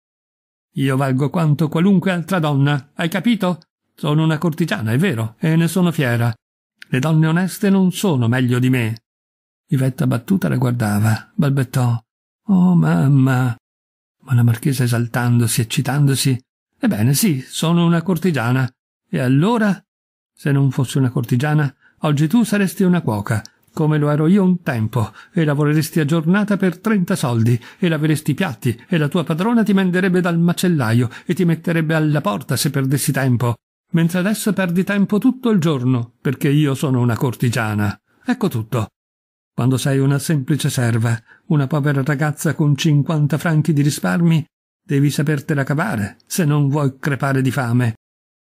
Io valgo quanto qualunque altra donna, hai capito? Sono una cortigiana, è vero, e ne sono fiera. Le donne oneste non sono meglio di me. Ivetta battuta la guardava, balbettò. Oh mamma. Ma la marchesa esaltandosi, eccitandosi. Ebbene sì, sono una cortigiana. E allora? Se non fossi una cortigiana, oggi tu saresti una cuoca, come lo ero io un tempo, e lavoreresti a giornata per trenta soldi, e laveresti i piatti, e la tua padrona ti menderebbe dal macellaio, e ti metterebbe alla porta se perdessi tempo, mentre adesso perdi tempo tutto il giorno, perché io sono una cortigiana. Ecco tutto. Quando sei una semplice serva, una povera ragazza con 50 franchi di risparmi, devi sapertela cavare, se non vuoi crepare di fame.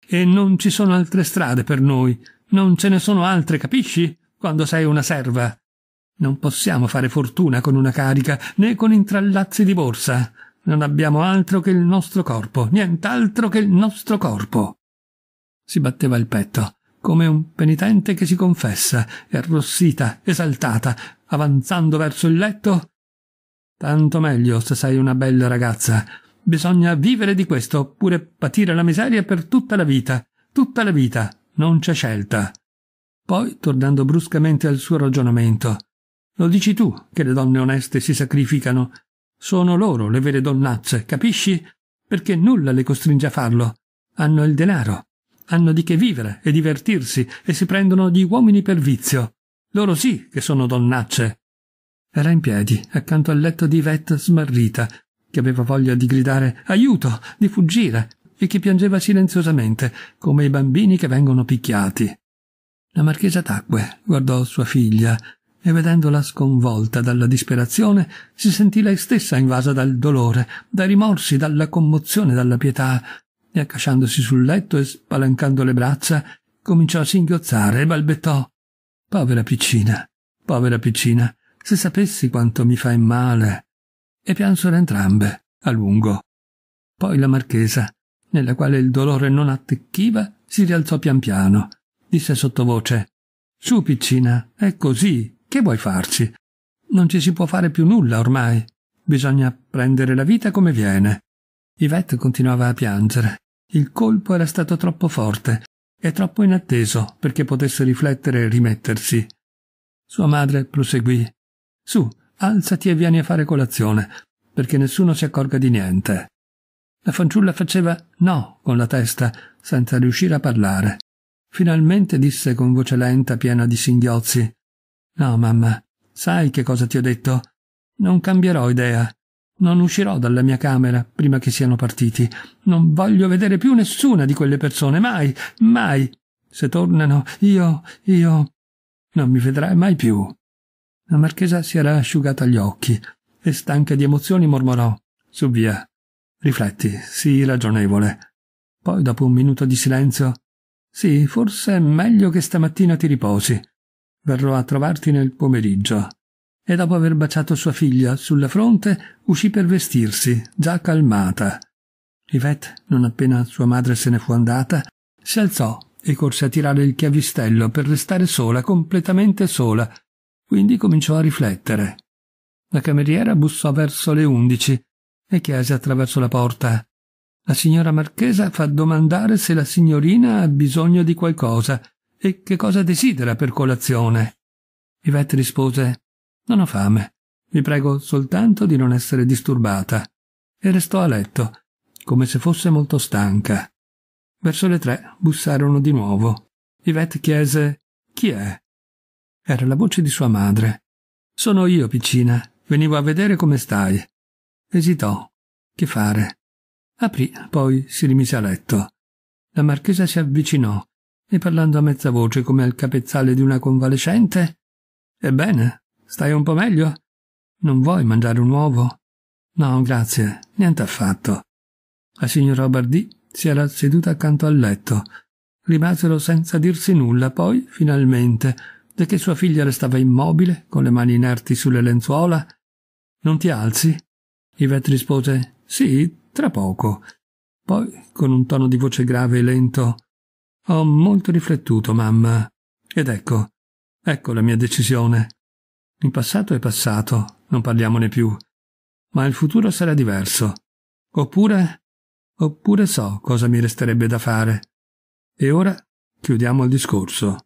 E non ci sono altre strade per noi, non ce ne sono altre, capisci? Quando sei una serva. Non possiamo fare fortuna con una carica, né con intrallazzi di borsa. Non abbiamo altro che il nostro corpo, nient'altro che il nostro corpo si batteva il petto, come un penitente che si confessa, e arrossita, esaltata, avanzando verso il letto. Tanto meglio se sei una bella ragazza. Bisogna vivere di questo, oppure patire la miseria per tutta la vita, tutta la vita, non c'è scelta. Poi, tornando bruscamente al suo ragionamento, lo dici tu che le donne oneste si sacrificano. Sono loro le vere donnazze, capisci? Perché nulla le costringe a farlo. Hanno il denaro, hanno di che vivere e divertirsi e si prendono gli uomini per vizio. Loro sì che sono donnacce. Era in piedi, accanto al letto di Yvette smarrita, che aveva voglia di gridare aiuto, di fuggire, e che piangeva silenziosamente, come i bambini che vengono picchiati. La marchesa tacque, guardò sua figlia, e vedendola sconvolta dalla disperazione, si sentì lei stessa invasa dal dolore, dai rimorsi, dalla commozione, dalla pietà, e accasciandosi sul letto e spalancando le braccia, cominciò a singhiozzare e balbettò. Povera piccina, povera piccina, se sapessi quanto mi fai male. E piansero entrambe, a lungo. Poi la marchesa, nella quale il dolore non attecchiva, si rialzò pian piano. Disse sottovoce, Su, piccina, è così, che vuoi farci? Non ci si può fare più nulla ormai. Bisogna prendere la vita come viene. Yvette continuava a piangere. Il colpo era stato troppo forte e troppo inatteso perché potesse riflettere e rimettersi. Sua madre proseguì. Su, alzati e vieni a fare colazione, perché nessuno si accorga di niente. La fanciulla faceva no con la testa, senza riuscire a parlare. Finalmente disse con voce lenta, piena di singhiozzi. No, mamma, sai che cosa ti ho detto? Non cambierò idea. Non uscirò dalla mia camera prima che siano partiti. Non voglio vedere più nessuna di quelle persone, mai, mai. Se tornano, io, io. Non mi vedrai mai più. La marchesa si era asciugata gli occhi e, stanca di emozioni, mormorò: Su via. Rifletti, sii ragionevole. Poi, dopo un minuto di silenzio, sì, forse è meglio che stamattina ti riposi. Verrò a trovarti nel pomeriggio e dopo aver baciato sua figlia sulla fronte uscì per vestirsi, già calmata. Yvette, non appena sua madre se ne fu andata, si alzò e corse a tirare il chiavistello per restare sola, completamente sola. Quindi cominciò a riflettere. La cameriera bussò verso le undici e chiese attraverso la porta La signora Marchesa fa domandare se la signorina ha bisogno di qualcosa e che cosa desidera per colazione. Yvette rispose non ho fame. Vi prego soltanto di non essere disturbata. E restò a letto, come se fosse molto stanca. Verso le tre bussarono di nuovo. Yvette chiese Chi è? Era la voce di sua madre. Sono io, piccina. Venivo a vedere come stai. Esitò. Che fare? Aprì, poi si rimise a letto. La marchesa si avvicinò e parlando a mezza voce come al capezzale di una convalescente Ebbene, Stai un po' meglio? Non vuoi mangiare un uovo? No, grazie, niente affatto. La signora Obardì si era seduta accanto al letto. Rimasero senza dirsi nulla, poi, finalmente, da che sua figlia restava immobile, con le mani inerti sulle lenzuola. Non ti alzi? Yvette rispose Sì, tra poco. Poi, con un tono di voce grave e lento Ho molto riflettuto, mamma. Ed ecco, ecco la mia decisione. Il passato è passato, non parliamone più. Ma il futuro sarà diverso. Oppure... oppure so cosa mi resterebbe da fare. E ora chiudiamo il discorso.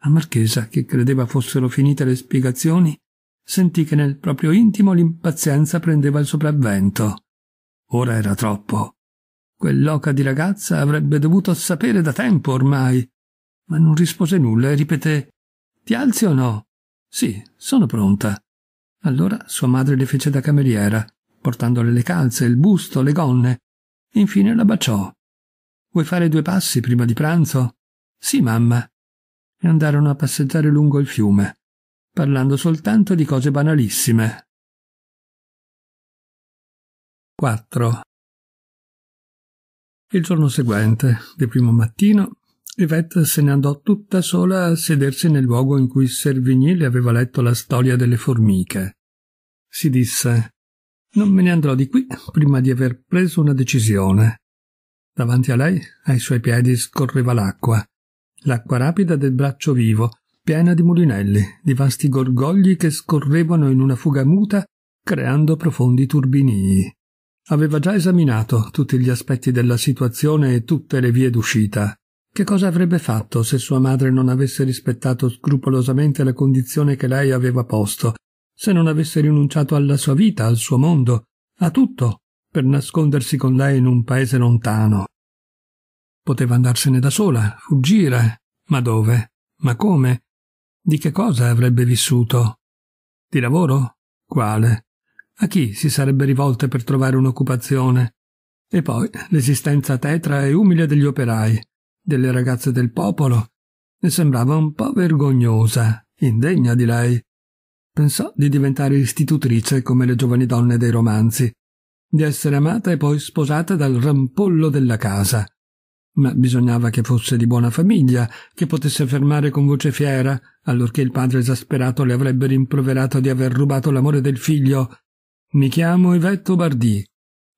La marchesa, che credeva fossero finite le spiegazioni, sentì che nel proprio intimo l'impazienza prendeva il sopravvento. Ora era troppo. Quell'oca di ragazza avrebbe dovuto sapere da tempo ormai, ma non rispose nulla e ripeté Ti alzi o no? Sì, sono pronta. Allora sua madre le fece da cameriera, portandole le calze, il busto, le gonne, infine la baciò. Vuoi fare due passi prima di pranzo? Sì, mamma. E andarono a passeggiare lungo il fiume, parlando soltanto di cose banalissime. 4. Il giorno seguente, di primo mattino, Yvette se ne andò tutta sola a sedersi nel luogo in cui Servigny le aveva letto la storia delle formiche. Si disse Non me ne andrò di qui prima di aver preso una decisione. Davanti a lei, ai suoi piedi, scorreva l'acqua, l'acqua rapida del braccio vivo, piena di mulinelli, di vasti gorgogli che scorrevano in una fuga muta, creando profondi turbinii. Aveva già esaminato tutti gli aspetti della situazione e tutte le vie d'uscita. Che cosa avrebbe fatto se sua madre non avesse rispettato scrupolosamente la condizione che lei aveva posto, se non avesse rinunciato alla sua vita, al suo mondo, a tutto, per nascondersi con lei in un paese lontano? Poteva andarsene da sola, fuggire, ma dove? Ma come? Di che cosa avrebbe vissuto? Di lavoro? Quale? A chi si sarebbe rivolta per trovare un'occupazione? E poi l'esistenza tetra e umile degli operai, delle ragazze del popolo. Le sembrava un po' vergognosa, indegna di lei. Pensò di diventare istitutrice come le giovani donne dei romanzi, di essere amata e poi sposata dal rampollo della casa. Ma bisognava che fosse di buona famiglia, che potesse affermare con voce fiera, allorché il padre esasperato le avrebbe rimproverato di aver rubato l'amore del figlio. Mi chiamo Ivetto Bardì,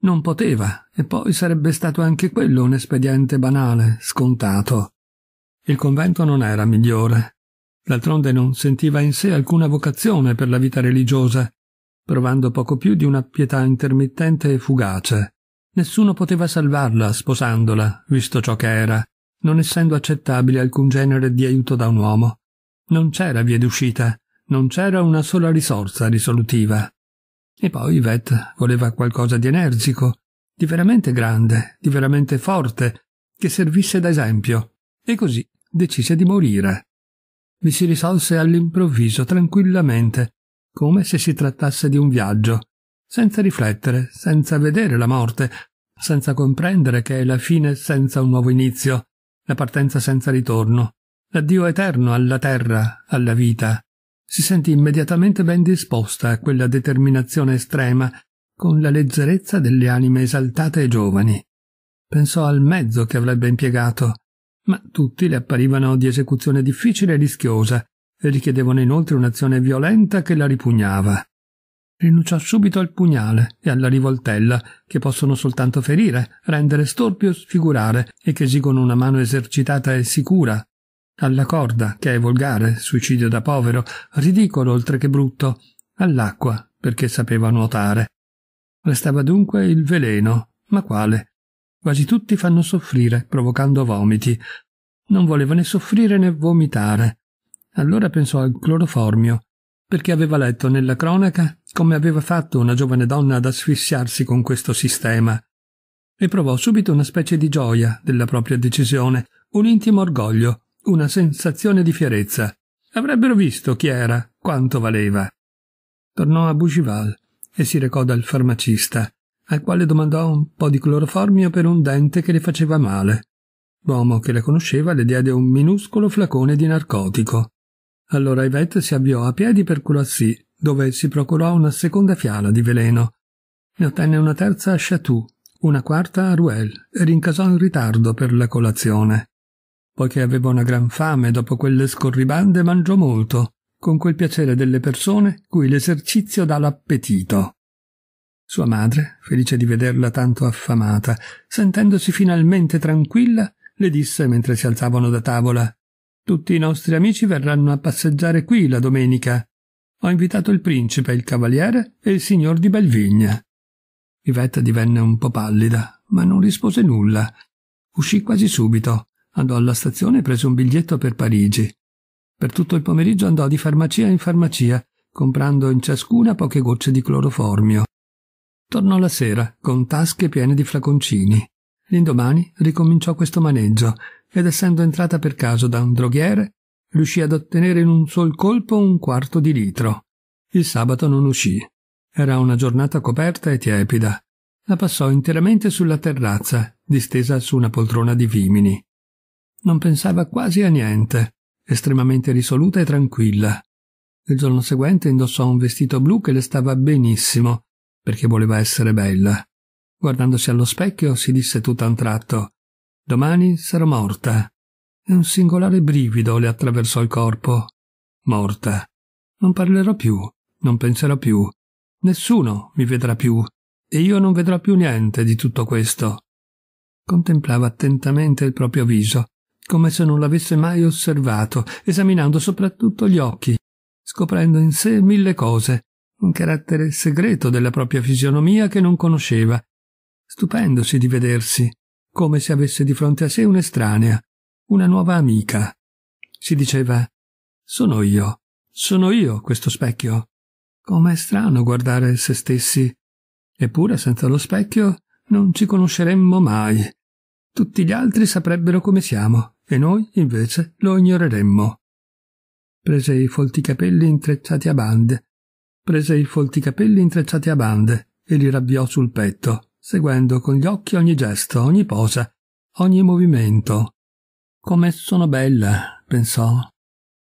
non poteva, e poi sarebbe stato anche quello un espediente banale, scontato. Il convento non era migliore. D'altronde non sentiva in sé alcuna vocazione per la vita religiosa, provando poco più di una pietà intermittente e fugace. Nessuno poteva salvarla sposandola, visto ciò che era, non essendo accettabile alcun genere di aiuto da un uomo. Non c'era via d'uscita, non c'era una sola risorsa risolutiva. E poi Vet voleva qualcosa di energico, di veramente grande, di veramente forte, che servisse da esempio, e così decise di morire. Vi si risolse all'improvviso, tranquillamente, come se si trattasse di un viaggio, senza riflettere, senza vedere la morte, senza comprendere che è la fine senza un nuovo inizio, la partenza senza ritorno, l'addio eterno alla terra, alla vita, si sentì immediatamente ben disposta a quella determinazione estrema, con la leggerezza delle anime esaltate e giovani. Pensò al mezzo che avrebbe impiegato, ma tutti le apparivano di esecuzione difficile e rischiosa, e richiedevano inoltre un'azione violenta che la ripugnava. Rinunciò subito al pugnale e alla rivoltella, che possono soltanto ferire, rendere storpio e sfigurare, e che esigono una mano esercitata e sicura, alla corda, che è volgare, suicidio da povero, ridicolo oltre che brutto, all'acqua, perché sapeva nuotare. Restava dunque il veleno, ma quale? Quasi tutti fanno soffrire, provocando vomiti. Non voleva né soffrire né vomitare. Allora pensò al cloroformio, perché aveva letto nella cronaca come aveva fatto una giovane donna ad asfissiarsi con questo sistema. E provò subito una specie di gioia della propria decisione, un intimo orgoglio, una sensazione di fierezza. Avrebbero visto chi era, quanto valeva. Tornò a Bougival e si recò dal farmacista, al quale domandò un po' di cloroformio per un dente che le faceva male. L'uomo che la conosceva le diede un minuscolo flacone di narcotico. Allora Yvette si avviò a piedi per Courassi, dove si procurò una seconda fiala di veleno. Ne ottenne una terza a Chatou, una quarta a Ruel e rincasò in ritardo per la colazione poiché aveva una gran fame dopo quelle scorribande mangiò molto, con quel piacere delle persone cui l'esercizio dà l'appetito. Sua madre, felice di vederla tanto affamata, sentendosi finalmente tranquilla, le disse mentre si alzavano da tavola Tutti i nostri amici verranno a passeggiare qui la domenica. Ho invitato il principe, il cavaliere e il signor di Belvigna. Ivetta divenne un po pallida, ma non rispose nulla. Uscì quasi subito andò alla stazione e prese un biglietto per Parigi. Per tutto il pomeriggio andò di farmacia in farmacia, comprando in ciascuna poche gocce di cloroformio. Tornò la sera, con tasche piene di flaconcini. L'indomani ricominciò questo maneggio, ed essendo entrata per caso da un droghiere, riuscì ad ottenere in un sol colpo un quarto di litro. Il sabato non uscì. Era una giornata coperta e tiepida. La passò interamente sulla terrazza, distesa su una poltrona di vimini. Non pensava quasi a niente, estremamente risoluta e tranquilla. Il giorno seguente indossò un vestito blu che le stava benissimo, perché voleva essere bella. Guardandosi allo specchio si disse tutto a un tratto Domani sarò morta. E un singolare brivido le attraversò il corpo. Morta. Non parlerò più, non penserò più. Nessuno mi vedrà più, e io non vedrò più niente di tutto questo. Contemplava attentamente il proprio viso, come se non l'avesse mai osservato, esaminando soprattutto gli occhi, scoprendo in sé mille cose, un carattere segreto della propria fisionomia che non conosceva, stupendosi di vedersi, come se avesse di fronte a sé un'estranea, una nuova amica. Si diceva Sono io, sono io questo specchio. Com'è strano guardare se stessi. Eppure senza lo specchio non ci conosceremmo mai. Tutti gli altri saprebbero come siamo e noi invece lo ignoreremmo. Prese i folti capelli intrecciati a bande, prese i folti capelli intrecciati a bande e li ravviò sul petto, seguendo con gli occhi ogni gesto, ogni posa, ogni movimento. Come sono bella, pensò.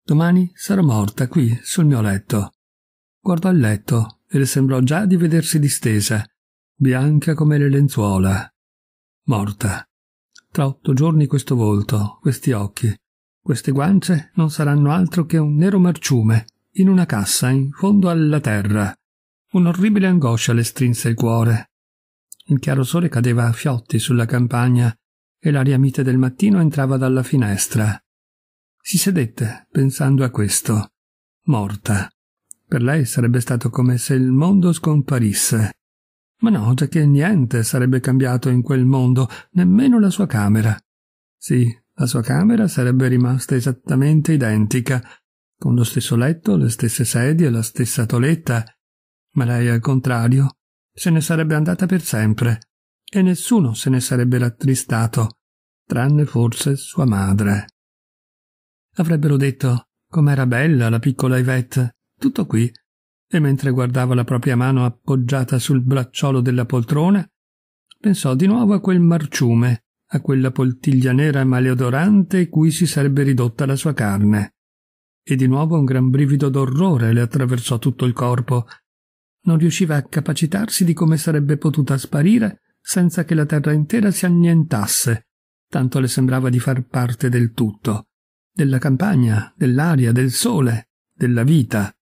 Domani sarò morta qui, sul mio letto. Guardò il letto e le sembrò già di vedersi distesa, bianca come le lenzuola. Morta. Tra otto giorni questo volto, questi occhi, queste guance non saranno altro che un nero marciume, in una cassa, in fondo alla terra. Un'orribile angoscia le strinse il cuore. Il chiaro sole cadeva a fiotti sulla campagna e l'aria mite del mattino entrava dalla finestra. Si sedette pensando a questo. Morta. Per lei sarebbe stato come se il mondo scomparisse. Ma nota che niente sarebbe cambiato in quel mondo, nemmeno la sua camera. Sì, la sua camera sarebbe rimasta esattamente identica, con lo stesso letto, le stesse sedie, la stessa toletta. Ma lei, al contrario, se ne sarebbe andata per sempre, e nessuno se ne sarebbe rattristato, tranne forse sua madre. Avrebbero detto com'era bella la piccola Yvette, tutto qui, e mentre guardava la propria mano appoggiata sul bracciolo della poltrona, pensò di nuovo a quel marciume, a quella poltiglia nera maleodorante cui si sarebbe ridotta la sua carne. E di nuovo un gran brivido d'orrore le attraversò tutto il corpo. Non riusciva a capacitarsi di come sarebbe potuta sparire senza che la terra intera si annientasse, tanto le sembrava di far parte del tutto, della campagna, dell'aria, del sole, della vita.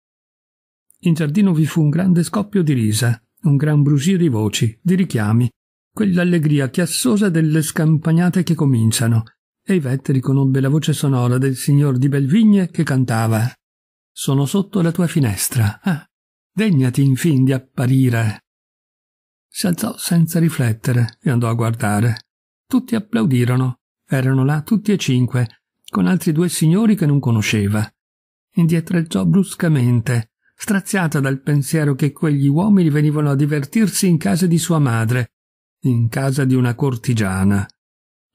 In giardino vi fu un grande scoppio di risa, un gran brusio di voci, di richiami, quell'allegria chiassosa delle scampagnate che cominciano, e Ivette conobbe la voce sonora del signor di Belvigne che cantava Sono sotto la tua finestra. Ah, degnati infin di apparire. Si alzò senza riflettere e andò a guardare. Tutti applaudirono. Erano là tutti e cinque, con altri due signori che non conosceva. Indietreggiò bruscamente, straziata dal pensiero che quegli uomini venivano a divertirsi in casa di sua madre, in casa di una cortigiana.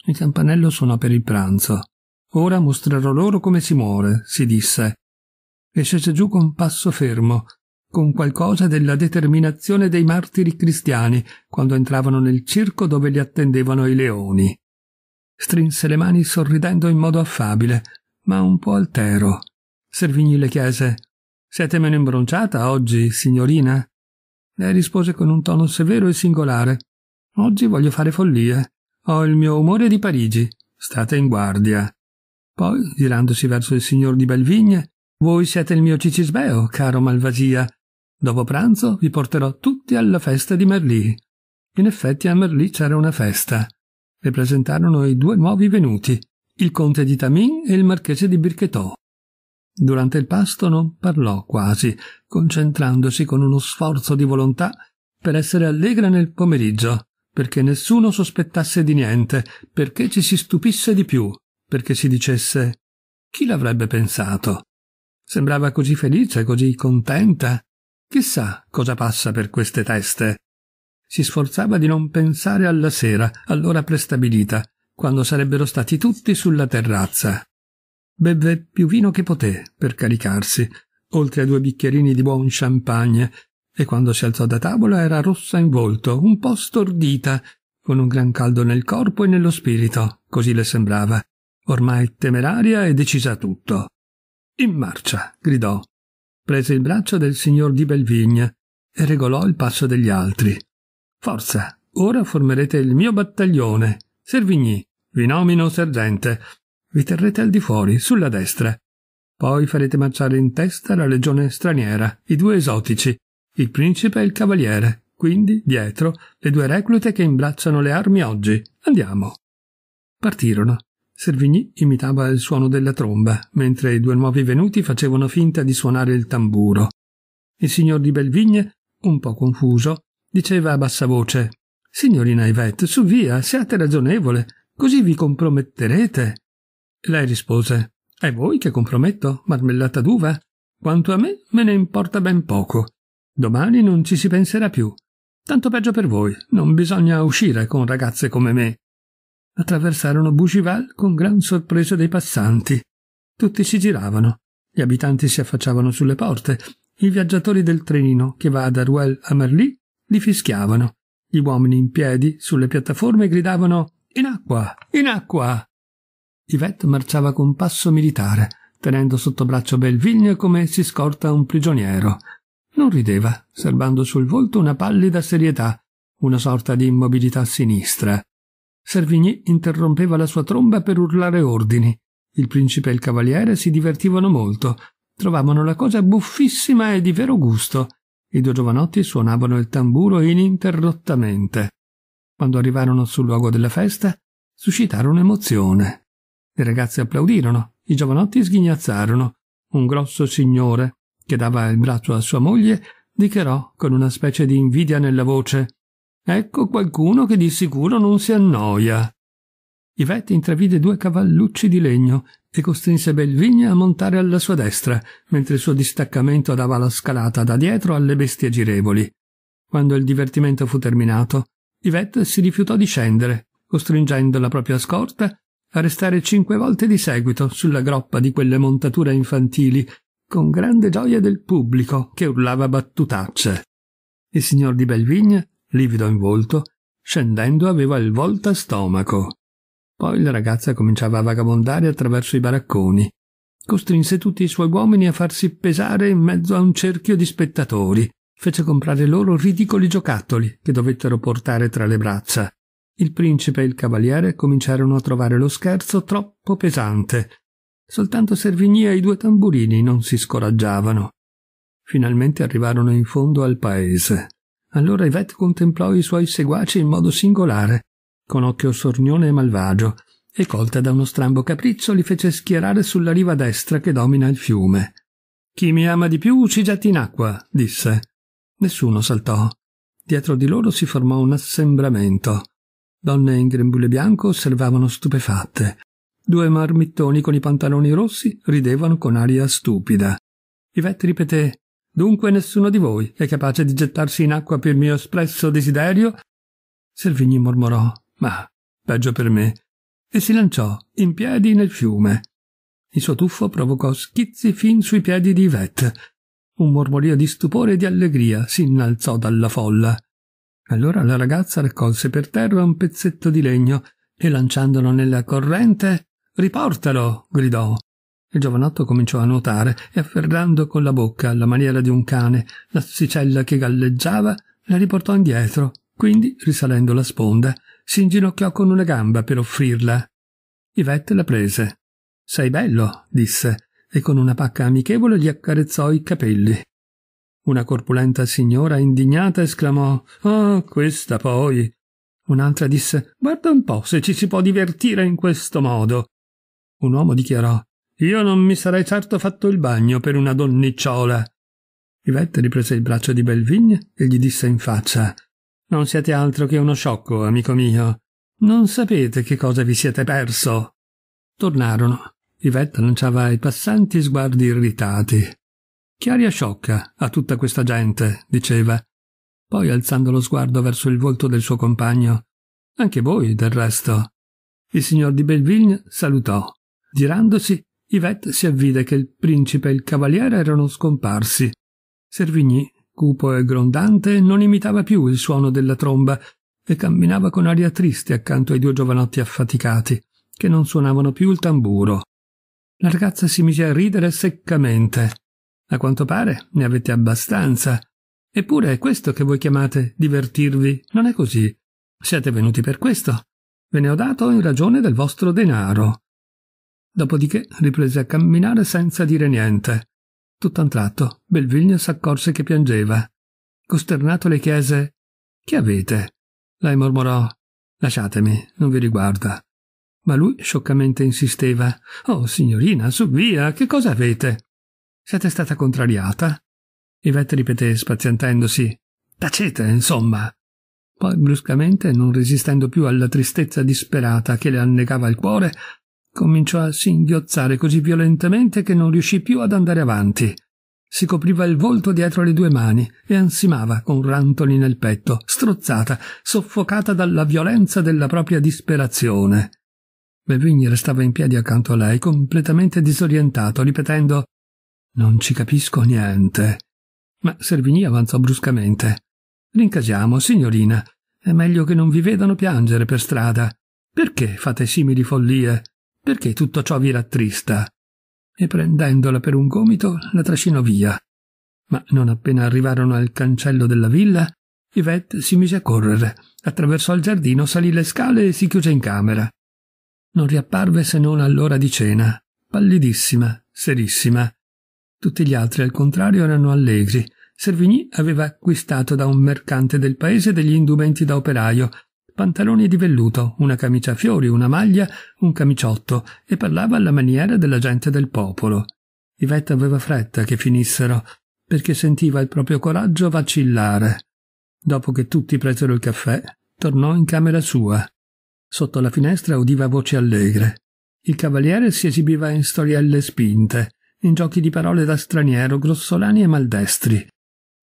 Il campanello suonò per il pranzo. Ora mostrerò loro come si muore, si disse. E scese giù con passo fermo, con qualcosa della determinazione dei martiri cristiani quando entravano nel circo dove li attendevano i leoni. Strinse le mani sorridendo in modo affabile, ma un po' altero. Servigni le chiese siete meno imbronciata oggi, signorina? Lei rispose con un tono severo e singolare. Oggi voglio fare follie. Ho il mio umore di Parigi. State in guardia. Poi, girandosi verso il signor di Belvigne, voi siete il mio cicisbeo, caro Malvasia. Dopo pranzo vi porterò tutti alla festa di Merlì. In effetti a Merlì c'era una festa. Le presentarono i due nuovi venuti, il conte di Tamin e il marchese di Birchetò. Durante il pasto non parlò quasi, concentrandosi con uno sforzo di volontà per essere allegra nel pomeriggio, perché nessuno sospettasse di niente, perché ci si stupisse di più, perché si dicesse chi l'avrebbe pensato? Sembrava così felice, così contenta. Chissà cosa passa per queste teste. Si sforzava di non pensare alla sera, all'ora prestabilita, quando sarebbero stati tutti sulla terrazza bevve più vino che poté per caricarsi, oltre a due bicchierini di buon champagne, e quando si alzò da tavola era rossa in volto, un po' stordita, con un gran caldo nel corpo e nello spirito, così le sembrava, ormai temeraria e decisa a tutto. In marcia, gridò. Prese il braccio del signor di Belvigne e regolò il passo degli altri. Forza, ora formerete il mio battaglione. Servigni, vi nomino sergente vi terrete al di fuori, sulla destra. Poi farete marciare in testa la legione straniera, i due esotici, il principe e il cavaliere, quindi, dietro, le due reclute che imbracciano le armi oggi. Andiamo. Partirono. Servigny imitava il suono della tromba, mentre i due nuovi venuti facevano finta di suonare il tamburo. Il signor di Belvigne, un po confuso, diceva a bassa voce Signorina Yvette, su via, siate ragionevole, così vi comprometterete. Lei rispose È voi che comprometto, marmellata d'uva? Quanto a me, me ne importa ben poco. Domani non ci si penserà più. Tanto peggio per voi, non bisogna uscire con ragazze come me. Attraversarono Bougival con gran sorpresa dei passanti. Tutti si giravano, gli abitanti si affacciavano sulle porte, i viaggiatori del trenino che va da Ruel a Merlì li fischiavano, gli uomini in piedi sulle piattaforme gridavano In acqua! In acqua! Yvette marciava con passo militare, tenendo sotto braccio Belvigne come si scorta un prigioniero. Non rideva, serbando sul volto una pallida serietà, una sorta di immobilità sinistra. Servigny interrompeva la sua tromba per urlare ordini. Il principe e il cavaliere si divertivano molto, trovavano la cosa buffissima e di vero gusto. I due giovanotti suonavano il tamburo ininterrottamente. Quando arrivarono sul luogo della festa, suscitarono emozione. Le ragazze applaudirono, i giovanotti sghignazzarono. Un grosso signore, che dava il braccio a sua moglie, dichiarò con una specie di invidia nella voce Ecco qualcuno che di sicuro non si annoia. Ivette intravide due cavallucci di legno e costrinse Belvigna a montare alla sua destra, mentre il suo distaccamento dava la scalata da dietro alle bestie girevoli. Quando il divertimento fu terminato, Ivette si rifiutò di scendere, costringendo la propria scorta a restare cinque volte di seguito sulla groppa di quelle montature infantili, con grande gioia del pubblico che urlava battutacce. Il signor di Belvigne, livido in volto, scendendo aveva il volta stomaco. Poi la ragazza cominciava a vagabondare attraverso i baracconi. Costrinse tutti i suoi uomini a farsi pesare in mezzo a un cerchio di spettatori. Fece comprare loro ridicoli giocattoli che dovettero portare tra le braccia. Il principe e il cavaliere cominciarono a trovare lo scherzo troppo pesante. Soltanto Servigny e i due tamburini non si scoraggiavano. Finalmente arrivarono in fondo al paese. Allora Yvette contemplò i suoi seguaci in modo singolare, con occhio sornione e malvagio, e colta da uno strambo capriccio li fece schierare sulla riva destra che domina il fiume. Chi mi ama di più ci getti in acqua, disse. Nessuno saltò. Dietro di loro si formò un assembramento. Donne in grembiule bianco osservavano stupefatte. Due marmittoni con i pantaloni rossi ridevano con aria stupida. Ivette ripeté Dunque nessuno di voi è capace di gettarsi in acqua per mio espresso desiderio? Servigni mormorò Ma peggio per me e si lanciò in piedi nel fiume. Il suo tuffo provocò schizzi fin sui piedi di Ivette. Un mormorio di stupore e di allegria si innalzò dalla folla. Allora la ragazza raccolse per terra un pezzetto di legno e lanciandolo nella corrente Riportalo! gridò. Il giovanotto cominciò a nuotare e afferrando con la bocca, alla maniera di un cane, l'assicella che galleggiava, la riportò indietro. Quindi, risalendo la sponda, si inginocchiò con una gamba per offrirla. Ivette la prese. Sei bello, disse, e con una pacca amichevole gli accarezzò i capelli. Una corpulenta signora indignata esclamò Ah, oh, questa poi. Un'altra disse Guarda un po' se ci si può divertire in questo modo. Un uomo dichiarò Io non mi sarei certo fatto il bagno per una donnicciola. Ivette riprese il braccio di Belvigne e gli disse in faccia Non siete altro che uno sciocco, amico mio. Non sapete che cosa vi siete perso. Tornarono. Ivette lanciava ai passanti sguardi irritati. Che aria sciocca a tutta questa gente, diceva. Poi alzando lo sguardo verso il volto del suo compagno. Anche voi, del resto. Il signor di Belvigne salutò. Girandosi, Yvette si avvide che il principe e il cavaliere erano scomparsi. Servigny, cupo e grondante, non imitava più il suono della tromba e camminava con aria triste accanto ai due giovanotti affaticati, che non suonavano più il tamburo. La ragazza si mise a ridere seccamente. A quanto pare ne avete abbastanza. Eppure è questo che voi chiamate divertirvi, non è così? Siete venuti per questo. Ve ne ho dato in ragione del vostro denaro. Dopodiché riprese a camminare senza dire niente. Tutto un tratto, Belvigno s'accorse che piangeva. Costernato le chiese Che avete? Lei mormorò Lasciatemi, non vi riguarda. Ma lui scioccamente insisteva. Oh, signorina, su via, che cosa avete? Siete stata contrariata? Yvette ripeté spazientandosi. Tacete, insomma. Poi bruscamente, non resistendo più alla tristezza disperata che le annegava il cuore, cominciò a singhiozzare così violentemente che non riuscì più ad andare avanti. Si copriva il volto dietro le due mani e ansimava con rantoli nel petto, strozzata, soffocata dalla violenza della propria disperazione. Bevigne restava in piedi accanto a lei, completamente disorientato, ripetendo non ci capisco niente. Ma Servini avanzò bruscamente. Rincasiamo, signorina. È meglio che non vi vedano piangere per strada. Perché fate simili follie? Perché tutto ciò vi rattrista? E prendendola per un gomito la trascinò via. Ma non appena arrivarono al cancello della villa, Yvette si mise a correre, attraversò il giardino, salì le scale e si chiuse in camera. Non riapparve se non all'ora di cena, pallidissima, serissima, tutti gli altri, al contrario, erano allegri. Servigny aveva acquistato da un mercante del paese degli indumenti da operaio, pantaloni di velluto, una camicia a fiori, una maglia, un camiciotto, e parlava alla maniera della gente del popolo. Ivetta aveva fretta che finissero, perché sentiva il proprio coraggio vacillare. Dopo che tutti presero il caffè, tornò in camera sua. Sotto la finestra udiva voci allegre. Il cavaliere si esibiva in storielle spinte, in giochi di parole da straniero, grossolani e maldestri.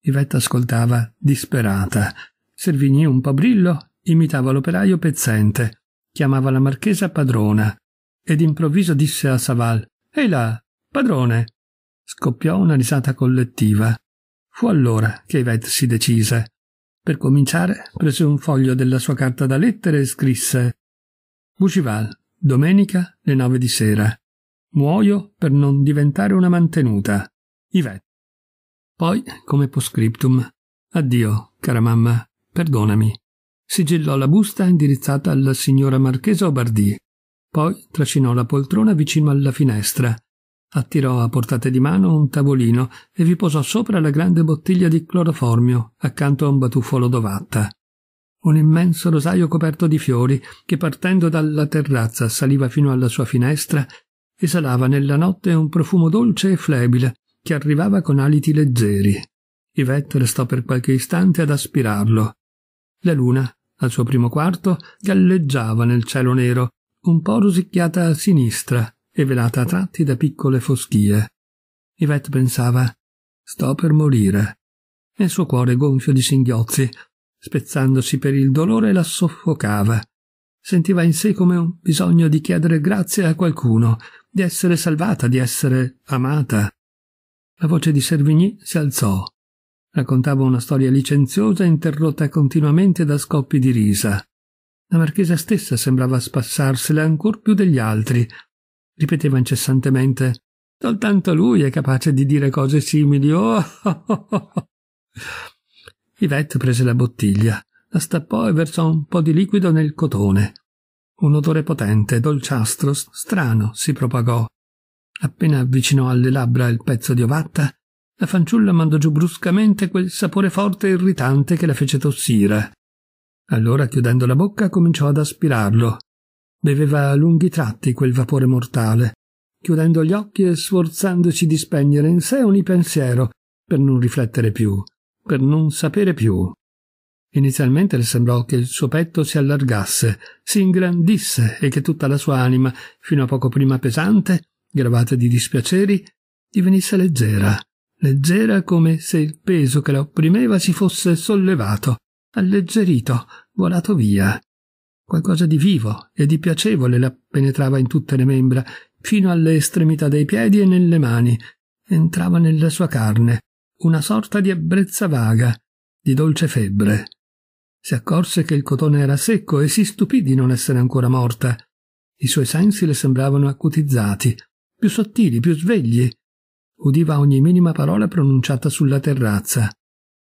Ivetta ascoltava, disperata. Servigni un po' brillo, imitava l'operaio pezzente, chiamava la marchesa padrona, e d'improvviso disse a Saval Ehi là, padrone! Scoppiò una risata collettiva. Fu allora che Ivette si decise. Per cominciare, prese un foglio della sua carta da lettere e scrisse Bougival, domenica, le nove di sera. Muoio per non diventare una mantenuta. Yvette. Poi, come postscriptum, addio, cara mamma, perdonami. Sigillò la busta indirizzata alla signora Marchesa Obardì. Poi trascinò la poltrona vicino alla finestra, attirò a portata di mano un tavolino e vi posò sopra la grande bottiglia di cloroformio accanto a un batuffolo d'ovatta. Un immenso rosaio coperto di fiori che partendo dalla terrazza saliva fino alla sua finestra esalava nella notte un profumo dolce e flebile che arrivava con aliti leggeri. Yvette restò per qualche istante ad aspirarlo. La luna, al suo primo quarto, galleggiava nel cielo nero, un po' rosicchiata a sinistra e velata a tratti da piccole foschie. Yvette pensava Sto per morire. E il suo cuore gonfio di singhiozzi, spezzandosi per il dolore, la soffocava. Sentiva in sé come un bisogno di chiedere grazie a qualcuno, di essere salvata, di essere amata. La voce di Servigny si alzò. Raccontava una storia licenziosa interrotta continuamente da scoppi di risa. La marchesa stessa sembrava spassarsela ancor più degli altri. Ripeteva incessantemente Soltanto lui è capace di dire cose simili. Oh, oh, oh, oh. oh. Yvette prese la bottiglia, la stappò e versò un po' di liquido nel cotone. Un odore potente, dolciastro, strano si propagò. Appena avvicinò alle labbra il pezzo di ovatta, la fanciulla mandò giù bruscamente quel sapore forte e irritante che la fece tossire. Allora, chiudendo la bocca, cominciò ad aspirarlo. Beveva a lunghi tratti quel vapore mortale, chiudendo gli occhi e sforzandosi di spegnere in sé ogni pensiero, per non riflettere più, per non sapere più. Inizialmente le sembrò che il suo petto si allargasse, si ingrandisse e che tutta la sua anima, fino a poco prima pesante, gravata di dispiaceri, divenisse leggera, leggera come se il peso che la opprimeva si fosse sollevato, alleggerito, volato via. Qualcosa di vivo e di piacevole la penetrava in tutte le membra, fino alle estremità dei piedi e nelle mani. Entrava nella sua carne, una sorta di ebbrezza vaga, di dolce febbre. Si accorse che il cotone era secco e si stupì di non essere ancora morta. I suoi sensi le sembravano acutizzati, più sottili, più svegli. Udiva ogni minima parola pronunciata sulla terrazza.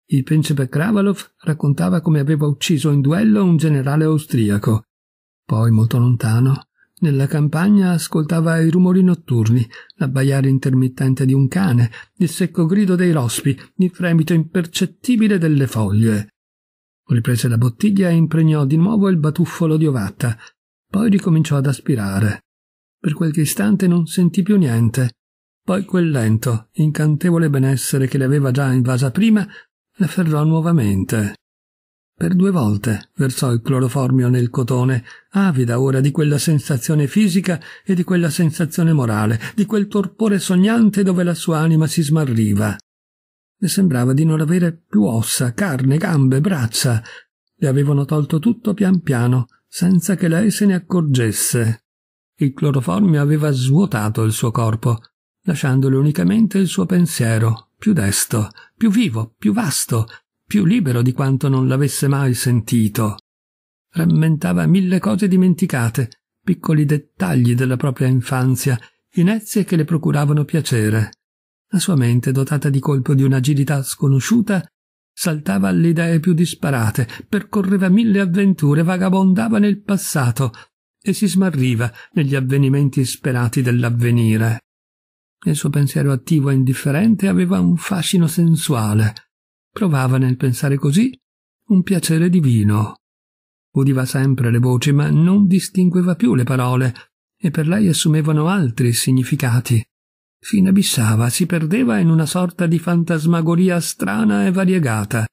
Il principe Kravalov raccontava come aveva ucciso in duello un generale austriaco. Poi, molto lontano, nella campagna ascoltava i rumori notturni, l'abbaiare intermittente di un cane, il secco grido dei rospi, il fremito impercettibile delle foglie. Riprese la bottiglia e impregnò di nuovo il batuffolo di ovatta, poi ricominciò ad aspirare. Per qualche istante non sentì più niente, poi quel lento, incantevole benessere che le aveva già invasa prima la afferrò nuovamente. Per due volte versò il cloroformio nel cotone, avida ora di quella sensazione fisica e di quella sensazione morale, di quel torpore sognante dove la sua anima si smarriva. Le sembrava di non avere più ossa, carne, gambe, braccia. Le avevano tolto tutto pian piano, senza che lei se ne accorgesse. Il cloroformio aveva svuotato il suo corpo, lasciandole unicamente il suo pensiero, più desto, più vivo, più vasto, più libero di quanto non l'avesse mai sentito. Rammentava mille cose dimenticate, piccoli dettagli della propria infanzia, inezie che le procuravano piacere. La sua mente, dotata di colpo di un'agilità sconosciuta, saltava alle idee più disparate, percorreva mille avventure, vagabondava nel passato e si smarriva negli avvenimenti sperati dell'avvenire. Il suo pensiero attivo e indifferente aveva un fascino sensuale. Provava nel pensare così un piacere divino. Udiva sempre le voci, ma non distingueva più le parole, e per lei assumevano altri significati s'inabissava, si perdeva in una sorta di fantasmagoria strana e variegata.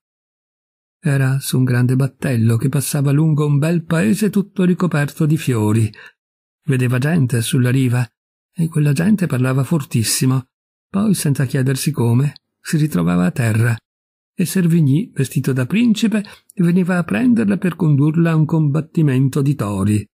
Era su un grande battello che passava lungo un bel paese tutto ricoperto di fiori. Vedeva gente sulla riva e quella gente parlava fortissimo. Poi, senza chiedersi come, si ritrovava a terra e Servigny, vestito da principe, veniva a prenderla per condurla a un combattimento di tori.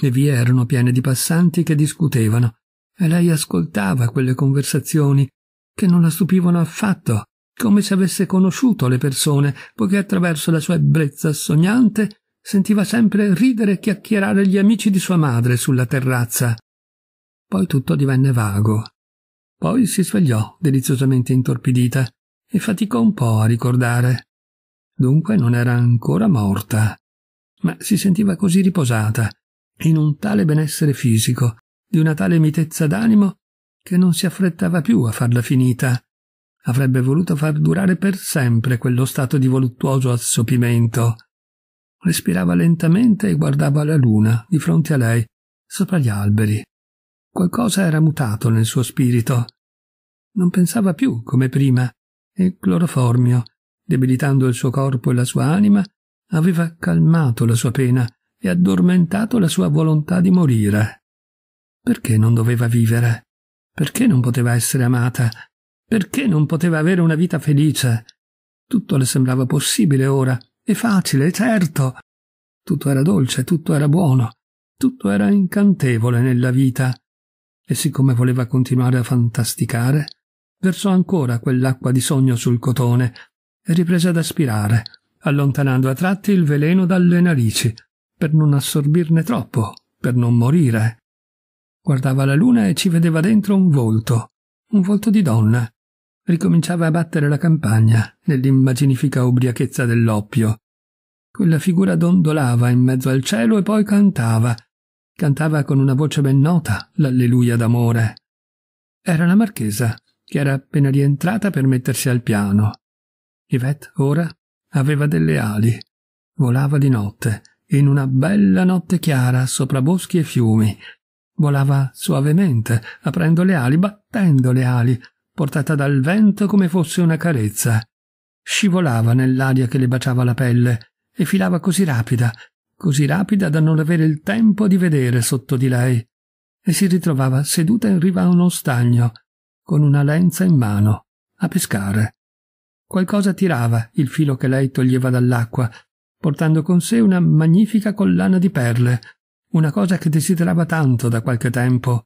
Le vie erano piene di passanti che discutevano e lei ascoltava quelle conversazioni che non la stupivano affatto, come se avesse conosciuto le persone, poiché attraverso la sua ebbrezza sognante sentiva sempre ridere e chiacchierare gli amici di sua madre sulla terrazza. Poi tutto divenne vago. Poi si svegliò, deliziosamente intorpidita, e faticò un po' a ricordare. Dunque non era ancora morta, ma si sentiva così riposata, in un tale benessere fisico, di una tale mitezza d'animo che non si affrettava più a farla finita. Avrebbe voluto far durare per sempre quello stato di voluttuoso assopimento. Respirava lentamente e guardava la luna di fronte a lei, sopra gli alberi. Qualcosa era mutato nel suo spirito. Non pensava più come prima, e cloroformio, debilitando il suo corpo e la sua anima, aveva calmato la sua pena e addormentato la sua volontà di morire. Perché non doveva vivere? Perché non poteva essere amata? Perché non poteva avere una vita felice? Tutto le sembrava possibile ora, e facile, certo. Tutto era dolce, tutto era buono, tutto era incantevole nella vita. E siccome voleva continuare a fantasticare, versò ancora quell'acqua di sogno sul cotone e riprese ad aspirare, allontanando a tratti il veleno dalle narici, per non assorbirne troppo, per non morire. Guardava la luna e ci vedeva dentro un volto, un volto di donna. Ricominciava a battere la campagna nell'immaginifica ubriachezza dell'oppio. Quella figura dondolava in mezzo al cielo e poi cantava. Cantava con una voce ben nota l'alleluia d'amore. Era la marchesa, che era appena rientrata per mettersi al piano. Yvette, ora, aveva delle ali. Volava di notte, in una bella notte chiara, sopra boschi e fiumi, Volava suavemente, aprendo le ali, battendo le ali, portata dal vento come fosse una carezza. Scivolava nell'aria che le baciava la pelle e filava così rapida, così rapida da non avere il tempo di vedere sotto di lei, e si ritrovava seduta in riva a uno stagno, con una lenza in mano, a pescare. Qualcosa tirava il filo che lei toglieva dall'acqua, portando con sé una magnifica collana di perle, una cosa che desiderava tanto da qualche tempo.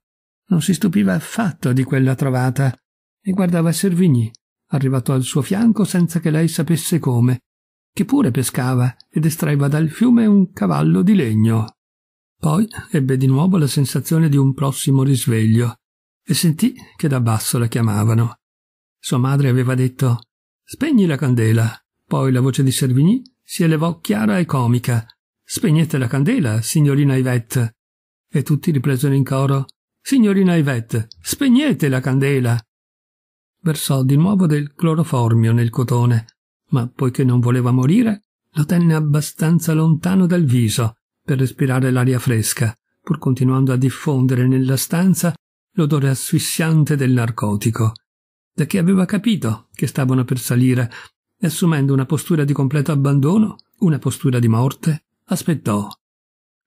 Non si stupiva affatto di quella trovata e guardava Servigny, arrivato al suo fianco senza che lei sapesse come, che pure pescava ed estraeva dal fiume un cavallo di legno. Poi ebbe di nuovo la sensazione di un prossimo risveglio e sentì che da basso la chiamavano. Sua madre aveva detto Spegni la candela. Poi la voce di Servigny si elevò chiara e comica Spegnete la candela, signorina Ivette. E tutti ripresero in coro. Signorina Ivette, spegnete la candela. Versò di nuovo del cloroformio nel cotone, ma poiché non voleva morire, lo tenne abbastanza lontano dal viso per respirare l'aria fresca, pur continuando a diffondere nella stanza l'odore asfissiante del narcotico. Da che aveva capito che stavano per salire, assumendo una postura di completo abbandono, una postura di morte, aspettò.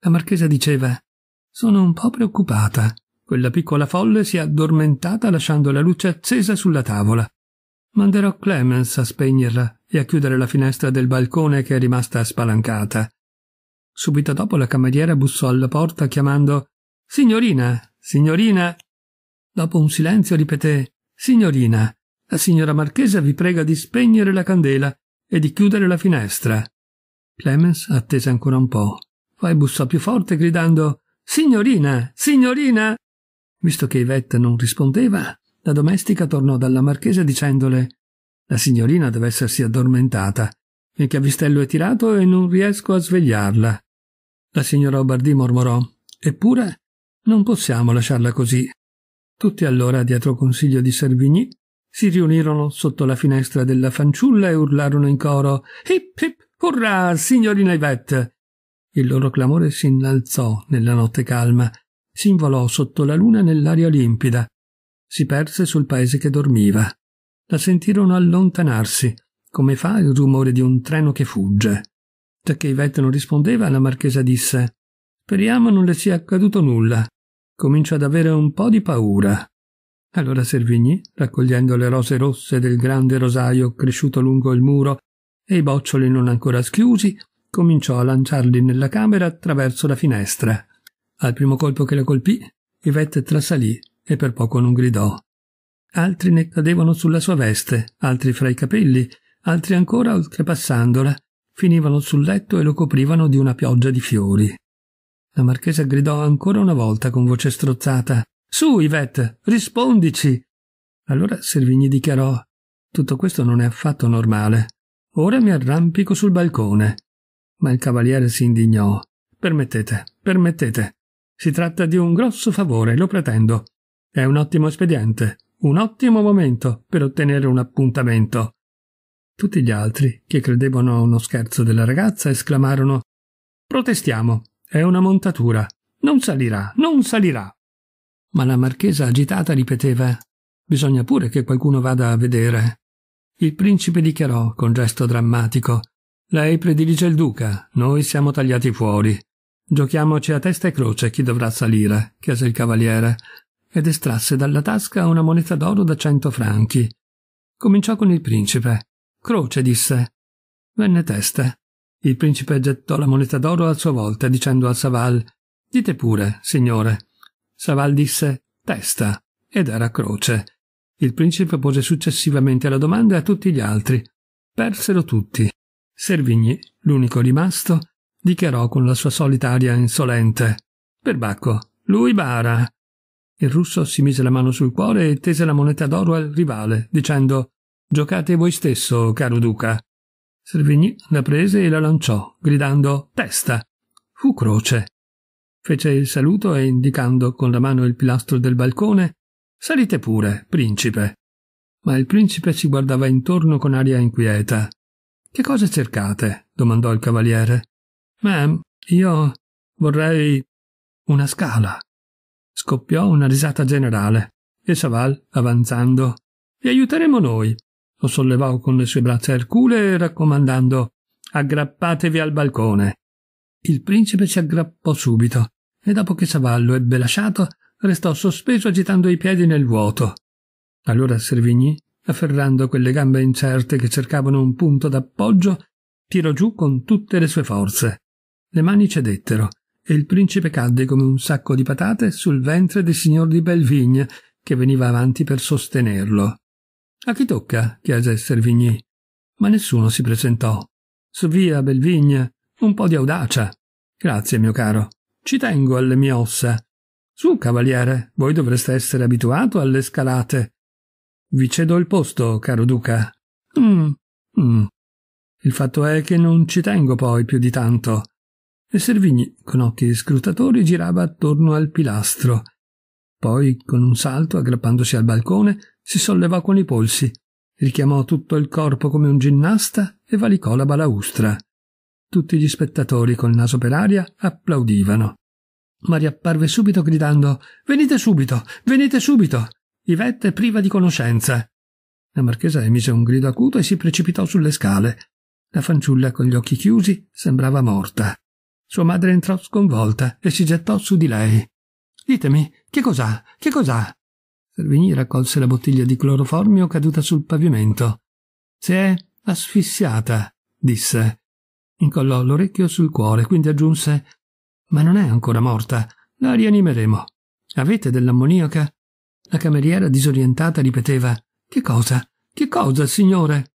La marchesa diceva Sono un po' preoccupata. Quella piccola folle si è addormentata lasciando la luce accesa sulla tavola. Manderò Clemens a spegnerla e a chiudere la finestra del balcone che è rimasta spalancata. Subito dopo la cameriera bussò alla porta chiamando Signorina, signorina. Dopo un silenzio ripeté Signorina, la signora Marchesa vi prega di spegnere la candela e di chiudere la finestra. Clemens attese ancora un po', poi bussò più forte gridando Signorina, signorina! Visto che Ivetta non rispondeva, la domestica tornò dalla marchesa dicendole La signorina deve essersi addormentata. Il chiavistello è tirato e non riesco a svegliarla. La signora Obardì mormorò Eppure non possiamo lasciarla così. Tutti allora, dietro consiglio di Servigny, si riunirono sotto la finestra della fanciulla e urlarono in coro Hip hip Urrà, signorina Ivette! Il loro clamore si innalzò nella notte calma, si involò sotto la luna nell'aria limpida, si perse sul paese che dormiva. La sentirono allontanarsi, come fa il rumore di un treno che fugge. Giacché Ivette non rispondeva, la marchesa disse Speriamo non le sia accaduto nulla. Comincio ad avere un po' di paura. Allora Servigny, raccogliendo le rose rosse del grande rosaio cresciuto lungo il muro e i boccioli non ancora schiusi, cominciò a lanciarli nella camera attraverso la finestra. Al primo colpo che la colpì, Ivette trasalì e per poco non gridò. Altri ne cadevano sulla sua veste, altri fra i capelli, altri ancora oltrepassandola, finivano sul letto e lo coprivano di una pioggia di fiori. La marchesa gridò ancora una volta con voce strozzata. Su, Ivette, rispondici! Allora Servigni dichiarò: Tutto questo non è affatto normale. Ora mi arrampico sul balcone. Ma il cavaliere si indignò. Permettete, permettete. Si tratta di un grosso favore, lo pretendo. È un ottimo espediente, un ottimo momento per ottenere un appuntamento. Tutti gli altri, che credevano a uno scherzo della ragazza, esclamarono Protestiamo, è una montatura. Non salirà, non salirà. Ma la marchesa agitata ripeteva Bisogna pure che qualcuno vada a vedere. Il principe dichiarò con gesto drammatico Lei predilige il duca, noi siamo tagliati fuori. Giochiamoci a testa e croce chi dovrà salire, chiese il cavaliere, ed estrasse dalla tasca una moneta d'oro da cento franchi. Cominciò con il principe. Croce disse. Venne testa. Il principe gettò la moneta d'oro a sua volta, dicendo a Saval Dite pure, signore. Saval disse testa, ed era croce. Il principe pose successivamente la domanda a tutti gli altri. Persero tutti. Servigni, l'unico rimasto, dichiarò con la sua solita aria insolente. Perbacco, lui bara. Il russo si mise la mano sul cuore e tese la moneta d'oro al rivale, dicendo Giocate voi stesso, caro duca. Servigni la prese e la lanciò, gridando Testa. Fu croce. Fece il saluto e, indicando con la mano il pilastro del balcone, Salite pure, principe. Ma il principe si guardava intorno con aria inquieta. Che cosa cercate? domandò il cavaliere. Ma'am, io vorrei una scala. Scoppiò una risata generale e Saval, avanzando, vi aiuteremo noi. Lo sollevò con le sue braccia ercule raccomandando aggrappatevi al balcone. Il principe si aggrappò subito e dopo che Saval lo ebbe lasciato restò sospeso agitando i piedi nel vuoto. Allora Servigny, afferrando quelle gambe incerte che cercavano un punto d'appoggio, tirò giù con tutte le sue forze. Le mani cedettero e il principe cadde come un sacco di patate sul ventre del signor di Belvigne che veniva avanti per sostenerlo. A chi tocca? chiese Servigny. Ma nessuno si presentò. Su via, Belvigne, un po' di audacia. Grazie, mio caro. Ci tengo alle mie ossa. Su, cavaliere, voi dovreste essere abituato alle scalate. Vi cedo il posto, caro duca. Mm, mm. Il fatto è che non ci tengo poi più di tanto. E Servigni, con occhi scrutatori, girava attorno al pilastro. Poi, con un salto, aggrappandosi al balcone, si sollevò con i polsi, richiamò tutto il corpo come un ginnasta e valicò la balaustra. Tutti gli spettatori, col naso per aria, applaudivano ma riapparve subito gridando venite subito venite subito ivette è priva di conoscenza. la marchesa emise un grido acuto e si precipitò sulle scale la fanciulla con gli occhi chiusi sembrava morta sua madre entrò sconvolta e si gettò su di lei ditemi che cos'ha che cos'ha Servini raccolse la bottiglia di cloroformio caduta sul pavimento si è asfissiata disse incollò l'orecchio sul cuore quindi aggiunse ma non è ancora morta. La rianimeremo. Avete dell'ammoniaca? La cameriera disorientata ripeteva Che cosa? Che cosa, signore?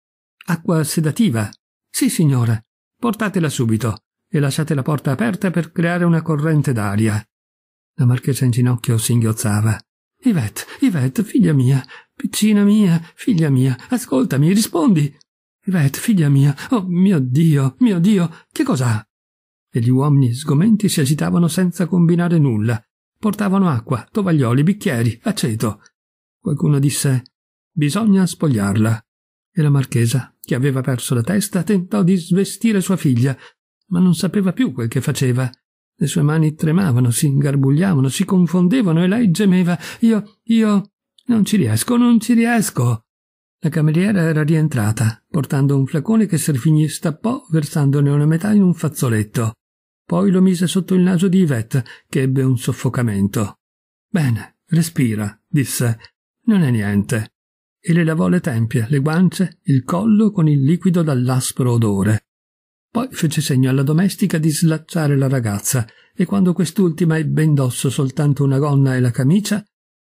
Acqua sedativa. Sì, signore. Portatela subito e lasciate la porta aperta per creare una corrente d'aria. La marchesa in ginocchio singhiozzava. Ivette, Ivette, figlia mia, piccina mia, figlia mia, ascoltami, rispondi. Ivette, figlia mia, oh mio Dio, mio Dio, che cos'ha? e gli uomini sgomenti si agitavano senza combinare nulla. Portavano acqua, tovaglioli, bicchieri, aceto. Qualcuno disse Bisogna spogliarla. E la marchesa, che aveva perso la testa, tentò di svestire sua figlia, ma non sapeva più quel che faceva. Le sue mani tremavano, si ingarbugliavano, si confondevano e lei gemeva. Io, io, non ci riesco, non ci riesco. La cameriera era rientrata, portando un flacone che Serfigni stappò versandone una metà in un fazzoletto. Poi lo mise sotto il naso di Yvette, che ebbe un soffocamento. Bene, respira, disse. Non è niente. E le lavò le tempie, le guance, il collo con il liquido dall'aspro odore. Poi fece segno alla domestica di slacciare la ragazza e quando quest'ultima ebbe indosso soltanto una gonna e la camicia,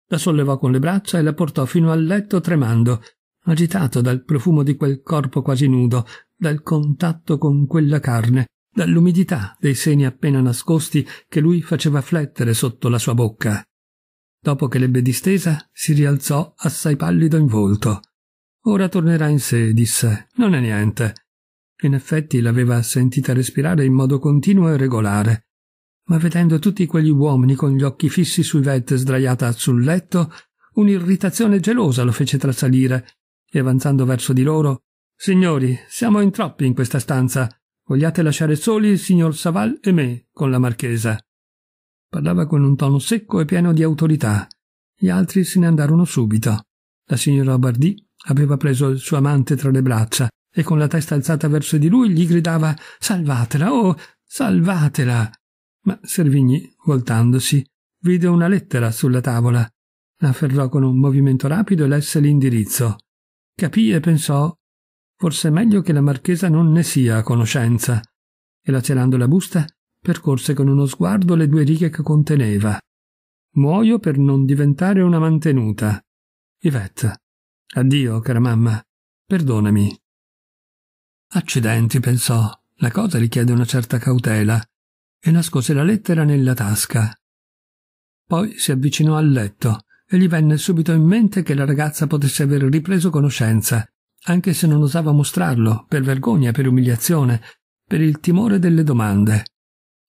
la sollevò con le braccia e la portò fino al letto tremando, agitato dal profumo di quel corpo quasi nudo, dal contatto con quella carne, dall'umidità dei seni appena nascosti che lui faceva flettere sotto la sua bocca. Dopo che l'ebbe distesa, si rialzò assai pallido in volto. Ora tornerà in sé, disse. Non è niente. In effetti l'aveva sentita respirare in modo continuo e regolare. Ma vedendo tutti quegli uomini con gli occhi fissi sui Yvette sdraiata sul letto, un'irritazione gelosa lo fece trasalire e avanzando verso di loro Signori, siamo in troppi in questa stanza. Vogliate lasciare soli il signor Saval e me con la marchesa. Parlava con un tono secco e pieno di autorità. Gli altri se ne andarono subito. La signora Bardì aveva preso il suo amante tra le braccia e con la testa alzata verso di lui gli gridava Salvatela, oh, salvatela! Ma Servigni, voltandosi, vide una lettera sulla tavola. La afferrò con un movimento rapido e lesse l'indirizzo. Capì e pensò Forse è meglio che la marchesa non ne sia a conoscenza. E lacerando la busta, percorse con uno sguardo le due righe che conteneva. Muoio per non diventare una mantenuta. Ivette. Addio, cara mamma. Perdonami. Accidenti, pensò. La cosa richiede una certa cautela. E nascose la lettera nella tasca. Poi si avvicinò al letto e gli venne subito in mente che la ragazza potesse aver ripreso conoscenza anche se non osava mostrarlo, per vergogna, per umiliazione, per il timore delle domande.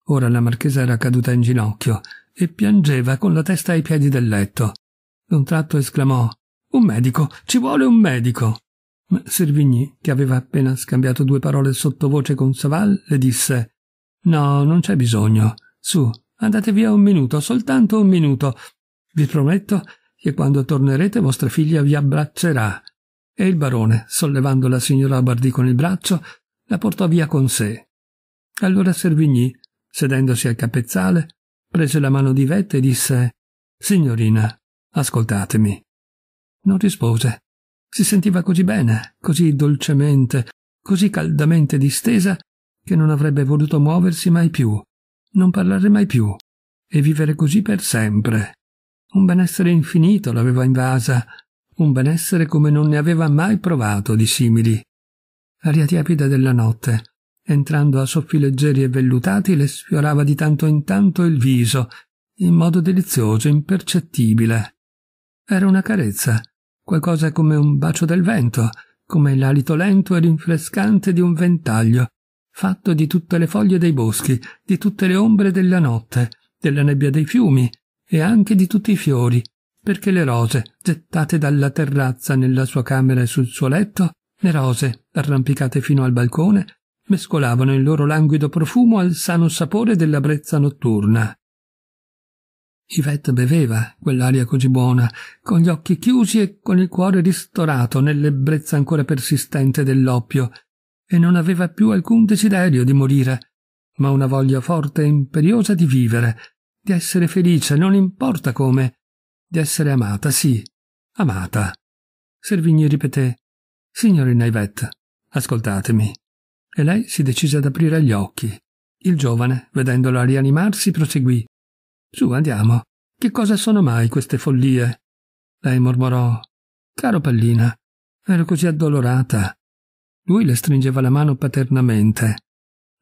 Ora la marchesa era caduta in ginocchio e piangeva con la testa ai piedi del letto. D'un tratto esclamò Un medico, ci vuole un medico. Ma Servigny, che aveva appena scambiato due parole sottovoce con Saval, le disse No, non c'è bisogno. Su, andate via un minuto, soltanto un minuto. Vi prometto che quando tornerete vostra figlia vi abbraccerà e il barone, sollevando la signora Bardi con il braccio, la portò via con sé. Allora Servigny, sedendosi al capezzale, prese la mano di Vette e disse Signorina, ascoltatemi. Non rispose. Si sentiva così bene, così dolcemente, così caldamente distesa, che non avrebbe voluto muoversi mai più, non parlare mai più, e vivere così per sempre. Un benessere infinito l'aveva invasa, un benessere come non ne aveva mai provato di simili. L'aria tiepida della notte, entrando a soffi leggeri e vellutati, le sfiorava di tanto in tanto il viso, in modo delizioso, impercettibile. Era una carezza, qualcosa come un bacio del vento, come l'alito lento e rinfrescante di un ventaglio, fatto di tutte le foglie dei boschi, di tutte le ombre della notte, della nebbia dei fiumi e anche di tutti i fiori, perché le rose, gettate dalla terrazza nella sua camera e sul suo letto, le rose, arrampicate fino al balcone, mescolavano il loro languido profumo al sano sapore della brezza notturna. Yvette beveva quell'aria così buona, con gli occhi chiusi e con il cuore ristorato nell'ebbrezza ancora persistente dell'oppio, e non aveva più alcun desiderio di morire, ma una voglia forte e imperiosa di vivere, di essere felice, non importa come, di essere amata, sì, amata. Servigni ripeté: signorina Naivet, ascoltatemi. E lei si decise ad aprire gli occhi. Il giovane, vedendola rianimarsi, proseguì: Su, andiamo. Che cosa sono mai queste follie? Lei mormorò: Caro Pallina, ero così addolorata. Lui le stringeva la mano paternamente.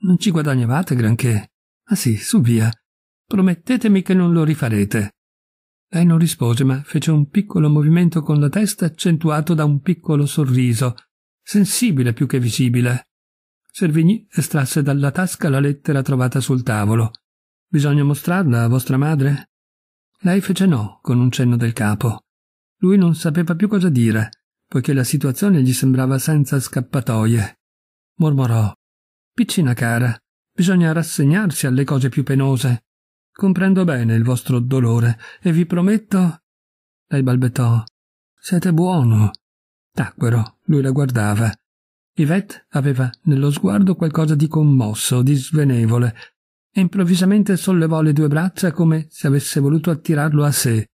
Non ci guadagnavate granché. Ah sì, su via. Promettetemi che non lo rifarete. Lei non rispose, ma fece un piccolo movimento con la testa accentuato da un piccolo sorriso, sensibile più che visibile. Servigny estrasse dalla tasca la lettera trovata sul tavolo. Bisogna mostrarla a vostra madre? Lei fece no, con un cenno del capo. Lui non sapeva più cosa dire, poiché la situazione gli sembrava senza scappatoie. Mormorò. Piccina cara, bisogna rassegnarsi alle cose più penose. Comprendo bene il vostro dolore e vi prometto. Lei balbettò. Siete buono. Tacquero, lui la guardava. Yvette aveva nello sguardo qualcosa di commosso, di svenevole, e improvvisamente sollevò le due braccia come se avesse voluto attirarlo a sé.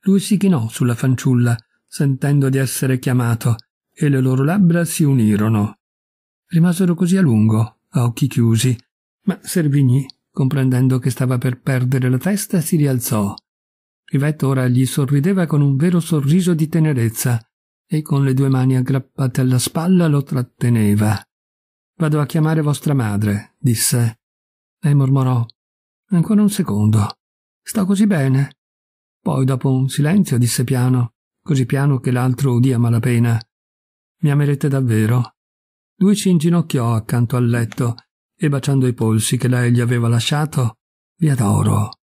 Lui si chinò sulla fanciulla, sentendo di essere chiamato, e le loro labbra si unirono. Rimasero così a lungo, a occhi chiusi, ma Servigny Comprendendo che stava per perdere la testa, si rialzò. Rivette ora gli sorrideva con un vero sorriso di tenerezza e con le due mani aggrappate alla spalla lo tratteneva. Vado a chiamare vostra madre, disse. Lei mormorò. Ancora un secondo. Sto così bene. Poi, dopo un silenzio, disse piano, così piano che l'altro udì a malapena. Mi amerete davvero. Lui si inginocchiò accanto al letto e baciando i polsi che lei gli aveva lasciato, vi adoro.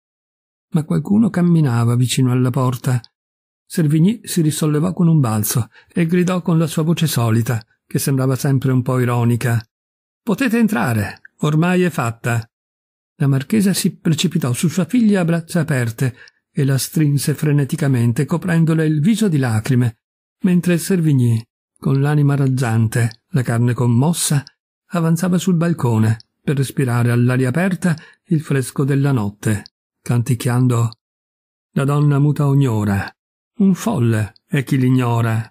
Ma qualcuno camminava vicino alla porta. Servigny si risollevò con un balzo e gridò con la sua voce solita, che sembrava sempre un po' ironica. Potete entrare, ormai è fatta. La marchesa si precipitò su sua figlia a braccia aperte e la strinse freneticamente, coprendole il viso di lacrime, mentre Servigny, con l'anima raggiante, la carne commossa, avanzava sul balcone per respirare all'aria aperta il fresco della notte, canticchiando La donna muta ogni ora, un folle è chi l'ignora,